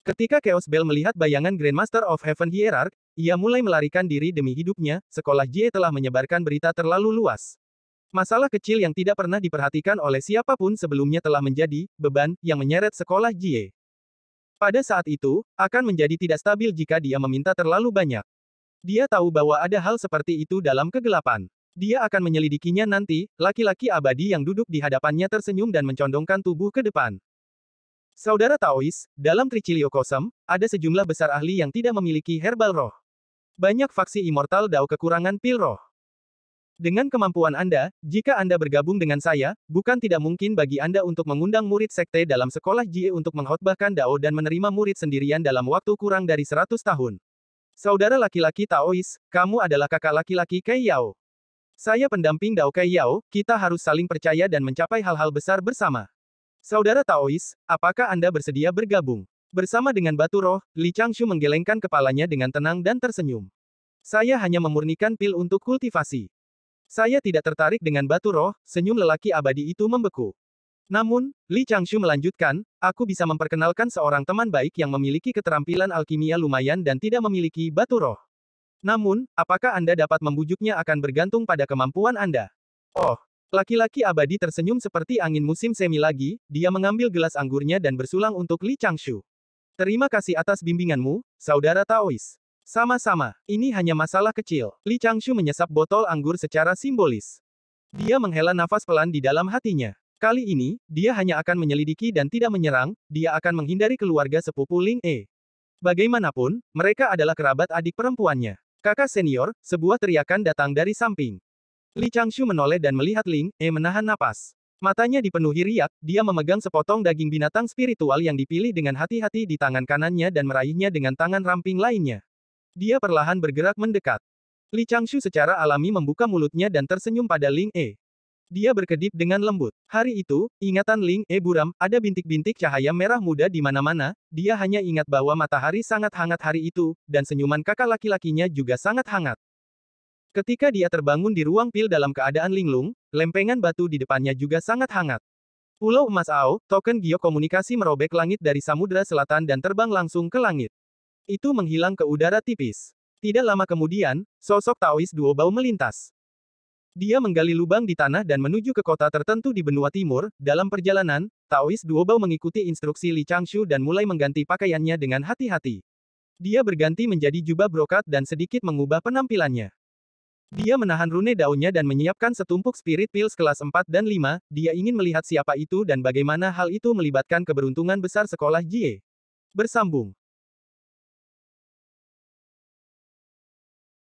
Ketika Chaos Bell melihat bayangan Grandmaster of Heaven Hierarch, ia mulai melarikan diri demi hidupnya, sekolah Jie telah menyebarkan berita terlalu luas. Masalah kecil yang tidak pernah diperhatikan oleh siapapun sebelumnya telah menjadi beban yang menyeret sekolah Jie. Pada saat itu, akan menjadi tidak stabil jika dia meminta terlalu banyak. Dia tahu bahwa ada hal seperti itu dalam kegelapan. Dia akan menyelidikinya nanti, laki-laki abadi yang duduk di hadapannya tersenyum dan mencondongkan tubuh ke depan. Saudara Taois, dalam Tricilio Kosem, ada sejumlah besar ahli yang tidak memiliki herbal roh. Banyak faksi immortal Dao kekurangan pil roh. Dengan kemampuan Anda, jika Anda bergabung dengan saya, bukan tidak mungkin bagi Anda untuk mengundang murid sekte dalam sekolah Jie untuk menghotbahkan Dao dan menerima murid sendirian dalam waktu kurang dari 100 tahun. Saudara laki-laki Taois, kamu adalah kakak laki-laki Kei Yao. Saya pendamping Dao Kai Yao, kita harus saling percaya dan mencapai hal-hal besar bersama. Saudara Taois, apakah Anda bersedia bergabung? Bersama dengan batu roh, Li Changshu menggelengkan kepalanya dengan tenang dan tersenyum. Saya hanya memurnikan pil untuk kultivasi. Saya tidak tertarik dengan batu roh, senyum lelaki abadi itu membeku. Namun, Li Changshu melanjutkan, aku bisa memperkenalkan seorang teman baik yang memiliki keterampilan alkimia lumayan dan tidak memiliki batu roh. Namun, apakah Anda dapat membujuknya akan bergantung pada kemampuan Anda? Oh, laki-laki abadi tersenyum seperti angin musim semi lagi, dia mengambil gelas anggurnya dan bersulang untuk Li Changshu. Terima kasih atas bimbinganmu, saudara Taois. Sama-sama, ini hanya masalah kecil. Li Changshu menyesap botol anggur secara simbolis. Dia menghela nafas pelan di dalam hatinya. Kali ini, dia hanya akan menyelidiki dan tidak menyerang, dia akan menghindari keluarga sepupu Ling E. Bagaimanapun, mereka adalah kerabat adik perempuannya. Kakak senior, sebuah teriakan datang dari samping. Li Changshu menoleh dan melihat Ling, E menahan napas. Matanya dipenuhi riak, dia memegang sepotong daging binatang spiritual yang dipilih dengan hati-hati di tangan kanannya dan meraihnya dengan tangan ramping lainnya. Dia perlahan bergerak mendekat. Li Changshu secara alami membuka mulutnya dan tersenyum pada Ling E. Dia berkedip dengan lembut. Hari itu, ingatan Ling E buram, ada bintik-bintik cahaya merah muda di mana-mana, dia hanya ingat bahwa matahari sangat hangat hari itu, dan senyuman kakak laki-lakinya juga sangat hangat. Ketika dia terbangun di ruang pil dalam keadaan linglung, lempengan batu di depannya juga sangat hangat. Pulau Emas Ao, token geokomunikasi merobek langit dari samudera Selatan dan terbang langsung ke langit. Itu menghilang ke udara tipis. Tidak lama kemudian, sosok Taois Duo Bau melintas. Dia menggali lubang di tanah dan menuju ke kota tertentu di benua timur. Dalam perjalanan, Taois Duobao mengikuti instruksi Li Changshu dan mulai mengganti pakaiannya dengan hati-hati. Dia berganti menjadi jubah brokat dan sedikit mengubah penampilannya. Dia menahan rune daunnya dan menyiapkan setumpuk spirit pills kelas 4 dan 5, dia ingin melihat siapa itu dan bagaimana hal itu melibatkan keberuntungan besar sekolah Jie. Bersambung.